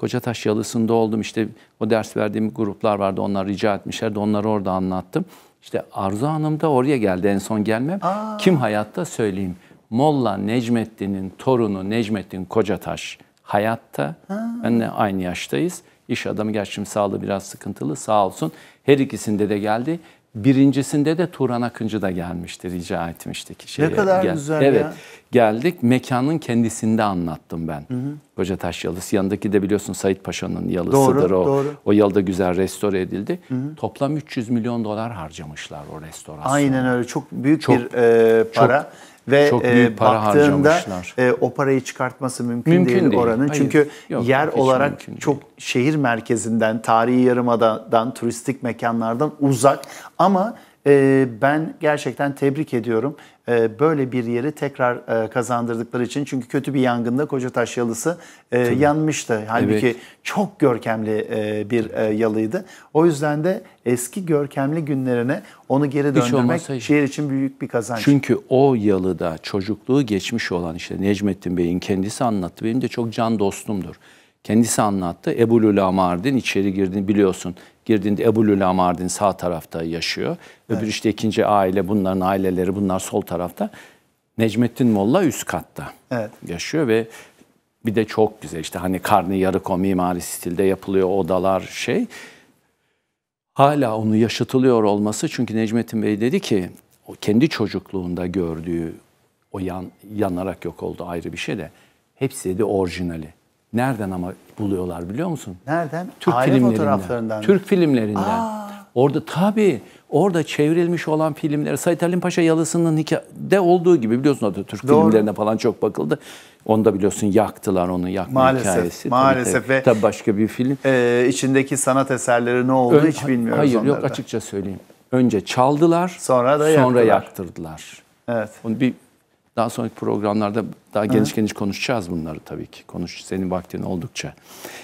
Kocataş Yalısı'nda oldum. İşte o ders verdiğim gruplar vardı. Onlar rica etmişlerdi. Onları orada anlattım. İşte Arzu Hanım da oraya geldi en son gelmem. Aa. Kim hayatta söyleyeyim. Molla Necmettin'in torunu Necmettin Kocataş hayatta. Ha. Benle aynı yaştayız. İş adamı gerçi sağlığı biraz sıkıntılı sağ olsun. Her ikisinde de geldi. Birincisinde de Turan Akıncı da gelmişti, rica etmiştik. Şeye, ne kadar gel, güzel evet, ya. Geldik, mekanın kendisinde anlattım ben. Hı hı. Kocataş Yalısı. Yanındaki de biliyorsun Sait Paşa'nın yalısıdır doğru, o. Doğru. O yalda güzel restore edildi. Hı hı. Toplam 300 milyon dolar harcamışlar o restorasyona. Aynen öyle, çok büyük çok, bir e, para. Çok, ve Çok e, büyük para baktığında e, o parayı çıkartması mümkün, mümkün değil, değil oranın. Hayır, Çünkü yok, yer olarak çok değil. şehir merkezinden, tarihi yarımadadan, turistik mekanlardan uzak ama ee, ben gerçekten tebrik ediyorum ee, böyle bir yeri tekrar e, kazandırdıkları için. Çünkü kötü bir yangında Kocataş yalısı e, yanmıştı. Halbuki evet. çok görkemli e, bir e, yalıydı. O yüzden de eski görkemli günlerine onu geri döndürmek şehir için büyük bir kazanç. Çünkü o yalıda çocukluğu geçmiş olan işte Necmettin Bey'in kendisi anlattı. Benim de çok can dostumdur. Kendisi anlattı. Ebu Lula Mardin içeri girdiğini biliyorsun. Girdiğinde Ebu Lula Mardin sağ tarafta yaşıyor. Evet. Öbür işte ikinci aile bunların aileleri bunlar sol tarafta. Necmettin Molla üst katta evet. yaşıyor ve bir de çok güzel işte hani karni yarık o mimari stilde yapılıyor odalar şey. Hala onu yaşatılıyor olması çünkü Necmettin Bey dedi ki o kendi çocukluğunda gördüğü o yan, yanarak yok oldu ayrı bir şey de hepsi de orijinali. Nereden ama buluyorlar biliyor musun? Nereden? Türk Aile filmlerinden. fotoğraflarından. Türk filmlerinden. Aa. Orada tabii orada çevrilmiş olan filmler Sait Halim Paşa Yalısı'nın hikayede olduğu gibi biliyorsun Atatürk Doğru. filmlerine falan çok bakıldı. Onu da biliyorsun yaktılar onun yakma maalesef, hikayesi. Maalesef. Tabii, tabii. Ve başka bir film. E, içindeki sanat eserleri ne oldu Ön, hiç bilmiyoruz Hayır onlarda. yok açıkça söyleyeyim. Önce çaldılar sonra da sonra yaktılar. yaktırdılar. Evet. Onu bir daha sonraki programlarda daha geniş geniş konuşacağız bunları tabii ki. Konuş senin vaktin oldukça.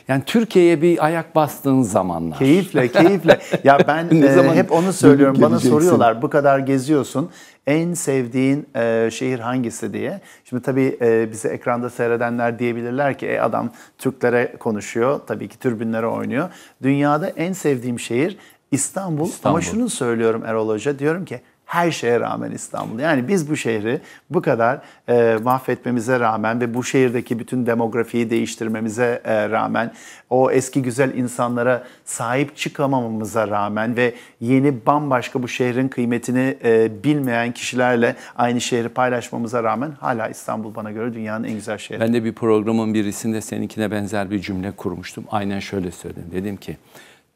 Yani Türkiye'ye bir ayak bastığın zamanlar. Keyifle, keyifle. ya ben ne e, zaman hep onu söylüyorum. Bana soruyorlar bu kadar geziyorsun. En sevdiğin e, şehir hangisi diye. Şimdi tabii e, bizi ekranda seyredenler diyebilirler ki e, adam Türklere konuşuyor. Tabii ki türbünlere oynuyor. Dünyada en sevdiğim şehir İstanbul. İstanbul. Ama şunu söylüyorum Erol Hoca. Diyorum ki her şeye rağmen İstanbul. Yani biz bu şehri bu kadar e, mahvetmemize rağmen ve bu şehirdeki bütün demografiyi değiştirmemize e, rağmen o eski güzel insanlara sahip çıkamamamıza rağmen ve yeni bambaşka bu şehrin kıymetini e, bilmeyen kişilerle aynı şehri paylaşmamıza rağmen hala İstanbul bana göre dünyanın en güzel şehri. Ben de bir programın birisinde seninkine benzer bir cümle kurmuştum. Aynen şöyle söyledim. Dedim ki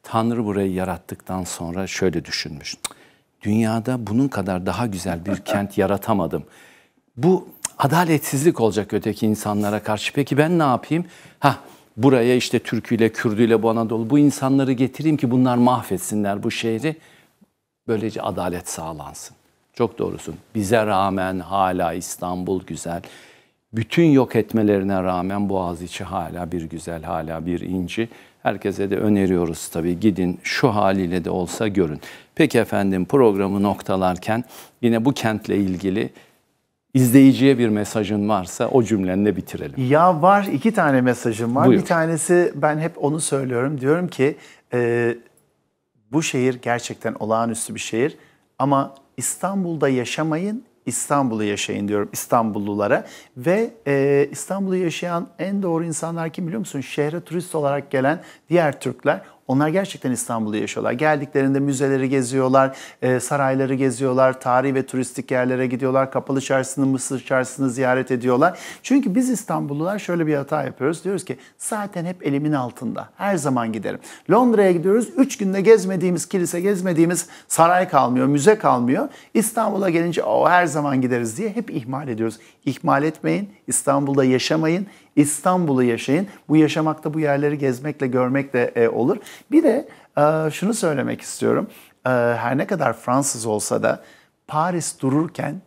Tanrı burayı yarattıktan sonra şöyle düşünmüş dünyada bunun kadar daha güzel bir kent yaratamadım. Bu adaletsizlik olacak öteki insanlara karşı. Peki ben ne yapayım? Ha buraya işte Türküyle, Kürdüyle, bu Anadolu bu insanları getireyim ki bunlar mahvetsinler bu şehri. Böylece adalet sağlansın. Çok doğrusun. Bize rağmen hala İstanbul güzel. Bütün yok etmelerine rağmen Boğaziçi hala bir güzel, hala bir inci. Herkese de öneriyoruz tabii gidin şu haliyle de olsa görün. Peki efendim programı noktalarken yine bu kentle ilgili izleyiciye bir mesajın varsa o cümlenle bitirelim. Ya var iki tane mesajım var. Buyur. Bir tanesi ben hep onu söylüyorum. Diyorum ki e, bu şehir gerçekten olağanüstü bir şehir ama İstanbul'da yaşamayın İstanbul'u yaşayın diyorum İstanbullulara. Ve e, İstanbul'u yaşayan en doğru insanlar kim biliyor musun? Şehre turist olarak gelen diğer Türkler. Onlar gerçekten İstanbul'da yaşıyorlar. Geldiklerinde müzeleri geziyorlar, e, sarayları geziyorlar, tarihi ve turistik yerlere gidiyorlar, kapalı çarşısını, Mısır çarşısını ziyaret ediyorlar. Çünkü biz İstanbullular şöyle bir hata yapıyoruz. Diyoruz ki zaten hep elimin altında. Her zaman giderim. Londra'ya gidiyoruz. Üç günde gezmediğimiz kilise, gezmediğimiz saray kalmıyor, müze kalmıyor. İstanbul'a gelince o her zaman gideriz diye hep ihmal ediyoruz. İhmal etmeyin, İstanbul'da yaşamayın, İstanbul'u yaşayın. Bu yaşamakta bu yerleri gezmekle görmek de e, olur. Bir de e, şunu söylemek istiyorum. E, her ne kadar Fransız olsa da Paris dururken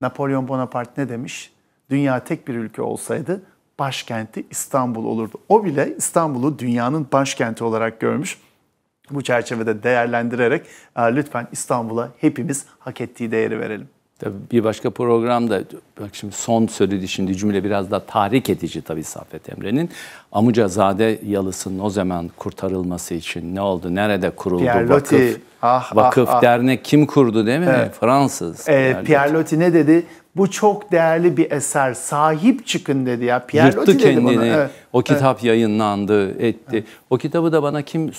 Napolyon Bonaparte ne demiş? Dünya tek bir ülke olsaydı başkenti İstanbul olurdu. O bile İstanbul'u dünyanın başkenti olarak görmüş. Bu çerçevede değerlendirerek lütfen İstanbul'a hepimiz hak ettiği değeri verelim. Tabii bir başka programda bak şimdi son söylediği şimdi cümle biraz daha tahrik edici tabii Saffet Emre'nin. Amuca Zade yalısının o zaman kurtarılması için ne oldu? Nerede kuruldu Pierre vakıf? Ah, ah, vakıf ah, ah. dernek kim kurdu değil mi? Evet. Fransız. Ee, Pierre Loti ne dedi? Bu çok değerli bir eser. Sahip çıkın dedi ya. Pierre Yırttı Lotti kendini. Dedi bana. Evet. O kitap evet. yayınlandı, etti. Evet. O kitabı da bana kim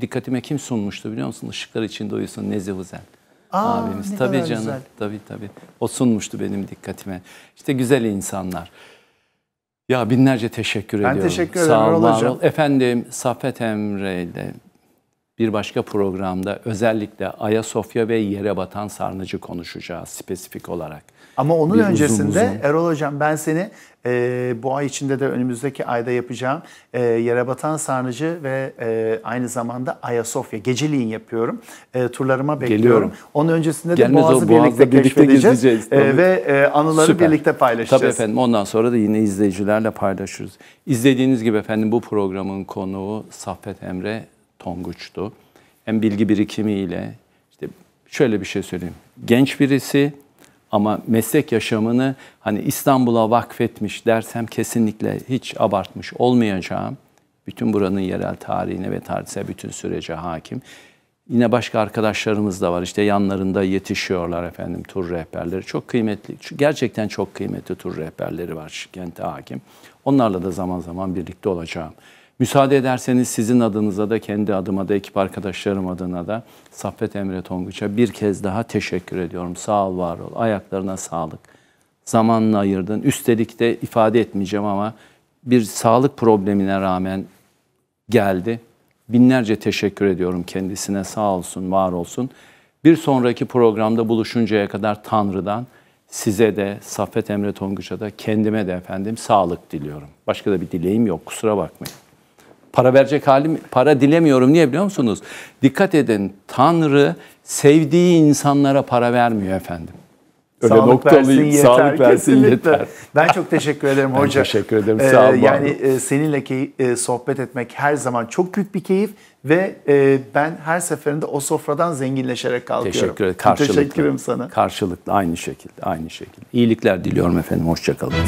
dikkatime kim sunmuştu biliyor musun? Işıklar içinde uyusun Nezih Uzen. Aa, abimiz. Tabii canım. Güzel. Tabii tabii. O sunmuştu benim dikkatime. İşte güzel insanlar. Ya binlerce teşekkür ben ediyorum. Ben teşekkür ederim. Sağ ol, Efendim Safet Emre ile bir başka programda özellikle Ayasofya ve yere batan sarnıcı konuşacağız spesifik olarak. Ama onun bir öncesinde uzun uzun. Erol Hocam ben seni e, bu ay içinde de önümüzdeki ayda yapacağım e, yere batan sarnıcı ve e, aynı zamanda Ayasofya geceliğin yapıyorum. E, turlarıma bekliyorum. Geliyorum. Onun öncesinde de Boğaz'ı, Boğaz'ı birlikte, birlikte keşfedeceğiz e, ve e, anıları Süper. birlikte paylaşacağız. Tabii efendim ondan sonra da yine izleyicilerle paylaşırız. İzlediğiniz gibi efendim bu programın konuğu Saffet Emre Tonguç'tu. Hem bilgi birikimiyle işte şöyle bir şey söyleyeyim. Genç birisi ama meslek yaşamını hani İstanbul'a vakfetmiş dersem kesinlikle hiç abartmış olmayacağım. Bütün buranın yerel tarihine ve tarihsel bütün sürece hakim. Yine başka arkadaşlarımız da var. İşte yanlarında yetişiyorlar efendim tur rehberleri. Çok kıymetli, gerçekten çok kıymetli tur rehberleri var kente hakim. Onlarla da zaman zaman birlikte olacağım. Müsaade ederseniz sizin adınıza da kendi adıma da ekip arkadaşlarım adına da Saffet Emre Tonguç'a bir kez daha teşekkür ediyorum. Sağ ol, var ol. Ayaklarına sağlık. Zamanını ayırdın. Üstelik de ifade etmeyeceğim ama bir sağlık problemine rağmen geldi. Binlerce teşekkür ediyorum kendisine. Sağ olsun, var olsun. Bir sonraki programda buluşuncaya kadar Tanrı'dan size de Saffet Emre Tonguç'a da kendime de efendim sağlık diliyorum. Başka da bir dileğim yok kusura bakmayın. Para verecek halim, para dilemiyorum. Niye biliyor musunuz? Dikkat edin Tanrı sevdiği insanlara para vermiyor efendim. Öyle sağlık noktalıyım. Versin yeter, sağlık versin yeter. Ben çok teşekkür ederim ben hoca. teşekkür ederim. Ee, Sağ olun. Yani e, seninle key- e, sohbet etmek her zaman çok büyük bir keyif ve e, ben her seferinde o sofradan zenginleşerek kalkıyorum. Teşekkür ederim. Karşılıklı. Teşekkürüm sana. Karşılıklı aynı şekilde, aynı şekilde. İyilikler diliyorum efendim. Hoşçakalın.